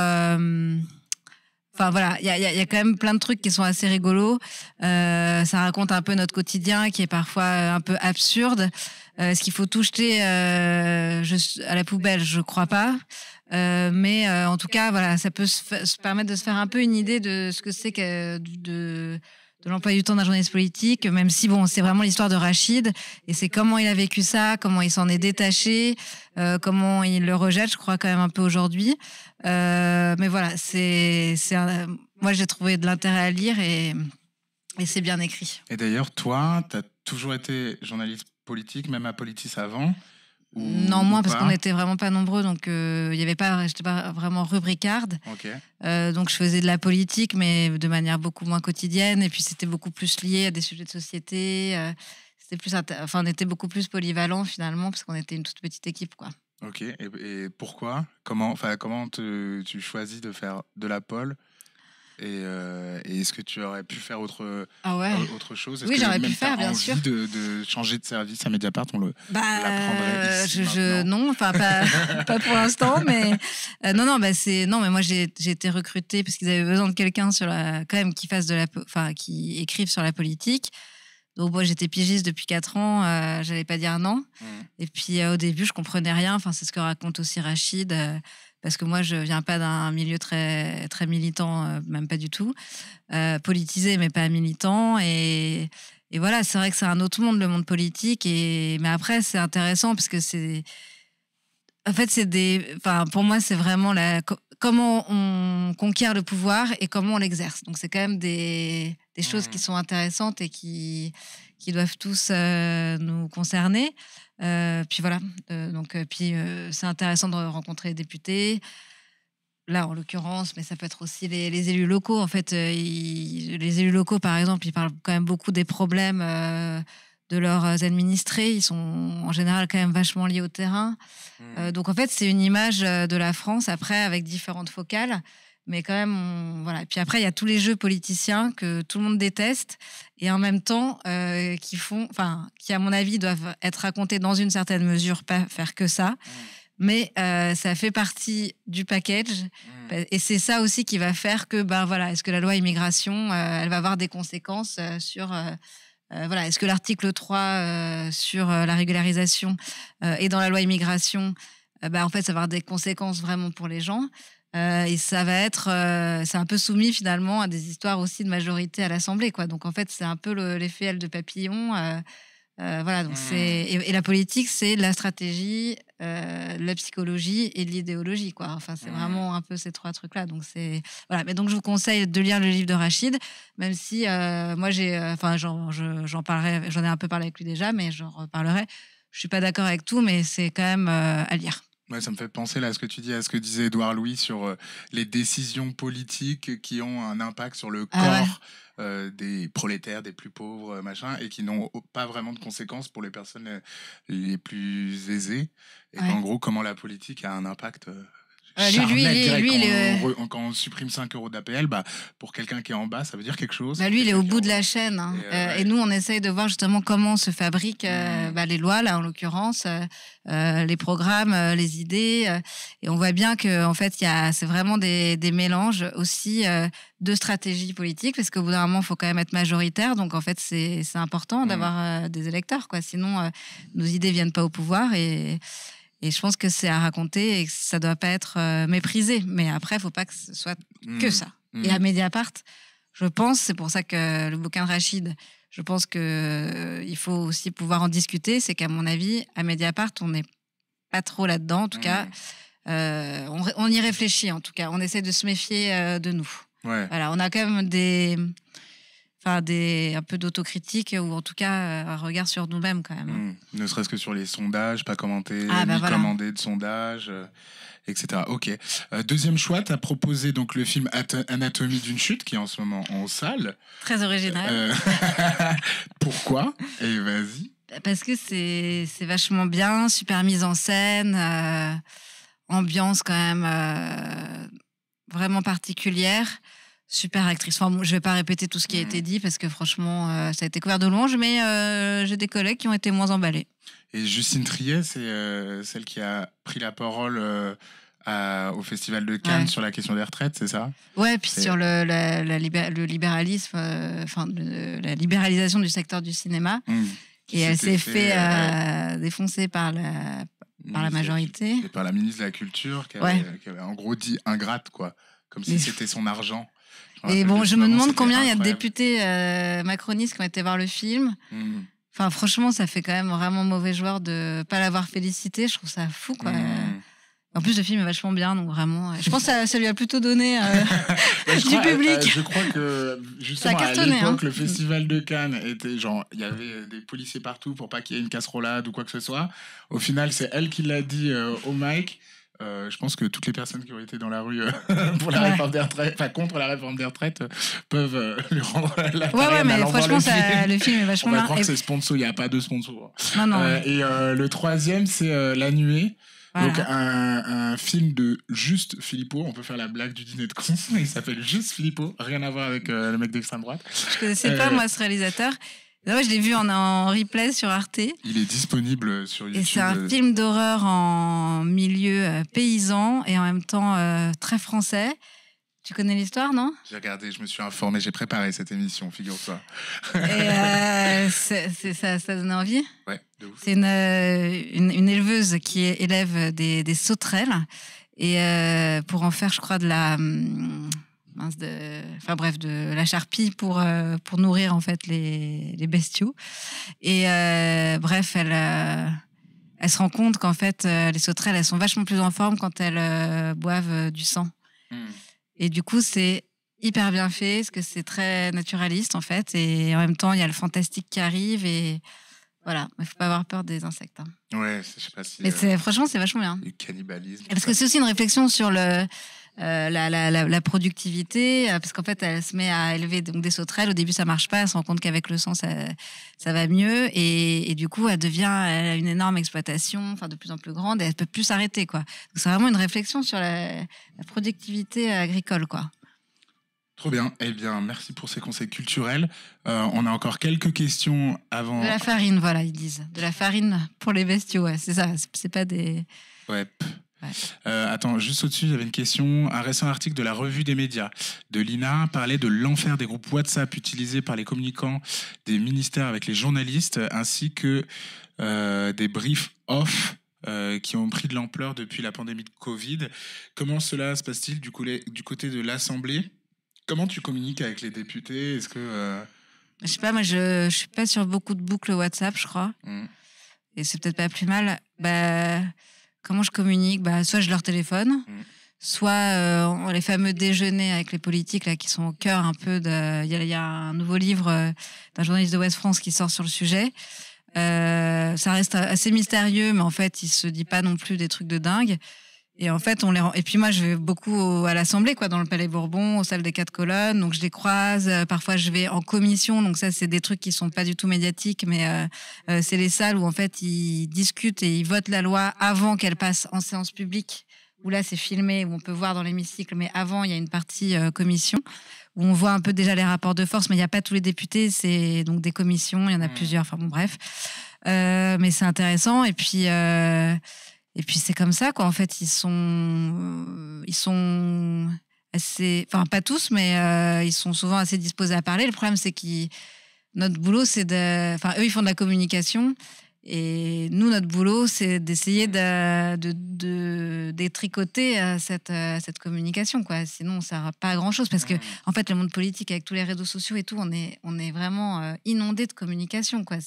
Enfin voilà, il y a, y a, quand même plein de trucs qui sont assez rigolos. Euh, ça raconte un peu notre quotidien qui est parfois euh, un peu absurde. Euh, est-ce qu'il faut tout jeter euh, à la poubelle Je crois pas. Euh, mais en tout cas, voilà, ça peut se, se, permettre de se faire un peu une idée de ce que c'est que de de l'emploi du temps d'un journaliste politique, même si bon, c'est vraiment l'histoire de Rachid et c'est comment il a vécu ça, comment il s'en est détaché, euh, comment il le rejette, je crois quand même un peu aujourd'hui. Euh, mais voilà, c'est moi j'ai trouvé de l'intérêt à lire et, et c'est bien écrit. Et d'ailleurs, toi, tu as toujours été journaliste politique, même à Politis avant. Non, moins parce qu'on n'était vraiment pas nombreux, donc il euh, y avait pas, j'étais pas vraiment rubricarde. Euh, donc je faisais de la politique, mais de manière beaucoup moins quotidienne, et puis c'était beaucoup plus lié à des sujets de société. Euh, plus, enfin, on était beaucoup plus polyvalent finalement parce qu'on était une toute petite équipe, quoi. Ok. Et, pourquoi Comment, comment tu choisis de faire de la pole euh, et, est-ce que tu aurais pu faire autre, ah euh, autre chose Oui, j'aurais pu faire, bien sûr. De, de, changer de service à Mediapart, on le bah, je, Non, enfin, [laughs] pas, pour l'instant, mais euh, non, non, bah, c'est non, mais moi j'ai été recrutée parce qu'ils avaient besoin de quelqu'un sur la, quand même qui fasse de la, enfin, qui écrive sur la politique. Donc moi j'étais pigiste depuis 4 ans, j'allais pas dire non. Mmh. Et puis au début je comprenais rien, enfin c'est ce que raconte aussi Rachid parce que moi, je viens pas d'un milieu très, très militant, euh, même pas du tout, euh, politisé, mais pas militant. Et, voilà, c'est vrai que c'est un autre monde, le monde politique. Et, mais après, c'est intéressant parce que c'est. En fait, c'est des. Enfin, pour moi, c'est vraiment la, comment on conquiert le pouvoir et comment on l'exerce. Donc, c'est quand même des, choses mmh. qui sont intéressantes et qui, doivent tous euh, nous concerner. Euh, puis voilà. Euh, donc, euh, puis c'est intéressant de rencontrer les députés là en l'occurrence, mais ça peut être aussi les, élus locaux. En fait, les élus locaux, par exemple, ils parlent quand même beaucoup des problèmes de leurs administrés. Ils sont en général quand même vachement liés au terrain. Mmh. donc en fait, c'est une image de la France après avec différentes focales mais quand même, voilà. Puis après, il y a tous les jeux politiciens que tout le monde déteste et en même temps euh, qui font, enfin, qui à mon avis doivent être racontés dans une certaine mesure, pas faire que ça. Mmh. Mais euh, ça fait partie du package mmh. bah, et c'est ça aussi qui va faire que, ben voilà, est-ce que la loi immigration, euh, elle va avoir des conséquences sur voilà, est-ce que l'article 3 sur la régularisation est dans la loi immigration ben, en fait, ça va avoir des conséquences vraiment pour les gens. Euh, et ça va être, euh, c'est un peu soumis finalement à des histoires aussi de majorité à l'Assemblée, quoi. Donc en fait, c'est un peu l'effet aile de papillon. Euh, voilà, donc mmh. c'est et, la politique, c'est la stratégie, la psychologie et l'idéologie, quoi. Enfin, c'est mmh. vraiment un peu ces trois trucs-là. Donc c'est voilà. Mais donc je vous conseille de lire le livre de Rachid, même si moi j'ai, enfin, j'en parlerai, j'en ai un peu parlé avec lui déjà, mais j'en reparlerai. Je suis pas d'accord avec tout, mais c'est quand même à lire. Ouais, ça me fait penser là à ce que tu dis, à ce que disait Edouard Louis sur euh, les décisions politiques qui ont un impact sur le ah corps euh, des prolétaires, des plus pauvres, euh, machin, et qui n'ont pas vraiment de conséquences pour les personnes les, plus aisées. Et en gros, comment la politique a un impact. Ah, lui, quand, on, quand, on, supprime 5 euros d'APL, bah, pour quelqu'un qui est en bas, ça veut dire quelque chose. Bah, lui, il est au bout de la chaîne. Hein. Euh, euh, et, nous, on essaye de voir justement comment se fabriquent euh, mmh. bah, les lois, là, en l'occurrence, les programmes, les idées. et on voit bien que, en fait, c'est vraiment des, mélanges aussi de stratégies politiques, parce qu'au bout d'un moment, il faut quand même être majoritaire. Donc, en fait, c'est important mmh. d'avoir des électeurs. Quoi. Sinon, nos idées viennent pas au pouvoir. Et, et je pense que c'est à raconter et que ça doit pas être euh, méprisé. Mais après, faut pas que ce soit mmh. que ça. Et mmh. à Mediapart, je pense, c'est pour ça que le bouquin de Rachid, je pense que euh, il faut aussi pouvoir en discuter. C'est qu'à mon avis, à Mediapart, on n'est pas trop là-dedans. En tout mmh. cas, euh, on, y réfléchit. En tout cas, on essaie de se méfier de nous. Voilà, on a quand même des un peu d'autocritique ou en tout cas euh, un regard sur nous-mêmes quand même. Hein. Mm. Ne serait-ce que sur les sondages, pas commenter, ah, bah commander de sondages, euh, etc. Ok. Euh, deuxième choix, tu as proposé donc le film Anatomie d'une chute qui est en ce moment en salle. Très original. [laughs] pourquoi Et eh, vas-y. Bah, parce que c'est c'est vachement bien, super mise en scène, ambiance quand même vraiment particulière. Super actrice. Je ne je vais pas répéter tout ce qui a été mm. dit parce que franchement, euh, ça a été couvert de longe, mais euh, j'ai des collègues qui ont été moins emballés. Et Justine Triet, c'est euh, celle qui a pris la parole au Festival de Cannes sur la question des retraites, c'est ça Ouais, puis sur le, la, libéralisme, enfin, la libéralisation du secteur du cinéma. Mm. Et elle s'est fait, défoncer par la, par la majorité. Et par la ministre de la Culture qui avait, en gros dit ingrate, quoi. Comme si c'était son argent. Et bon, je me demande combien il y a de députés euh, macronistes qui ont été voir le film. Hmm. Enfin, franchement, ça fait quand même vraiment mauvais joueur de pas l'avoir félicité. Je trouve ça fou, quoi. Hmm. En plus, le film est vachement bien, donc vraiment, euh, je pense que ça, lui a plutôt donné euh, [laughs] [laughs] du public. je crois que justement à l'époque, hein. le festival de Cannes était genre, il y avait des policiers partout pour pas qu'il y ait une casserolade ou quoi que ce soit. Au final, c'est elle qui l'a dit au Mike. Euh, je pense que toutes les personnes qui ont été dans la rue euh, [laughs] pour la réforme des retraites, enfin contre la réforme des retraites, euh, peuvent lui [laughs] rendre la Ouais, ouais, mais franchement, le, film. est vachement On va croire que c'est sponsor, il n'y a pas de sponsor. Non, non, Et le troisième, c'est La Nuée. Donc un, film de juste Philippot, on peut faire la blague du dîner de con, [laughs] il s'appelle juste Philippot, rien à voir avec le mec d'extrême droite. Je ne connaissais pas moi ce réalisateur ah je l'ai vu en, en, replay sur Arte. Il est disponible sur YouTube. Et c'est un film d'horreur en milieu euh, paysan et en même temps euh, très français. Tu connais l'histoire, non J'ai regardé, je me suis informé, j'ai préparé cette émission, figure-toi. Et euh, ça, ça donne envie Ouais, de ouf. C'est une, une, éleveuse qui élève des, des sauterelles et pour en faire, je crois, de la hum, de, enfin bref, de la charpie pour euh, pour nourrir en fait les, bestiaux. Et euh, bref, elle euh, elle se rend compte qu'en fait les sauterelles elles sont vachement plus en forme quand elles boivent du sang. Hmm. Et du coup c'est hyper bien fait parce que c'est très naturaliste en fait et en même temps il y a le fantastique qui arrive et voilà, il faut pas avoir peur des insectes. Hein. Ouais, je sais pas si. Mais franchement, c'est vachement bien. Le cannibalisme. Parce que c'est aussi une réflexion sur le, euh, la, productivité, euh, parce qu'en fait, elle se met à élever donc, des sauterelles. Au début, ça marche pas. Elle se rend compte qu'avec le sang, ça, va mieux. Et, du coup, elle devient une énorme exploitation, enfin de plus en plus grande, et elle peut plus s'arrêter. quoi. C'est vraiment une réflexion sur la, productivité agricole. quoi. Trop bien. Eh bien, merci pour ces conseils culturels. Euh, on a encore quelques questions avant. De la farine, voilà, ils disent. De la farine pour les bestiaux, c'est ça. C'est pas des. Ouais. Euh, attends, juste au-dessus, il y avait une question. Un récent article de la revue des médias de l'INA parlait de l'enfer des groupes WhatsApp utilisés par les communicants des ministères avec les journalistes, ainsi que euh, des briefs off euh, qui ont pris de l'ampleur depuis la pandémie de Covid. Comment cela se passe-t-il du, du, côté de l'Assemblée Comment tu communiques avec les députés Est-ce que je sais pas, moi je, je suis pas sur beaucoup de boucles WhatsApp, je crois. Hum. Et c'est peut-être pas plus mal. Bah Comment je communique bah, Soit je leur téléphone, mm. soit euh, les fameux déjeuners avec les politiques là, qui sont au cœur un peu de... Il y, a, un nouveau livre euh, d'un journaliste de West France qui sort sur le sujet. Euh, ça reste assez mystérieux, mais en fait, il se dit pas non plus des trucs de dingue. Et en fait, on les rend... et puis moi, je vais beaucoup à l'Assemblée, quoi, dans le Palais Bourbon, aux salles des quatre colonnes. Donc je les croise. Euh, parfois, je vais en commission. Donc ça, c'est des trucs qui sont pas du tout médiatiques, mais euh, euh, c'est les salles où en fait ils discutent et ils votent la loi avant qu'elle passe en séance publique. Où là, c'est filmé, où on peut voir dans l'hémicycle. Mais avant, il y a une partie commission où on voit un peu déjà les rapports de force. Mais il n'y a pas tous les députés. C'est donc des commissions. Il y en a mmh. plusieurs. Enfin bon, bref. mais c'est intéressant. Et puis. Et puis c'est comme ça, quoi. En fait, ils sont, euh, ils sont assez, enfin pas tous, mais euh, ils sont souvent assez disposés à parler. Le problème, c'est que notre boulot, c'est de, enfin eux, ils font de la communication. Et nous, notre boulot, c'est d'essayer de, détricoter euh, cette, euh, cette communication. Quoi. Sinon, ça sert pas à grand-chose. Parce que, ah. en fait, le monde politique, avec tous les réseaux sociaux et tout, on est, on est vraiment euh, inondé de communication. Quoi.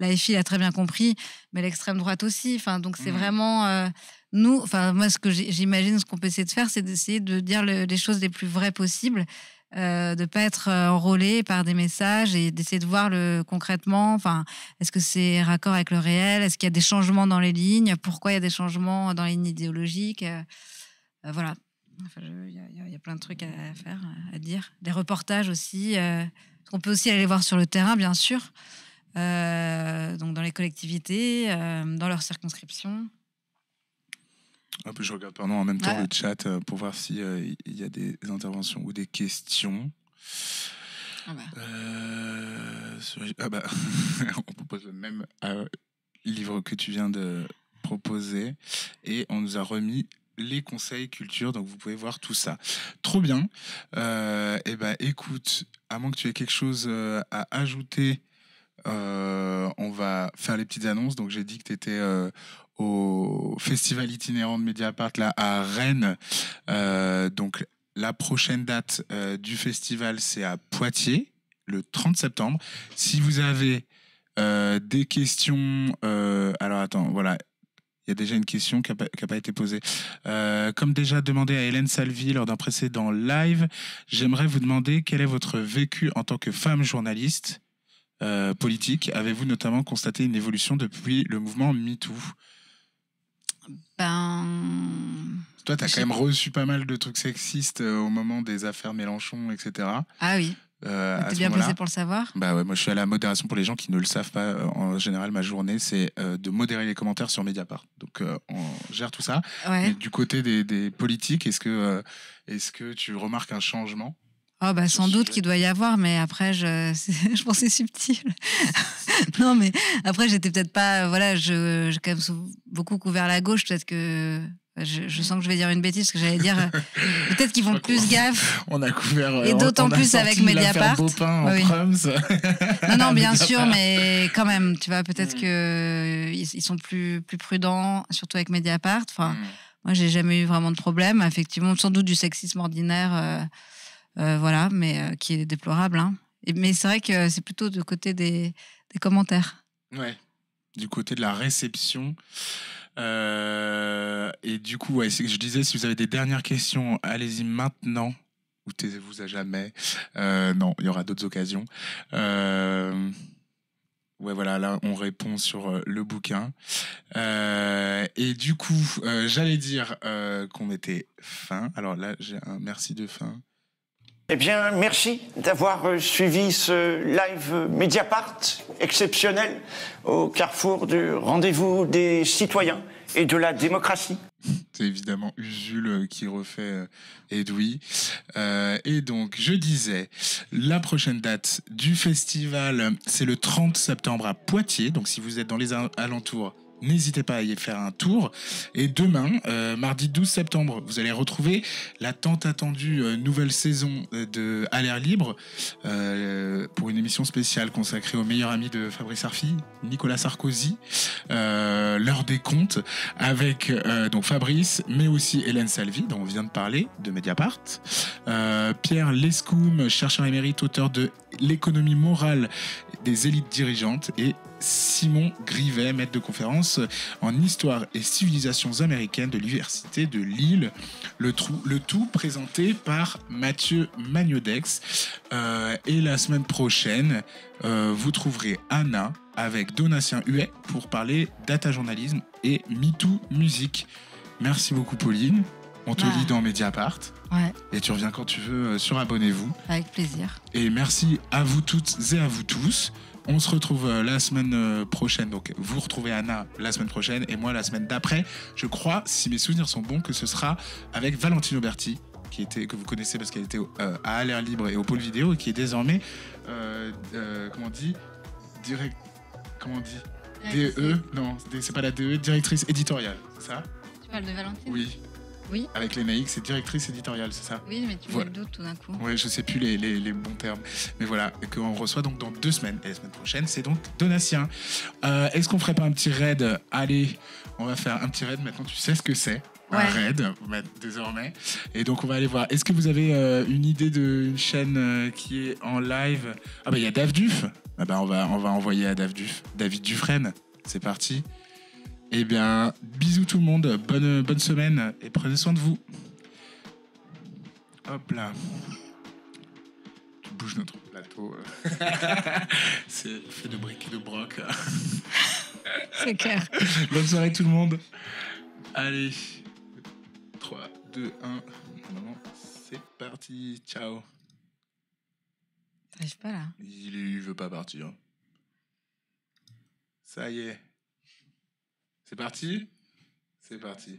La FI l'a très bien compris, mais l'extrême droite aussi. Enfin, donc, c'est vraiment... nous, enfin, moi, ce que j'imagine, ce qu'on peut essayer de faire, c'est d'essayer de dire les choses les plus vraies possibles de euh, de pas être euh, enrôlé par des messages et d'essayer de voir le concrètement. est-ce que c'est raccord avec le réel Est-ce qu'il y a des changements dans les lignes Pourquoi il y a des changements dans les lignes idéologiques Voilà. Il y, a plein de trucs à, faire, à dire. Des reportages aussi. Euh, on peut aussi aller voir sur le terrain, bien sûr. dans les collectivités, dans leurs circonscriptions je regarde en même temps le chat euh, pour voir s'il euh, y a des interventions ou des questions. Ah bah. euh, ah bah, [laughs] on propose le même livre que tu viens de proposer et on nous a remis les conseils culture, donc vous pouvez voir tout ça. Trop bien. et eh ben, bah, écoute, avant que tu aies quelque chose à ajouter, on va faire les petites annonces. Donc j'ai dit que tu étais au festival itinérant de Mediapart là à Rennes. Euh, donc la prochaine date euh, du festival c'est à Poitiers le 30 septembre. Si vous avez euh, des questions, alors attends, voilà. Il y a déjà une question qui n'a pas, été posée. comme déjà demandé à Hélène Salvi lors d'un précédent live, j'aimerais vous demander quel est votre vécu en tant que femme journaliste politique, avez-vous notamment constaté une évolution depuis le mouvement MeToo ben. Toi, as quand même reçu pas mal de trucs sexistes euh, au moment des affaires Mélenchon, etc. Ah oui. Euh, tu es bien placé pour le savoir Bah ouais, moi je suis à la modération pour les gens qui ne le savent pas. Euh, en général, ma journée, c'est de modérer les commentaires sur Mediapart. Donc on gère tout ça. du côté des, politiques, est-ce que, est-ce que tu remarques un changement oh bah sans doute qu'il doit y avoir, mais après je, [laughs] je pensais subtil. [laughs] non mais après j'étais peut-être pas euh, voilà, je j'ai quand même beaucoup couvert la gauche, peut-être que euh, je, sens que je vais dire une bêtise, parce que j'allais dire euh, peut-être qu'ils font [laughs] plus gaffe. On a couvert et d'autant plus avec Mediapart. En oui. non non bien sûr, mais quand même, tu vois peut-être qu'ils mm. que ils, sont plus plus prudents, surtout avec Mediapart. Enfin, mm. moi j'ai jamais eu vraiment de problème, effectivement, sans doute du sexisme ordinaire. Euh, voilà, mais euh, qui est déplorable. Hein. mais c'est vrai que c'est plutôt du côté des, commentaires. Ouais du côté de la réception. Euh, et du coup, je disais, si vous avez des dernières questions, allez-y maintenant ou taisez-vous à jamais. non, il y aura d'autres occasions. ouais, voilà, là, on répond sur le bouquin. et du coup, j'allais dire qu'on était fin. Alors là, j'ai un merci de fin. Eh bien, merci d'avoir euh, suivi ce live Mediapart exceptionnel au carrefour du rendez-vous des citoyens et de la démocratie. C'est évidemment Usul euh, qui refait euh, Edoui. et donc, je disais, la prochaine date du festival, c'est le 30 septembre à Poitiers. Donc, si vous êtes dans les alentours, N'hésitez pas à y faire un tour. Et demain, euh, mardi 12 septembre, vous allez retrouver la tant attendue euh, nouvelle saison euh, de À l'air libre pour une émission spéciale consacrée au meilleur ami de Fabrice Arfi, Nicolas Sarkozy, l'heure des comptes, avec donc Fabrice, mais aussi Hélène Salvi, dont on vient de parler, de Mediapart, Pierre Lescoum, chercheur émérite, auteur de L'économie morale des élites dirigeantes, et Simon Grivet, maître de conférence en histoire et civilisations américaines de l'Université de Lille. Le, tout présenté par Mathieu Magnodex. Euh, et la semaine prochaine, euh, vous trouverez Anna avec Donatien Huet pour parler data journalisme et MeToo musique. Merci beaucoup, Pauline. On te lit bah. dans Mediapart. Et tu reviens quand tu veux euh, sur Abonnez-vous. Avec plaisir. Et merci à vous toutes et à vous tous. On se retrouve euh, la semaine euh, prochaine. Donc, vous retrouvez Anna la semaine prochaine et moi la semaine d'après. Je crois, si mes souvenirs sont bons, que ce sera avec Valentino Berti, qui était, que vous connaissez parce qu'elle était euh, à l'air libre et au pôle vidéo et qui est désormais, comment on dit, direct, comment DE, e? non, c'est pas la DE, e, directrice éditoriale, c'est ça Tu parles de Valentine Oui. Oui. Avec l'ENAIC, c'est directrice éditoriale, c'est ça Oui, mais tu voilà. le tout d'un coup. Oui, je sais plus les, bons termes. Mais voilà, qu'on reçoit donc dans deux semaines. Et la semaine prochaine, c'est donc Donatien. Euh, est-ce qu'on ferait pas un petit raid Allez, on va faire un petit raid. Maintenant, tu sais ce que c'est. Un raid, désormais. Et donc, on va aller voir. Est-ce que vous avez euh, une idée d'une chaîne euh, qui est en live Ah, bah, il y a Dave Duf. Ah bah, on va, on va envoyer à Dave Duf, David Dufresne. C'est parti. Eh bien, bisous tout le monde, bonne, bonne semaine et prenez soin de vous. Hop là. bouge notre plateau. [laughs] C'est fait de briques et de broc. [laughs] C'est clair. Bonne soirée tout le monde. Allez. 3, 2, 1. C'est parti. Ciao. T'arrives pas là Il, il veut pas partir. Ça y est. C'est parti C'est parti.